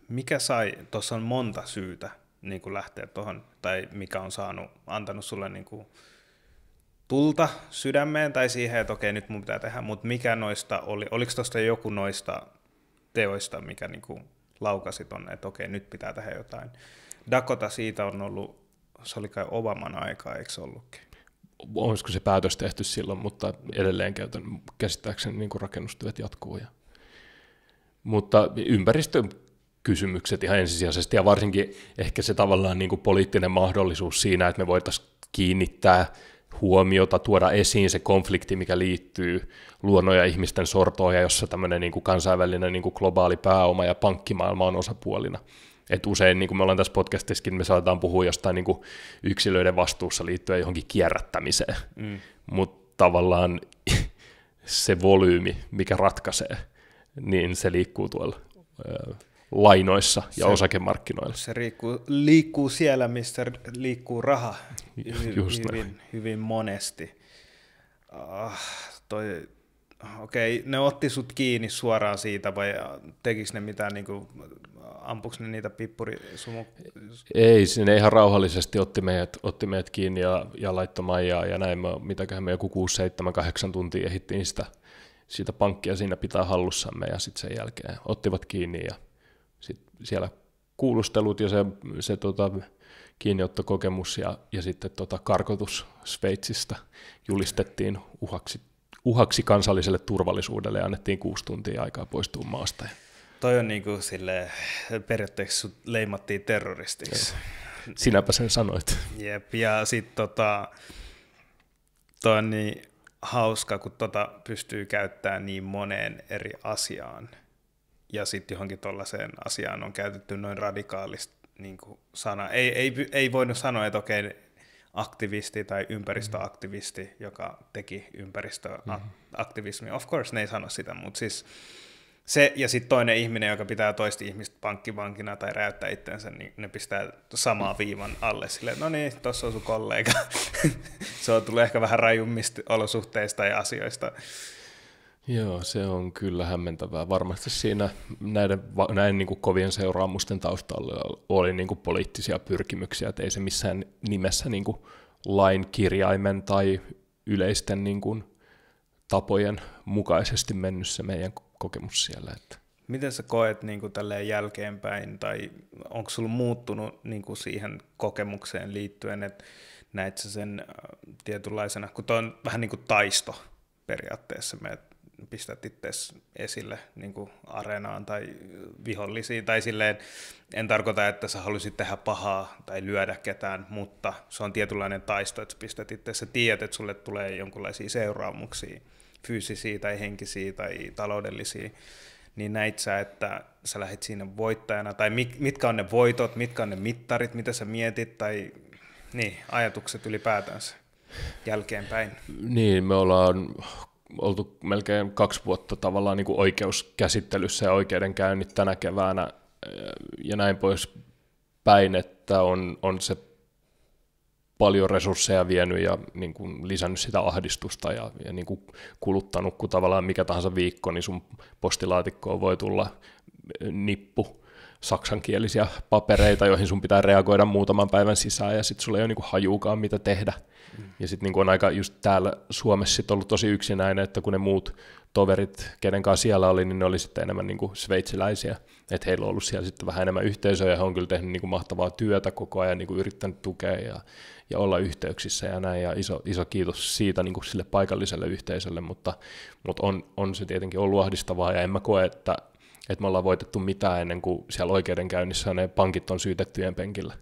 mikä sai, tuossa on monta syytä niin kuin lähteä tuohon, tai mikä on saanut, antanut sulle niin kuin tulta sydämeen tai siihen, että okei, nyt mun pitää tehdä, mutta mikä noista oli, oliko tuosta joku noista teoista, mikä niin kuin laukasi tuonne, että okei, nyt pitää tehdä jotain. Dakota siitä on ollut, se oli kai Obaman aikaa, eikö se ollutkin? olisiko se päätös tehty silloin, mutta edelleen käytän, käsittääkseni niin kuin rakennustyöt jatkuu. Ja. Mutta ympäristön kysymykset ihan ensisijaisesti, ja varsinkin ehkä se tavallaan niin kuin poliittinen mahdollisuus siinä, että me voitaisiin kiinnittää huomiota, tuoda esiin se konflikti, mikä liittyy luonnon ja ihmisten sortoon, ja jossa tämmöinen niin kuin kansainvälinen niin kuin globaali pääoma ja pankkimaailma on osapuolina. Et usein, niin kuin me ollaan tässä podcastissakin, me saadaan puhua jostain niin kuin yksilöiden vastuussa liittyen johonkin kierrättämiseen, mm. mutta tavallaan se volyymi, mikä ratkaisee, niin se liikkuu tuolla lainoissa ja se, osakemarkkinoilla. Se liikkuu, liikkuu siellä, missä liikkuu raha Just hyvin, hyvin monesti. Ah, toi, okei, okay, ne otti sut kiinni suoraan siitä vai tekis ne mitään, niin kuin, ampuks ne niitä pippurisumu? Ei, ne ihan rauhallisesti otti meidät, otti meidät kiinni ja, ja laittoi ja, ja näin, mitäköhän me joku 6, 7, 8 tuntia ehittiin sitä, sitä pankkia siinä pitää hallussamme ja sitten sen jälkeen ottivat kiinni ja sit siellä kuulustelut ja se, se tota, kiinniottokokemus ja, ja sitten tota, karkotus Sveitsistä julistettiin uhaksi uhaksi kansalliselle turvallisuudelle ja annettiin kuusi tuntia aikaa poistua maasta. Toi on niin kuin sille periaatteessa sut leimattiin terroristiksi. Jep. Sinäpä sen sanoit. Jep, ja sitten tota, toi on niin hauska, kun tota pystyy käyttämään niin moneen eri asiaan. Ja sitten johonkin tuollaiseen asiaan on käytetty noin radikaalisti niin kuin sana. Ei, ei, ei voinut sanoa, että okei, aktivisti tai mhm. ympäristöaktivisti, joka teki ympäristöaktivismia. Mm-hmm. Of course ne ei sano sitä, mutta siis se ja sitten toinen ihminen, joka pitää toista ihmistä pankkivankina tai räyttää itsensä, niin ne pistää samaa mm. viivan alle silleen, no niin, tuossa on sun kollega. se on tullut ehkä vähän rajummista olosuhteista ja asioista Joo, se on kyllä hämmentävää. Varmasti siinä näiden, näin niin kuin kovien seuraamusten taustalla oli niin kuin poliittisia pyrkimyksiä, että ei se missään nimessä niin kuin lain kirjaimen tai yleisten niin kuin tapojen mukaisesti mennyt se meidän kokemus siellä. Että. Miten sä koet niin kuin tälleen jälkeenpäin, tai onko sulla muuttunut niin kuin siihen kokemukseen liittyen, että näet sä sen äh, tietynlaisena, kun toi on vähän niin kuin taisto periaatteessa, me pistät itse esille niin kuin areenaan tai vihollisiin, tai silleen, en tarkoita, että sä haluaisit tehdä pahaa tai lyödä ketään, mutta se on tietynlainen taisto, että sä pistät itse, sä tiedät, että sulle tulee jonkinlaisia seuraamuksia, fyysisiä tai henkisiä tai taloudellisia, niin näit sä, että sä lähdet siinä voittajana, tai mitkä on ne voitot, mitkä on ne mittarit, mitä sä mietit, tai niin, ajatukset ylipäätänsä jälkeenpäin. Niin, me ollaan oltu melkein kaksi vuotta tavallaan niin kuin oikeuskäsittelyssä ja oikeudenkäynnit tänä keväänä ja näin pois päin, että on, on se paljon resursseja vienyt ja niin kuin lisännyt sitä ahdistusta ja, ja niin kuin kuluttanut, kun tavallaan mikä tahansa viikko, niin sun postilaatikkoon voi tulla nippu saksankielisiä papereita, joihin sun pitää reagoida muutaman päivän sisään, ja sitten sulla ei ole niinku hajuukaan, mitä tehdä. Mm. Ja sitten niinku on aika just täällä Suomessa sit ollut tosi yksinäinen, että kun ne muut toverit, kenen kanssa siellä oli, niin ne oli sitten enemmän niinku sveitsiläisiä. Että heillä on ollut siellä sitten vähän enemmän yhteisöä, ja he on kyllä tehnyt niinku mahtavaa työtä koko ajan, niinku yrittänyt tukea ja, ja olla yhteyksissä ja näin, ja iso, iso kiitos siitä niinku sille paikalliselle yhteisölle, mutta, mutta on, on se tietenkin ollut ahdistavaa, ja en mä koe, että että me ollaan voitettu mitään ennen kuin siellä oikeudenkäynnissä ne pankit on syytettyjen penkillä.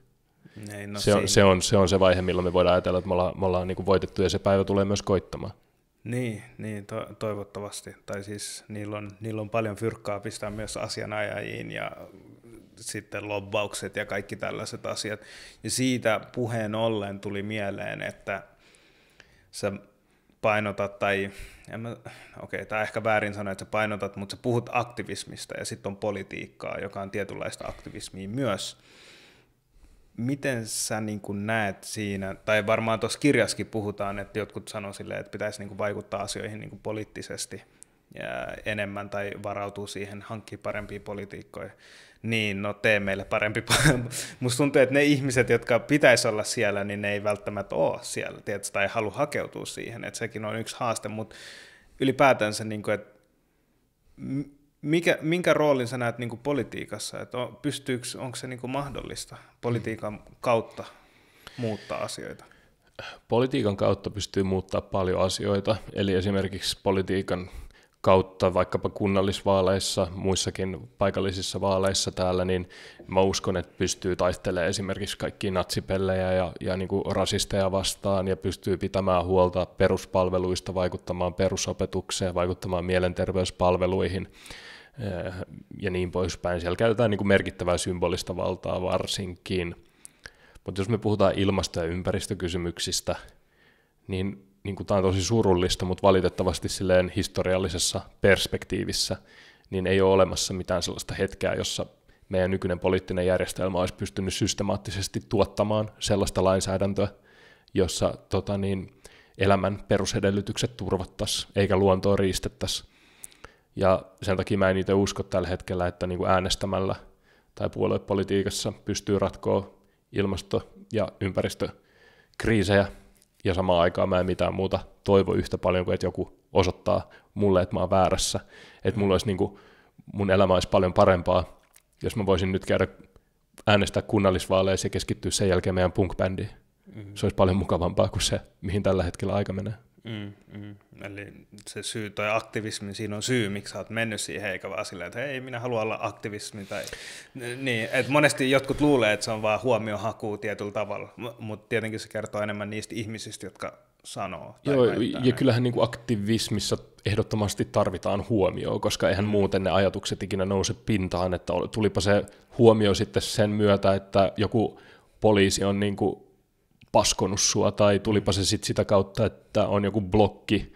Ei, niin, no se, on, se, on, se on se vaihe, milloin me voidaan ajatella, että me ollaan, me ollaan niin kuin voitettu ja se päivä tulee myös koittamaan. Niin, niin to, toivottavasti. Tai siis niillä on, niillä on paljon fyrkkaa pistää myös asianajajiin ja sitten lobbaukset ja kaikki tällaiset asiat. Ja siitä puheen ollen tuli mieleen, että sä painotat tai, okei, okay, tämä ehkä väärin sanoa, että sä painotat, mutta sä puhut aktivismista ja sitten on politiikkaa, joka on tietynlaista aktivismia myös. Miten sä niin kun näet siinä, tai varmaan tuossa kirjaskin puhutaan, että jotkut sanoo silleen, että pitäisi niin kuin vaikuttaa asioihin niin kuin poliittisesti ja enemmän tai varautuu siihen, hankkii parempia politiikkoja niin no tee meille parempi. Musta tuntuu, että ne ihmiset, jotka pitäisi olla siellä, niin ne ei välttämättä ole siellä, tiedätkö, tai halu hakeutua siihen, että sekin on yksi haaste, mutta ylipäätänsä, niin kuin, että mikä, minkä roolin sä näet niin kuin politiikassa, että on, pystyykö, onko se niin kuin mahdollista politiikan kautta muuttaa asioita? Politiikan kautta pystyy muuttaa paljon asioita, eli esimerkiksi politiikan kautta vaikkapa kunnallisvaaleissa, muissakin paikallisissa vaaleissa täällä, niin mä uskon, että pystyy taistelemaan esimerkiksi kaikki natsipellejä ja, ja niin kuin rasisteja vastaan ja pystyy pitämään huolta peruspalveluista, vaikuttamaan perusopetukseen, vaikuttamaan mielenterveyspalveluihin eh, ja niin poispäin. Siellä käytetään niin kuin merkittävää symbolista valtaa varsinkin. Mutta jos me puhutaan ilmasto- ja ympäristökysymyksistä, niin niin kuin tämä on tosi surullista, mutta valitettavasti silleen historiallisessa perspektiivissä, niin ei ole olemassa mitään sellaista hetkeä, jossa meidän nykyinen poliittinen järjestelmä olisi pystynyt systemaattisesti tuottamaan sellaista lainsäädäntöä, jossa tota niin, elämän perusedellytykset turvattaisiin, eikä luontoa riistettäisiin. Ja sen takia mä en itse usko tällä hetkellä, että niin kuin äänestämällä tai puoluepolitiikassa pystyy ratkoa ilmasto- ja ympäristökriisejä ja samaan aikaan mä en mitään muuta toivo yhtä paljon kuin, että joku osoittaa mulle, että mä oon väärässä. Että mulla olisi niin kuin, mun elämä olisi paljon parempaa, jos mä voisin nyt käydä äänestää kunnallisvaaleissa ja keskittyä sen jälkeen meidän punk Mm-hmm. Se olisi paljon mukavampaa kuin se, mihin tällä hetkellä aika menee. Mm, mm, Eli se syy tai aktivismi, siinä on syy, miksi sä oot mennyt siihen, eikä vaan silleen, että hei, minä haluan olla aktivismi. Tai, niin, että monesti jotkut luulee, että se on vaan huomiohaku tietyllä tavalla, mutta tietenkin se kertoo enemmän niistä ihmisistä, jotka sanoo. Tai Joo, ja kyllähän niin kuin aktivismissa ehdottomasti tarvitaan huomioon, koska eihän mm. muuten ne ajatukset ikinä nouse pintaan, että tulipa se huomio sitten sen myötä, että joku poliisi on niin kuin paskonut sua, tai tulipa se sitten sitä kautta, että on joku blokki,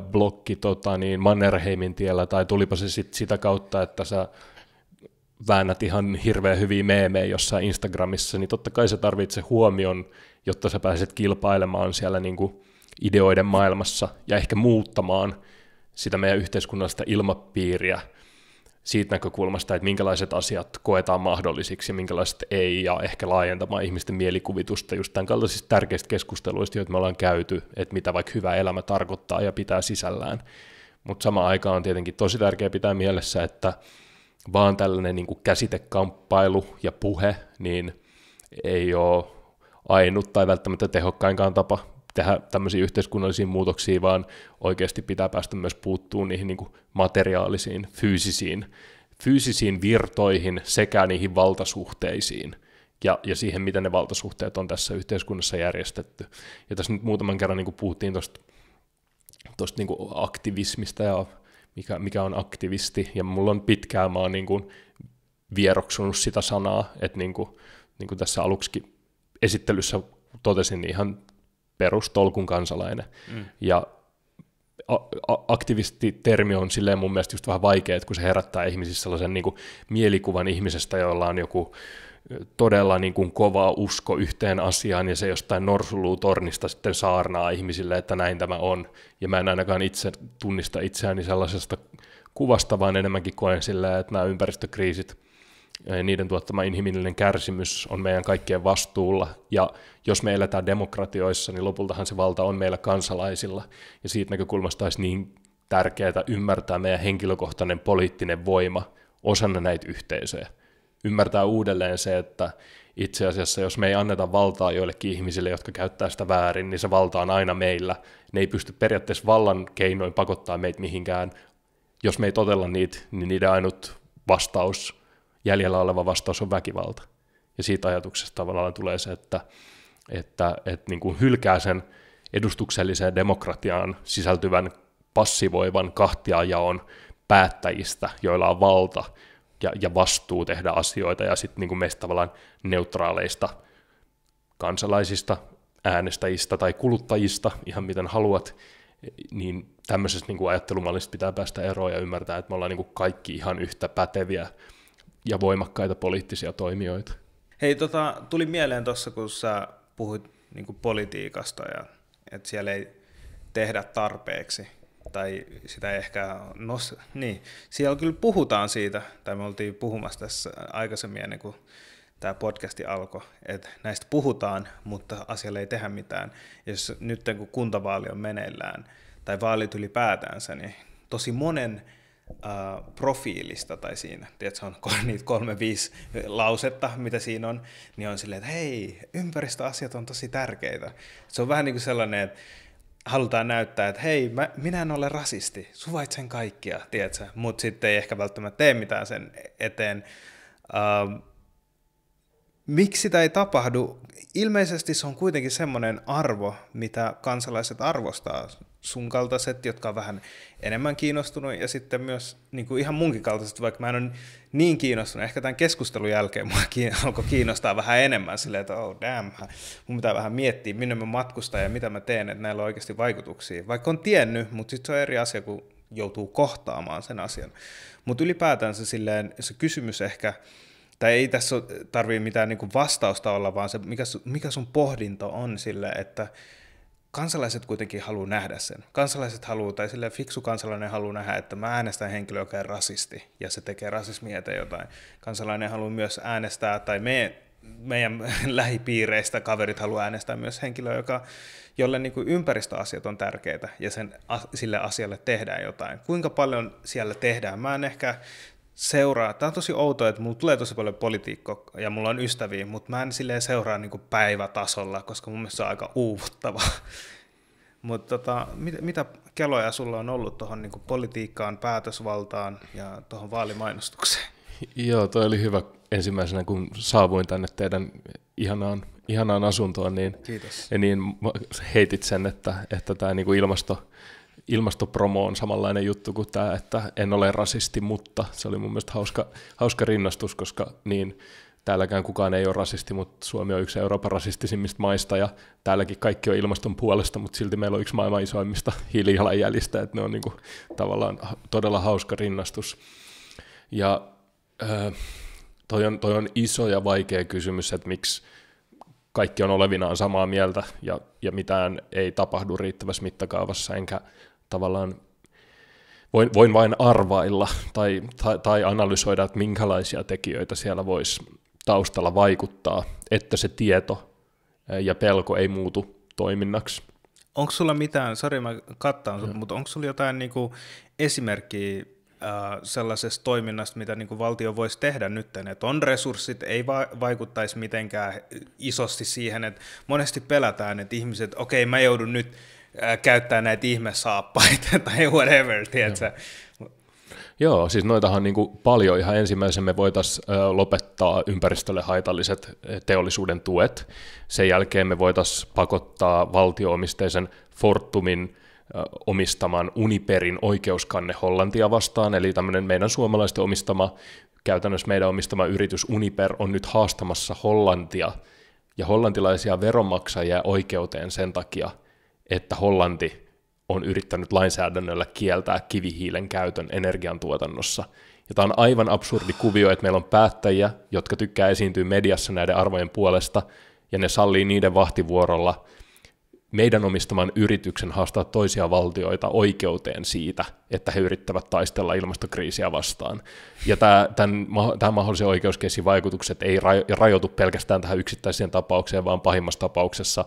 blokki tota, niin Mannerheimin tiellä, tai tulipa se sitten sitä kautta, että sä väännät ihan hirveän hyviä meemejä jossain Instagramissa, niin totta kai sä tarvitset huomion, jotta sä pääset kilpailemaan siellä niin kuin ideoiden maailmassa ja ehkä muuttamaan sitä meidän yhteiskunnallista ilmapiiriä – siitä näkökulmasta, että minkälaiset asiat koetaan mahdollisiksi ja minkälaiset ei, ja ehkä laajentamaan ihmisten mielikuvitusta just tämän kaltaisista tärkeistä keskusteluista, joita me ollaan käyty, että mitä vaikka hyvä elämä tarkoittaa ja pitää sisällään. Mutta samaan aikaan on tietenkin tosi tärkeää pitää mielessä, että vaan tällainen niin kuin käsitekamppailu ja puhe, niin ei ole ainut tai välttämättä tehokkainkaan tapa tehdä tämmöisiä yhteiskunnallisia muutoksia, vaan oikeasti pitää päästä myös puuttuu niihin niin materiaalisiin, fyysisiin, fyysisiin virtoihin sekä niihin valtasuhteisiin ja, ja siihen, miten ne valtasuhteet on tässä yhteiskunnassa järjestetty. Ja tässä nyt muutaman kerran niin puhuttiin tuosta tosta niin aktivismista ja mikä, mikä on aktivisti, ja mulla on pitkään, mä oon niin kuin vieroksunut sitä sanaa, että niin kuin, niin kuin tässä aluksi esittelyssä totesin, niin ihan perustolkun kansalainen. Mm. Ja a- a- aktivistitermi on silleen mun mielestä just vähän vaikea, että kun se herättää ihmisissä sellaisen niin kuin mielikuvan ihmisestä, jolla on joku todella niin kuin kova usko yhteen asiaan, ja se jostain norsuluutornista sitten saarnaa ihmisille, että näin tämä on. Ja mä en ainakaan itse tunnista itseäni sellaisesta kuvasta, vaan enemmänkin koen sillä, että nämä ympäristökriisit – niiden tuottama inhimillinen kärsimys on meidän kaikkien vastuulla, ja jos me eletään demokratioissa, niin lopultahan se valta on meillä kansalaisilla, ja siitä näkökulmasta olisi niin tärkeää ymmärtää meidän henkilökohtainen poliittinen voima osana näitä yhteisöjä. Ymmärtää uudelleen se, että itse asiassa jos me ei anneta valtaa joillekin ihmisille, jotka käyttää sitä väärin, niin se valta on aina meillä. Ne ei pysty periaatteessa vallan keinoin pakottaa meitä mihinkään. Jos me ei totella niitä, niin niiden ainut vastaus jäljellä oleva vastaus on väkivalta. Ja siitä ajatuksesta tavallaan tulee se, että, että, että niin kuin hylkää sen edustukselliseen demokratiaan sisältyvän passivoivan kahtiajaon päättäjistä, joilla on valta ja, ja vastuu tehdä asioita, ja sitten niin kuin meistä tavallaan neutraaleista kansalaisista, äänestäjistä tai kuluttajista, ihan miten haluat, niin tämmöisestä niin kuin ajattelumallista pitää päästä eroon ja ymmärtää, että me ollaan niin kuin kaikki ihan yhtä päteviä ja voimakkaita poliittisia toimijoita. Hei, tota, tuli mieleen tuossa, kun sä puhuit niin kuin politiikasta ja että siellä ei tehdä tarpeeksi tai sitä ei ehkä nos... Niin, siellä kyllä puhutaan siitä, tai me oltiin puhumassa tässä aikaisemmin ennen kuin tämä podcasti alkoi, että näistä puhutaan, mutta asialle ei tehdä mitään. Jos nyt kun kuntavaali on meneillään, tai vaalit ylipäätänsä, niin tosi monen Uh, profiilista tai siinä, tiedätkö, on niitä kolme, viisi lausetta, mitä siinä on, niin on silleen, että hei, ympäristöasiat on tosi tärkeitä. Se on vähän niin kuin sellainen, että halutaan näyttää, että hei, mä, minä en ole rasisti, suvaitsen kaikkia, tiedätkö, mutta sitten ei ehkä välttämättä tee mitään sen eteen. Uh, miksi sitä ei tapahdu? Ilmeisesti se on kuitenkin semmoinen arvo, mitä kansalaiset arvostaa sun kaltaiset, jotka on vähän enemmän kiinnostunut, ja sitten myös niin kuin ihan munkin kaltaiset, vaikka mä en ole niin kiinnostunut, ehkä tämän keskustelun jälkeen mua alkoi kiinnostaa vähän enemmän silleen, että oh damn, mun pitää vähän miettiä, minne mä matkustan ja mitä mä teen, että näillä on oikeasti vaikutuksia. Vaikka on tiennyt, mutta sitten se on eri asia, kun joutuu kohtaamaan sen asian. Mutta ylipäätään se, silleen, se kysymys ehkä, tai ei tässä tarvii mitään kuin niinku vastausta olla, vaan se, mikä, mikä sun pohdinto on sille, että kansalaiset kuitenkin haluaa nähdä sen. Kansalaiset haluaa, tai sille fiksu kansalainen haluaa nähdä, että mä äänestän henkilöä, joka on rasisti, ja se tekee rasismia tai jotain. Kansalainen haluaa myös äänestää, tai me, meidän lähipiireistä kaverit haluaa äänestää myös henkilöä, joka, jolle niin kuin ympäristöasiat on tärkeitä, ja sen, sille asialle tehdään jotain. Kuinka paljon siellä tehdään? Mä en ehkä seuraa, tämä on tosi outoa, että mulla tulee tosi paljon politiikkoa ja mulla on ystäviä, mutta mä en silleen seuraa niin päivätasolla, koska mun mielestä se on aika uuvuttavaa. mutta tota, mit, mitä keloja sulla on ollut tuohon niin politiikkaan, päätösvaltaan ja tuohon vaalimainostukseen? Joo, toi oli hyvä ensimmäisenä, kun saavuin tänne teidän ihanaan, ihanaan asuntoon, niin, Kiitos. niin heitit sen, että, että tämä niin ilmasto, ilmastopromo on samanlainen juttu kuin tämä, että en ole rasisti, mutta se oli mun mielestä hauska, hauska rinnastus, koska niin täälläkään kukaan ei ole rasisti, mutta Suomi on yksi Euroopan rasistisimmista maista ja täälläkin kaikki on ilmaston puolesta, mutta silti meillä on yksi maailman isoimmista hiilijalanjäljistä, että ne on niin kuin tavallaan todella hauska rinnastus. Ja äh, toi, on, toi on iso ja vaikea kysymys, että miksi kaikki on olevinaan samaa mieltä ja, ja mitään ei tapahdu riittävässä mittakaavassa, enkä tavallaan voin, voin vain arvailla tai, tai, tai analysoida, että minkälaisia tekijöitä siellä voisi taustalla vaikuttaa, että se tieto ja pelko ei muutu toiminnaksi. Onko sulla mitään, sori mä kattaan sut, mutta onko sulla jotain niinku esimerkkiä äh, sellaisesta toiminnasta, mitä niinku valtio voisi tehdä nyt, että on resurssit, ei va- vaikuttaisi mitenkään isosti siihen, että monesti pelätään, että ihmiset, okei okay, mä joudun nyt ää, käyttää näitä ihmesaappaita tai whatever, tiedätkö? Joo. Joo, siis noitahan niin kuin paljon. Ihan ensimmäisen me voitaisiin lopettaa ympäristölle haitalliset teollisuuden tuet. Sen jälkeen me voitaisiin pakottaa valtioomisteisen Fortumin omistaman Uniperin oikeuskanne Hollantia vastaan, eli tämmöinen meidän suomalaisten omistama, käytännössä meidän omistama yritys Uniper on nyt haastamassa Hollantia ja hollantilaisia veronmaksajia oikeuteen sen takia, että Hollanti on yrittänyt lainsäädännöllä kieltää kivihiilen käytön energiantuotannossa. Ja tämä on aivan absurdi kuvio, että meillä on päättäjiä, jotka tykkää esiintyä mediassa näiden arvojen puolesta, ja ne sallii niiden vahtivuorolla meidän omistaman yrityksen haastaa toisia valtioita oikeuteen siitä, että he yrittävät taistella ilmastokriisiä vastaan. Ja tämän, tämän mahdollisen oikeuskeisin vaikutukset ei rajoitu pelkästään tähän yksittäiseen tapaukseen, vaan pahimmassa tapauksessa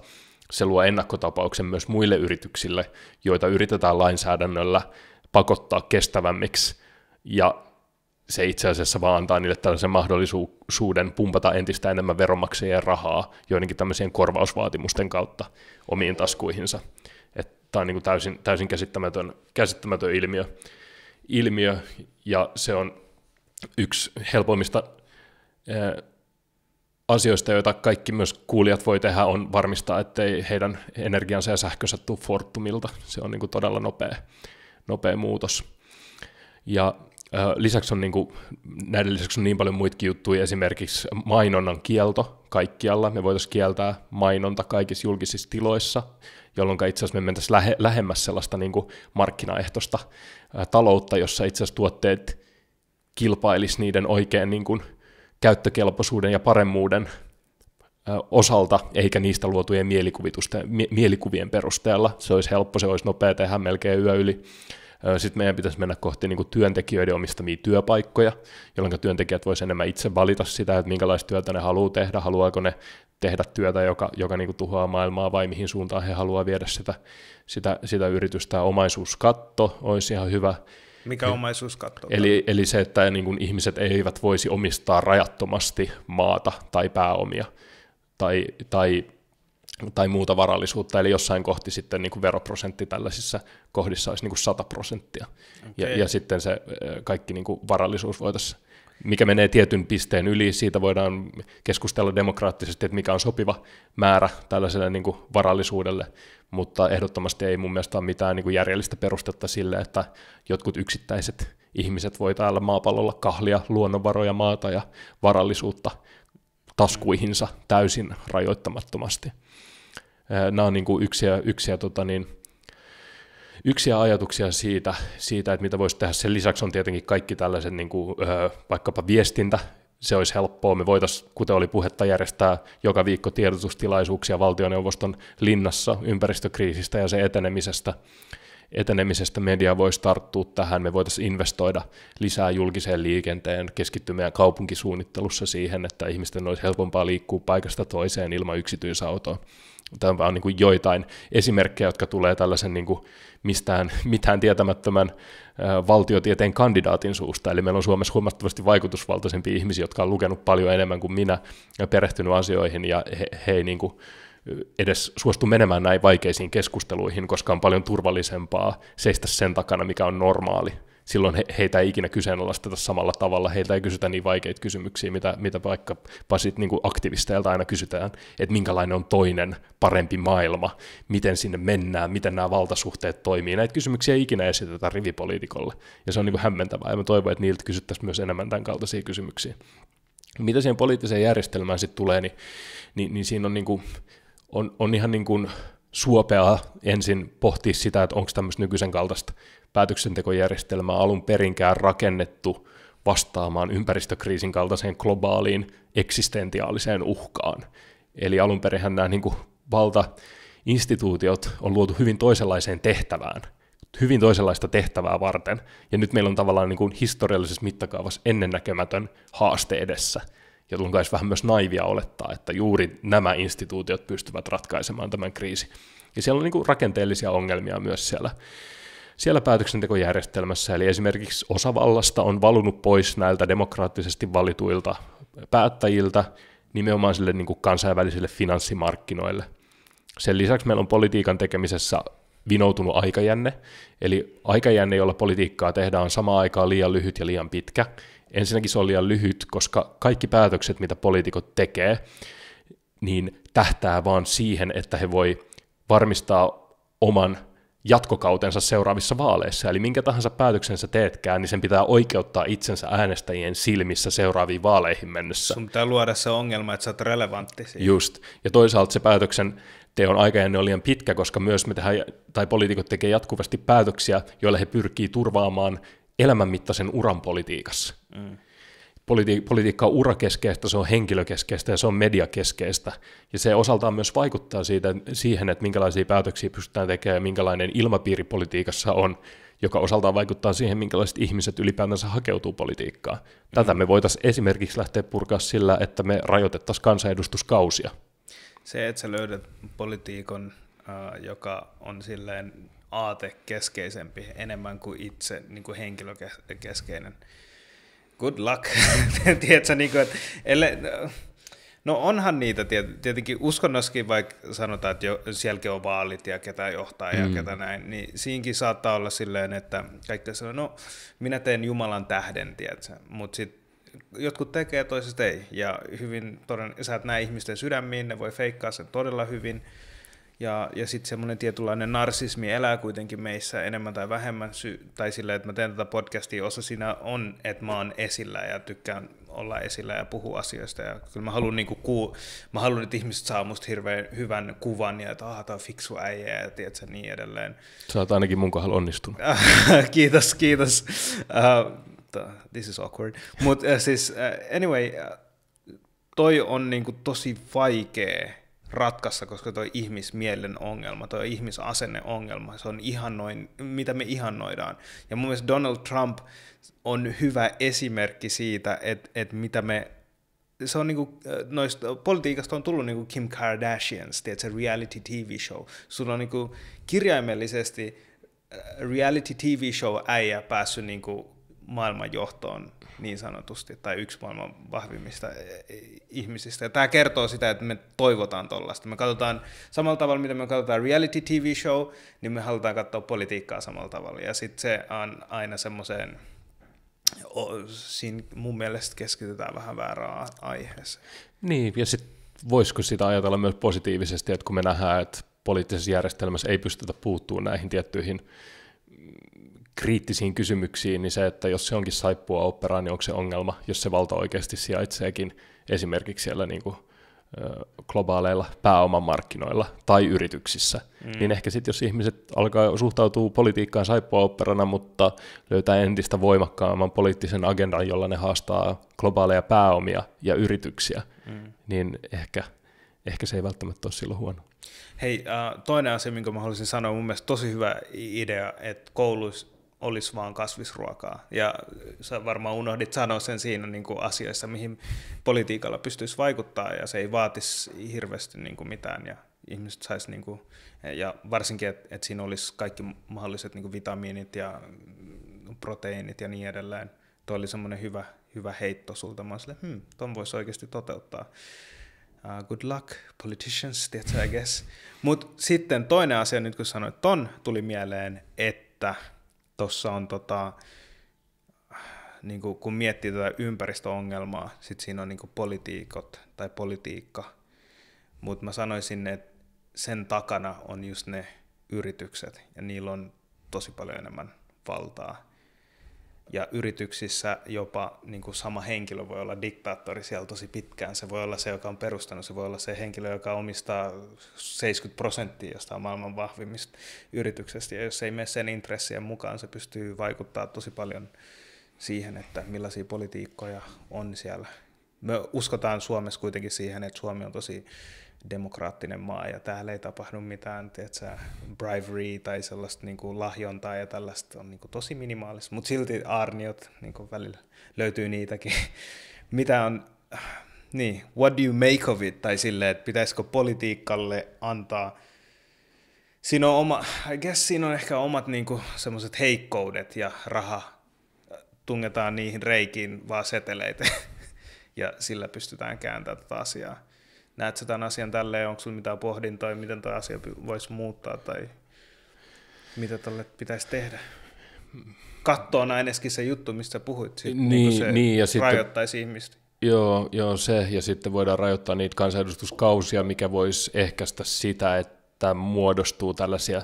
se luo ennakkotapauksen myös muille yrityksille, joita yritetään lainsäädännöllä pakottaa kestävämmiksi, ja se itse asiassa vaan antaa niille tällaisen mahdollisuuden pumpata entistä enemmän veronmaksajien rahaa joidenkin tämmöisien korvausvaatimusten kautta omiin taskuihinsa. Tämä on niin täysin, täysin käsittämätön, käsittämätön ilmiö, ilmiö, ja se on yksi helpoimmista asioista, joita kaikki myös kuulijat voi tehdä, on varmistaa, ettei heidän energiansa ja sähkönsä tule Fortumilta. Se on niin kuin todella nopea, nopea muutos. Ja lisäksi on niin kuin, näiden lisäksi on niin paljon muitakin juttuja, esimerkiksi mainonnan kielto kaikkialla. Me voitaisiin kieltää mainonta kaikissa julkisissa tiloissa, jolloin itse asiassa me mentäisiin lähe, lähemmäs sellaista niin kuin markkinaehtoista taloutta, jossa itse asiassa tuotteet kilpailisi niiden oikein niin kuin, käyttökelpoisuuden ja paremmuuden osalta, eikä niistä luotujen mie, mielikuvien perusteella. Se olisi helppo, se olisi nopea tehdä melkein yö yli. Sitten meidän pitäisi mennä kohti niin kuin työntekijöiden omistamia työpaikkoja, jolloin työntekijät voisivat enemmän itse valita sitä, että minkälaista työtä ne haluaa tehdä, haluaako ne tehdä työtä, joka, joka niin kuin tuhoaa maailmaa vai mihin suuntaan he haluaa viedä sitä, sitä, sitä yritystä. Omaisuuskatto olisi ihan hyvä mikä niin, omaisuus katsotaan? Eli, eli se, että niin kuin ihmiset eivät voisi omistaa rajattomasti maata tai pääomia tai, tai, tai muuta varallisuutta, eli jossain kohti sitten niin kuin veroprosentti tällaisissa kohdissa olisi niin kuin 100 prosenttia. Okay. Ja, ja sitten se kaikki niin kuin varallisuus voitaisiin mikä menee tietyn pisteen yli, siitä voidaan keskustella demokraattisesti, että mikä on sopiva määrä tällaiselle niin kuin varallisuudelle, mutta ehdottomasti ei mun mielestä ole mitään niin kuin järjellistä perustetta sille, että jotkut yksittäiset ihmiset voi täällä maapallolla kahlia luonnonvaroja, maata ja varallisuutta taskuihinsa täysin rajoittamattomasti. Nämä on niin kuin yksiä, yksiä tota niin, yksiä ajatuksia siitä, siitä, että mitä voisi tehdä. Sen lisäksi on tietenkin kaikki tällaiset niin kuin, ö, vaikkapa viestintä, se olisi helppoa. Me voitaisiin, kuten oli puhetta, järjestää joka viikko tiedotustilaisuuksia valtioneuvoston linnassa ympäristökriisistä ja sen etenemisestä. Etenemisestä media voisi tarttua tähän. Me voitaisiin investoida lisää julkiseen liikenteen, keskittyä meidän kaupunkisuunnittelussa siihen, että ihmisten olisi helpompaa liikkua paikasta toiseen ilman yksityisautoa. Tämä on vaan niin kuin joitain esimerkkejä, jotka tulee tällaisen niin kuin mistään mitään tietämättömän valtiotieteen kandidaatin suusta. Eli meillä on Suomessa huomattavasti vaikutusvaltaisempia ihmisiä, jotka on lukenut paljon enemmän kuin minä ja perehtynyt asioihin, ja he, he ei niin kuin edes suostu menemään näin vaikeisiin keskusteluihin, koska on paljon turvallisempaa seistä sen takana, mikä on normaali silloin he, heitä ei ikinä kyseenalaisteta samalla tavalla, heiltä ei kysytä niin vaikeita kysymyksiä, mitä, mitä vaikka pasit niin kuin aktivisteilta aina kysytään, että minkälainen on toinen parempi maailma, miten sinne mennään, miten nämä valtasuhteet toimii. Näitä kysymyksiä ei ikinä esitetä rivipoliitikolle, ja se on niin kuin hämmentävää, ja mä toivon, että niiltä kysyttäisiin myös enemmän tämän kaltaisia kysymyksiä. Mitä siihen poliittiseen järjestelmään sitten tulee, niin, niin, niin siinä on, niin kuin, on, on ihan niin kuin, suopeaa ensin pohtia sitä, että onko tämmöistä nykyisen kaltaista päätöksentekojärjestelmää alun perinkään rakennettu vastaamaan ympäristökriisin kaltaiseen globaaliin eksistentiaaliseen uhkaan. Eli alun perinhän nämä niin kuin valtainstituutiot on luotu hyvin toisenlaiseen tehtävään, hyvin toisenlaista tehtävää varten. Ja nyt meillä on tavallaan niin kuin historiallisessa mittakaavassa ennennäkemätön haaste edessä – ja tulkaisi vähän myös naivia olettaa, että juuri nämä instituutiot pystyvät ratkaisemaan tämän kriisin. Ja siellä on niin kuin rakenteellisia ongelmia myös siellä, siellä päätöksentekojärjestelmässä, eli esimerkiksi osavallasta on valunut pois näiltä demokraattisesti valituilta päättäjiltä nimenomaan sille niin kuin kansainvälisille finanssimarkkinoille. Sen lisäksi meillä on politiikan tekemisessä vinoutunut aikajänne, eli aikajänne, jolla politiikkaa tehdään, on samaan aikaan liian lyhyt ja liian pitkä, Ensinnäkin se on liian lyhyt, koska kaikki päätökset, mitä poliitikot tekee, niin tähtää vaan siihen, että he voi varmistaa oman jatkokautensa seuraavissa vaaleissa. Eli minkä tahansa päätöksen sä teetkään, niin sen pitää oikeuttaa itsensä äänestäjien silmissä seuraaviin vaaleihin mennessä. Sun pitää luoda se ongelma, että sä oot relevantti siihen. Just. Ja toisaalta se päätöksen teon aikajänne on liian pitkä, koska myös me tehdään, tai poliitikot tekee jatkuvasti päätöksiä, joilla he pyrkii turvaamaan elämänmittaisen uran politiikassa. Mm. Politi- politiikka on urakeskeistä, se on henkilökeskeistä ja se on mediakeskeistä. Ja se osaltaan myös vaikuttaa siitä, siihen, että minkälaisia päätöksiä pystytään tekemään ja minkälainen ilmapiiri politiikassa on, joka osaltaan vaikuttaa siihen, minkälaiset ihmiset ylipäätänsä hakeutuu politiikkaan. Tätä me voitaisiin esimerkiksi lähteä purkaa sillä, että me rajoitettaisiin kansanedustuskausia. Se, että sä löydät politiikon, joka on silleen aatekeskeisempi enemmän kuin itse niin kuin henkilökeskeinen. Good luck. Tiedätkö, niin kuin, että, elle, no onhan niitä tietenkin uskonnoskin, vaikka sanotaan, että jo, sielläkin on vaalit ja ketä johtaa ja mm. ketä näin, niin siinkin saattaa olla silleen, että kaikki sanoo, no minä teen Jumalan tähden, tiedätkö, mutta sitten jotkut tekee, toiset ei. Ja hyvin toden, sä et näe ihmisten sydämiin, ne voi feikkaa sen todella hyvin. Ja, ja sitten semmoinen tietynlainen narsismi elää kuitenkin meissä enemmän tai vähemmän, sy- tai sillä, että mä teen tätä podcastia, osa siinä on, että mä oon esillä ja tykkään olla esillä ja puhua asioista. Ja kyllä mä haluan, niin ku- kuu- mä haluan että ihmiset saa musta hirveän hyvän kuvan ja että ah, on fiksu äijä ja tiedätkö, niin edelleen. Sä oot ainakin mun kohdalla onnistunut. kiitos, kiitos. Uh, this is awkward. Mutta uh, äh, siis uh, anyway, uh, toi on niin tosi vaikea ratkassa, koska tuo ihmismielen ongelma, tuo ihmisasenneongelma, se on ihan noin, mitä me ihannoidaan. Ja mun mielestä Donald Trump on hyvä esimerkki siitä, että, että mitä me se on niinku, äh, noista, politiikasta on tullut niinku Kim Kardashians, se reality TV show. Sulla on niinku kirjaimellisesti äh, reality TV show äijä päässyt niinku maailman johtoon niin sanotusti, tai yksi maailman vahvimmista e, e, ihmisistä. Ja tämä kertoo sitä, että me toivotaan tuollaista. Me katsotaan samalla tavalla, mitä me katsotaan reality TV show, niin me halutaan katsoa politiikkaa samalla tavalla. Ja sitten se on aina semmoiseen, siinä mun mielestä keskitytään vähän väärään aiheeseen. Niin, ja sitten voisiko sitä ajatella myös positiivisesti, että kun me nähdään, että poliittisessa järjestelmässä ei pystytä puuttumaan näihin tiettyihin kriittisiin kysymyksiin, niin se, että jos se onkin saippua operaa, niin onko se ongelma, jos se valta oikeasti sijaitseekin esimerkiksi siellä niin kuin, globaaleilla pääomamarkkinoilla tai yrityksissä, mm. niin ehkä sitten jos ihmiset alkaa suhtautua politiikkaan saippua operana, mutta löytää entistä voimakkaamman poliittisen agendan, jolla ne haastaa globaaleja pääomia ja yrityksiä, mm. niin ehkä, ehkä se ei välttämättä ole silloin huono. Hei, äh, toinen asia, minkä mä haluaisin sanoa, mun mielestä tosi hyvä idea, että kouluissa olisi vaan kasvisruokaa. Ja sä varmaan unohdit sanoa sen siinä niin kuin asioissa, mihin politiikalla pystyisi vaikuttaa ja se ei vaatisi hirveästi niin kuin mitään ja ihmiset sais niin kuin, ja varsinkin, että et siinä olisi kaikki mahdolliset niin kuin vitamiinit ja proteiinit ja niin edelleen. Tuo oli semmoinen hyvä, hyvä heitto sulta. Mä sille, hmm, ton voisi oikeasti toteuttaa. Uh, good luck, politicians, tietysti, I guess. Mutta sitten toinen asia, nyt kun sanoit ton, tuli mieleen, että tuossa on tota, niin kuin, kun miettii tätä ympäristöongelmaa, sitten siinä on niin kuin politiikot tai politiikka, mutta mä sanoisin, että sen takana on just ne yritykset ja niillä on tosi paljon enemmän valtaa ja yrityksissä jopa niin kuin sama henkilö voi olla diktaattori siellä tosi pitkään. Se voi olla se, joka on perustanut, se voi olla se henkilö, joka omistaa 70 prosenttia jostain maailman vahvimmista yrityksestä. Ja jos ei mene sen intressien mukaan, se pystyy vaikuttaa tosi paljon siihen, että millaisia politiikkoja on siellä. Me uskotaan Suomessa kuitenkin siihen, että Suomi on tosi demokraattinen maa ja täällä ei tapahdu mitään tiedätkö, bribery tai sellaista niin kuin lahjontaa ja tällaista on niin kuin tosi minimaalista, mutta silti arniot, niin kuin välillä löytyy niitäkin. Mitä on, niin, what do you make of it, tai silleen, että pitäisikö politiikalle antaa, siinä on, oma, I guess siinä on ehkä omat niin semmoiset heikkoudet ja raha tungetaan niihin reikiin vaan seteleitä ja sillä pystytään kääntämään tätä asiaa näet sä tämän asian tälleen, onko sulla mitään pohdintaa, miten tämä asia voisi muuttaa tai mitä tälle pitäisi tehdä? Katsoa näin ainakin se juttu, mistä puhuit, sit, niin, se niin, ja rajoittaisi sitten, ihmistä. Joo, joo, se, ja sitten voidaan rajoittaa niitä kansanedustuskausia, mikä voisi ehkäistä sitä, että muodostuu tällaisia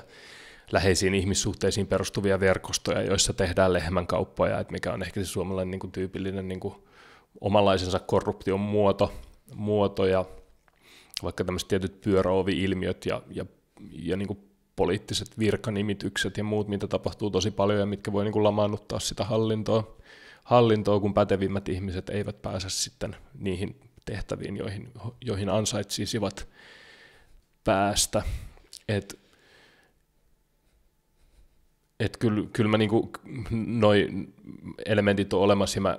läheisiin ihmissuhteisiin perustuvia verkostoja, joissa tehdään kauppoja, että mikä on ehkä se suomalainen niin kuin, tyypillinen niin kuin, omanlaisensa korruption muoto, muoto ja vaikka tämmöiset tietyt pyöräovi-ilmiöt ja, ja, ja niin kuin poliittiset virkanimitykset ja muut, mitä tapahtuu tosi paljon ja mitkä voi niin kuin lamaannuttaa sitä hallintoa, hallintoa, kun pätevimmät ihmiset eivät pääse sitten niihin tehtäviin, joihin, joihin ansaitsisivat päästä. Et, et kyllä, kyllä mä niinku, noi elementit on olemassa ja mä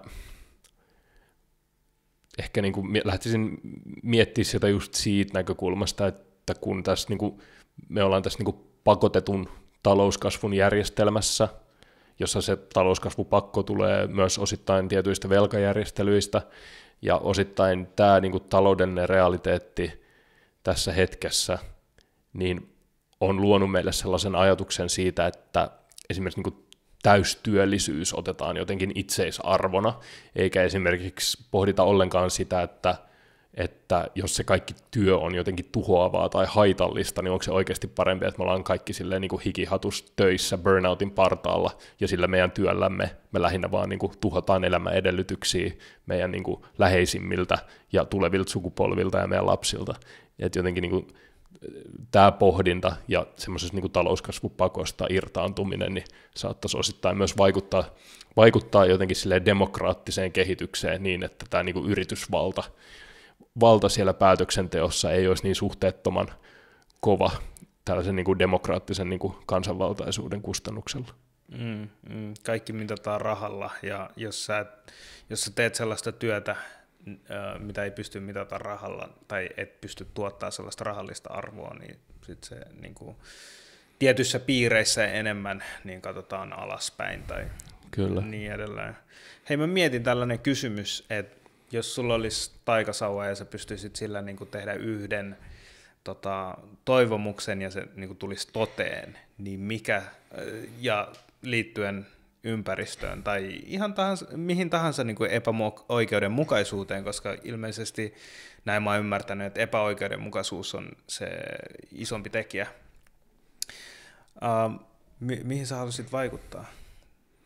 ehkä niin kuin lähtisin miettimään sitä just siitä näkökulmasta, että kun tässä niin kuin, me ollaan tässä niin kuin pakotetun talouskasvun järjestelmässä, jossa se talouskasvupakko tulee myös osittain tietyistä velkajärjestelyistä, ja osittain tämä niin kuin talouden realiteetti tässä hetkessä niin on luonut meille sellaisen ajatuksen siitä, että esimerkiksi niin kuin täystyöllisyys otetaan jotenkin itseisarvona, eikä esimerkiksi pohdita ollenkaan sitä, että, että jos se kaikki työ on jotenkin tuhoavaa tai haitallista, niin onko se oikeasti parempi, että me ollaan kaikki silleen niin kuin hikihatus töissä burnoutin partaalla, ja sillä meidän työllämme me lähinnä vaan niin kuin tuhotaan elämän edellytyksiä meidän niin kuin läheisimmiltä ja tulevilta sukupolvilta ja meidän lapsilta. Et jotenkin niin kuin, tämä pohdinta ja semmoisesta niin talouskasvupakosta irtaantuminen niin saattaisi osittain myös vaikuttaa, vaikuttaa jotenkin sille demokraattiseen kehitykseen niin, että tämä niin kuin yritysvalta valta siellä päätöksenteossa ei olisi niin suhteettoman kova tällaisen niin kuin demokraattisen niin kuin kansanvaltaisuuden kustannuksella. Mm, mm, kaikki mitataan rahalla ja jos sä, jos sä teet sellaista työtä, Äh, mitä ei pysty mitata rahalla tai et pysty tuottaa sellaista rahallista arvoa, niin sitten se niin kuin, tietyissä piireissä enemmän niin katsotaan alaspäin tai Kyllä. niin edelleen. Hei, mä mietin tällainen kysymys, että jos sulla olisi taikasauva ja sä pystyisit sillä niin kuin tehdä yhden tota, toivomuksen ja se niin kuin tulisi toteen, niin mikä, ja liittyen ympäristöön tai ihan tahansa, mihin tahansa niin kuin epäoikeudenmukaisuuteen, koska ilmeisesti näin mä oon ymmärtänyt, että epäoikeudenmukaisuus on se isompi tekijä. Uh, mi- mihin sä haluaisit vaikuttaa?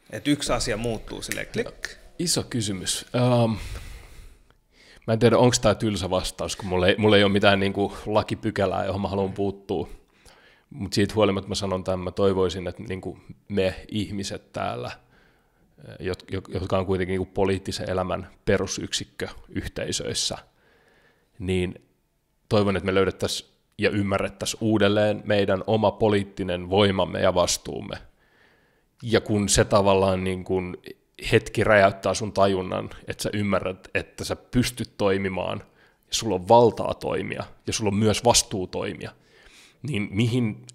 Että yksi asia muuttuu sille klik. No, iso kysymys. Um, mä en tiedä, onko tämä tylsä vastaus, kun mulla ei, mulla ei ole mitään niin kuin, lakipykälää, johon mä haluan puuttua. Mutta siitä huolimatta mä sanon tämän, mä toivoisin, että niin me ihmiset täällä, eh, jotka on kuitenkin niin poliittisen elämän perusyksikkö yhteisöissä, niin toivon, että me löydettäisiin ja ymmärrettäisiin uudelleen meidän oma poliittinen voimamme ja vastuumme. Ja kun se tavallaan niin kun hetki räjäyttää sun tajunnan, että sä ymmärrät, että sä pystyt toimimaan, ja sulla on valtaa toimia, ja sulla on myös vastuu toimia, niin mihin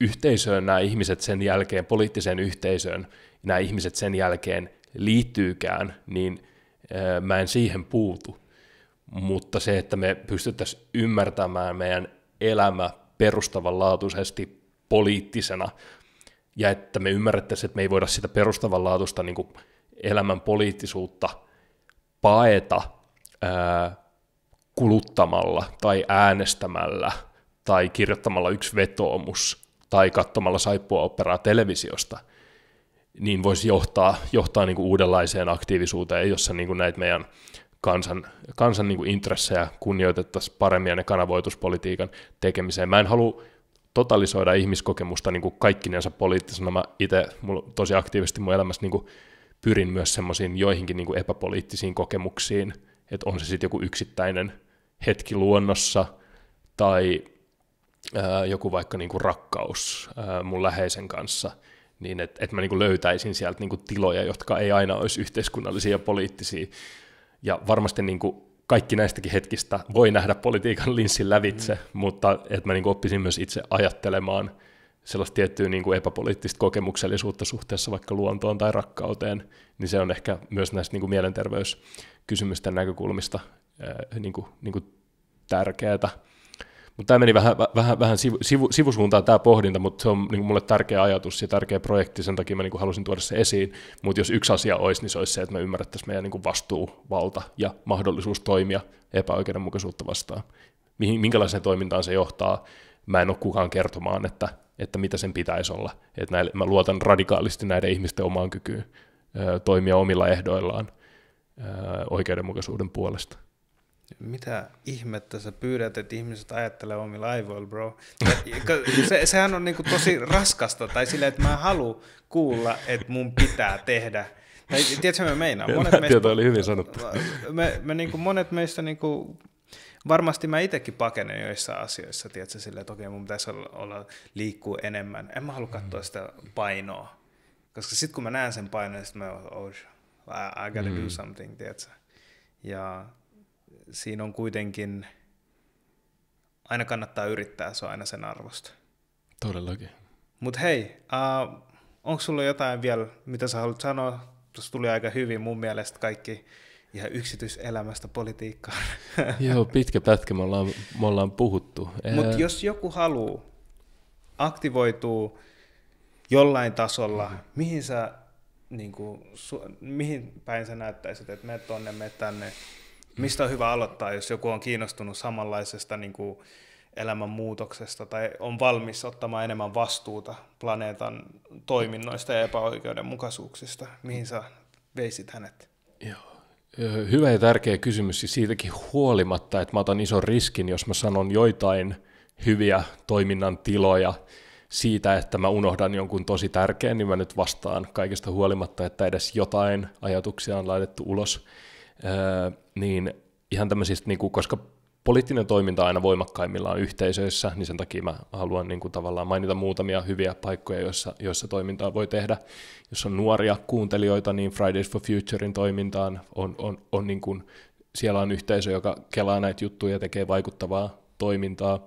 yhteisöön nämä ihmiset sen jälkeen, poliittiseen yhteisöön nämä ihmiset sen jälkeen liittyykään, niin mä en siihen puutu. Mutta se, että me pystyttäisiin ymmärtämään meidän elämä perustavanlaatuisesti poliittisena, ja että me ymmärrettäisiin, että me ei voida sitä perustavanlaatuista niin kuin elämän poliittisuutta paeta ää, kuluttamalla tai äänestämällä – tai kirjoittamalla yksi vetoomus tai katsomalla saippua operaa televisiosta, niin voisi johtaa, johtaa niin kuin uudenlaiseen aktiivisuuteen, jossa niin kuin näitä meidän kansan, kansan niin kuin intressejä kunnioitettaisiin paremmin ja ne kanavoituspolitiikan tekemiseen. Mä en halua totalisoida ihmiskokemusta niin kuin kaikkinensa poliittisena. Mä itse tosi aktiivisesti mun elämässä niin kuin pyrin myös semmoisiin joihinkin niin kuin epäpoliittisiin kokemuksiin, että on se sitten joku yksittäinen hetki luonnossa tai Äh, joku vaikka niin kuin rakkaus äh, mun läheisen kanssa, niin että et mä niin kuin löytäisin sieltä niin kuin tiloja, jotka ei aina olisi yhteiskunnallisia ja poliittisia. Ja varmasti niin kuin kaikki näistäkin hetkistä voi nähdä politiikan linssin lävitse, mm. mutta että mä niin kuin oppisin myös itse ajattelemaan sellaista tiettyä niin kuin epäpoliittista kokemuksellisuutta suhteessa vaikka luontoon tai rakkauteen, niin se on ehkä myös näistä niin kuin mielenterveyskysymysten näkökulmista niin äh, kuin, niin kuin niinku tärkeää. Mutta tämä meni vähän, vähän, vähän sivu, sivu, sivusuuntaan tämä pohdinta, mutta se on niin kuin mulle tärkeä ajatus ja tärkeä projekti, sen takia mä niin halusin tuoda se esiin. Mutta jos yksi asia olisi, niin se olisi se, että me ymmärrettäisiin meidän niin kuin vastuuvalta ja mahdollisuus toimia epäoikeudenmukaisuutta vastaan. Mihin, minkälaiseen toimintaan se johtaa, mä en ole kukaan kertomaan, että, että mitä sen pitäisi olla. Että näille, mä luotan radikaalisti näiden ihmisten omaan kykyyn ö, toimia omilla ehdoillaan ö, oikeudenmukaisuuden puolesta mitä ihmettä sä pyydät, että ihmiset ajattelee omilla aivoilla, bro? Se, sehän on niinku tosi raskasta, tai silleen, että mä haluan kuulla, että mun pitää tehdä. Tai tiedätkö, mä meinaan? Monet mä meistä, oli hyvin sanottu. Me, me niinku, monet meistä niinku, varmasti mä itsekin pakenen joissa asioissa, tiedätkö, silleen, että okei, mun pitäisi olla, olla liikkuu enemmän. En mä halua katsoa mm. sitä painoa, koska sitten kun mä näen sen painon, sitten mä oon, oh, I, I gotta mm. do something, tiedätkö. Ja siinä on kuitenkin, aina kannattaa yrittää, se on aina sen arvosta. Todellakin. Mutta hei, uh, äh, onko sulla jotain vielä, mitä sä haluat sanoa? Tuossa tuli aika hyvin mun mielestä kaikki ihan yksityiselämästä politiikkaan. Joo, pitkä pätkä me ollaan, me ollaan puhuttu. Mutta Ää... jos joku haluaa aktivoituu jollain tasolla, mm-hmm. mihin sä niin kuin, su, mihin päin sä näyttäisit, että me tonne, me tänne, Mistä on hyvä aloittaa, jos joku on kiinnostunut samanlaisesta niin kuin elämänmuutoksesta tai on valmis ottamaan enemmän vastuuta planeetan toiminnoista ja epäoikeudenmukaisuuksista? Mihin sä veisit hänet? Joo. Hyvä ja tärkeä kysymys siis siitäkin huolimatta, että mä otan ison riskin, jos mä sanon joitain hyviä toiminnan tiloja siitä, että mä unohdan jonkun tosi tärkeän, niin mä nyt vastaan kaikesta huolimatta, että edes jotain ajatuksia on laitettu ulos niin ihan tämmöisistä, niin kuin, koska poliittinen toiminta on aina voimakkaimmillaan yhteisöissä, niin sen takia mä haluan niin kuin, tavallaan mainita muutamia hyviä paikkoja, joissa, joissa toimintaa voi tehdä. Jos on nuoria kuuntelijoita, niin Fridays for Futurein toimintaan on, on, on niin kuin, siellä on yhteisö, joka kelaa näitä juttuja ja tekee vaikuttavaa toimintaa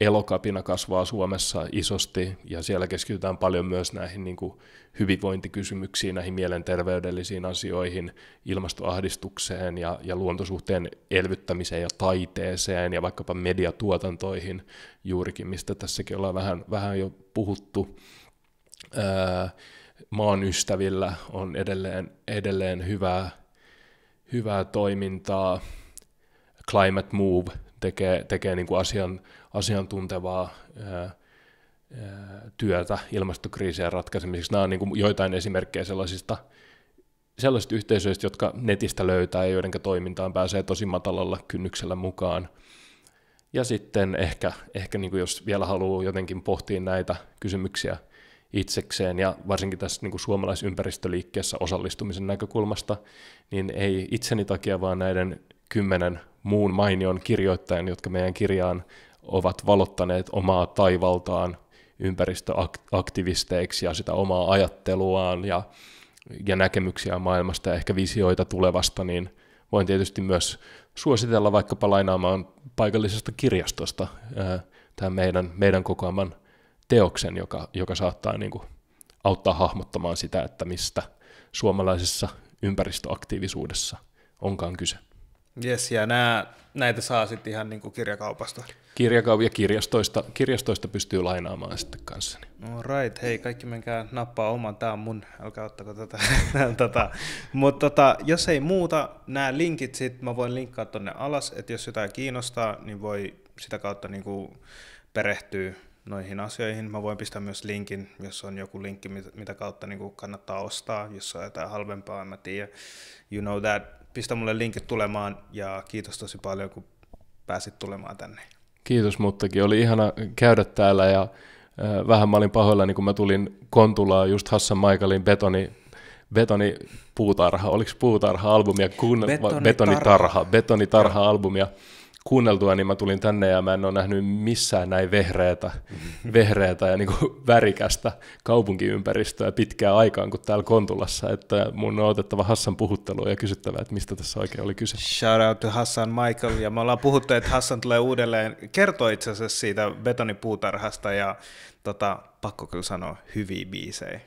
elokapina kasvaa Suomessa isosti ja siellä keskitytään paljon myös näihin niin kuin hyvinvointikysymyksiin, näihin mielenterveydellisiin asioihin, ilmastoahdistukseen ja, ja luontosuhteen elvyttämiseen ja taiteeseen ja vaikkapa mediatuotantoihin juurikin, mistä tässäkin ollaan vähän, vähän jo puhuttu. Ää, maan ystävillä on edelleen, edelleen hyvää, hyvää toimintaa. Climate Move tekee, tekee niin kuin asian asiantuntevaa ää, ää, työtä ilmastokriisien ratkaisemiseksi. Nämä on niin kuin joitain esimerkkejä sellaisista, sellaisista yhteisöistä, jotka netistä löytää ja joiden toimintaan pääsee tosi matalalla kynnyksellä mukaan. Ja sitten ehkä, ehkä niin kuin jos vielä haluaa jotenkin pohtia näitä kysymyksiä itsekseen ja varsinkin tässä niin kuin suomalaisympäristöliikkeessä osallistumisen näkökulmasta, niin ei itseni takia, vaan näiden kymmenen muun mainion kirjoittajan, jotka meidän kirjaan ovat valottaneet omaa taivaltaan ympäristöaktivisteiksi ja sitä omaa ajatteluaan ja, ja näkemyksiä maailmasta ja ehkä visioita tulevasta, niin voin tietysti myös suositella vaikkapa lainaamaan paikallisesta kirjastosta tämän meidän, meidän kokoaman teoksen, joka, joka saattaa niin kuin auttaa hahmottamaan sitä, että mistä suomalaisessa ympäristöaktiivisuudessa onkaan kyse. Jes, ja nää, näitä saa sitten ihan niin kuin kirjakaupasta. Kirjakaup- ja kirjastoista, kirjastoista pystyy lainaamaan sitten kanssa. Niin. No right, hei, kaikki menkää nappaa oman, tämä on mun, älkää ottako tätä. tätä. Tota. Mutta tota, jos ei muuta, nämä linkit sitten mä voin linkkaa tonne alas, että jos jotain kiinnostaa, niin voi sitä kautta niinku perehtyä noihin asioihin. Mä voin pistää myös linkin, jos on joku linkki, mitä kautta niinku kannattaa ostaa, jos on jotain halvempaa, en mä tiedä. You know that pistä mulle linkit tulemaan ja kiitos tosi paljon, kun pääsit tulemaan tänne. Kiitos Muttakin, oli ihana käydä täällä ja äh, vähän mä olin niin kun mä tulin Kontulaa just Hassan Maikalin betoni Betoni Puutarha, oliko Puutarha-albumia, kun, betonitarha. betonitarha, Betonitarha-albumia kuunneltua, niin mä tulin tänne ja mä en ole nähnyt missään näin vehreätä, vehreätä ja niin kuin värikästä kaupunkiympäristöä pitkään aikaan kuin täällä Kontulassa, että mun on otettava Hassan puhuttelua ja kysyttävä, että mistä tässä oikein oli kyse. Shout out to Hassan Michael, ja me ollaan puhuttu, että Hassan tulee uudelleen Kertoo itse asiassa siitä betonipuutarhasta ja tota, pakko kyllä sanoa, hyviä biisejä.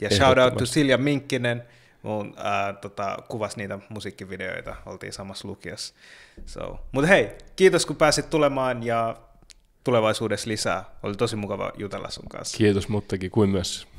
Ja shout out to Silja Minkkinen, mun ää, tota, kuvasi niitä musiikkivideoita, oltiin samassa lukiossa. So. Mutta hei, kiitos kun pääsit tulemaan ja tulevaisuudessa lisää. Oli tosi mukava jutella sun kanssa. Kiitos muttakin, kuin myös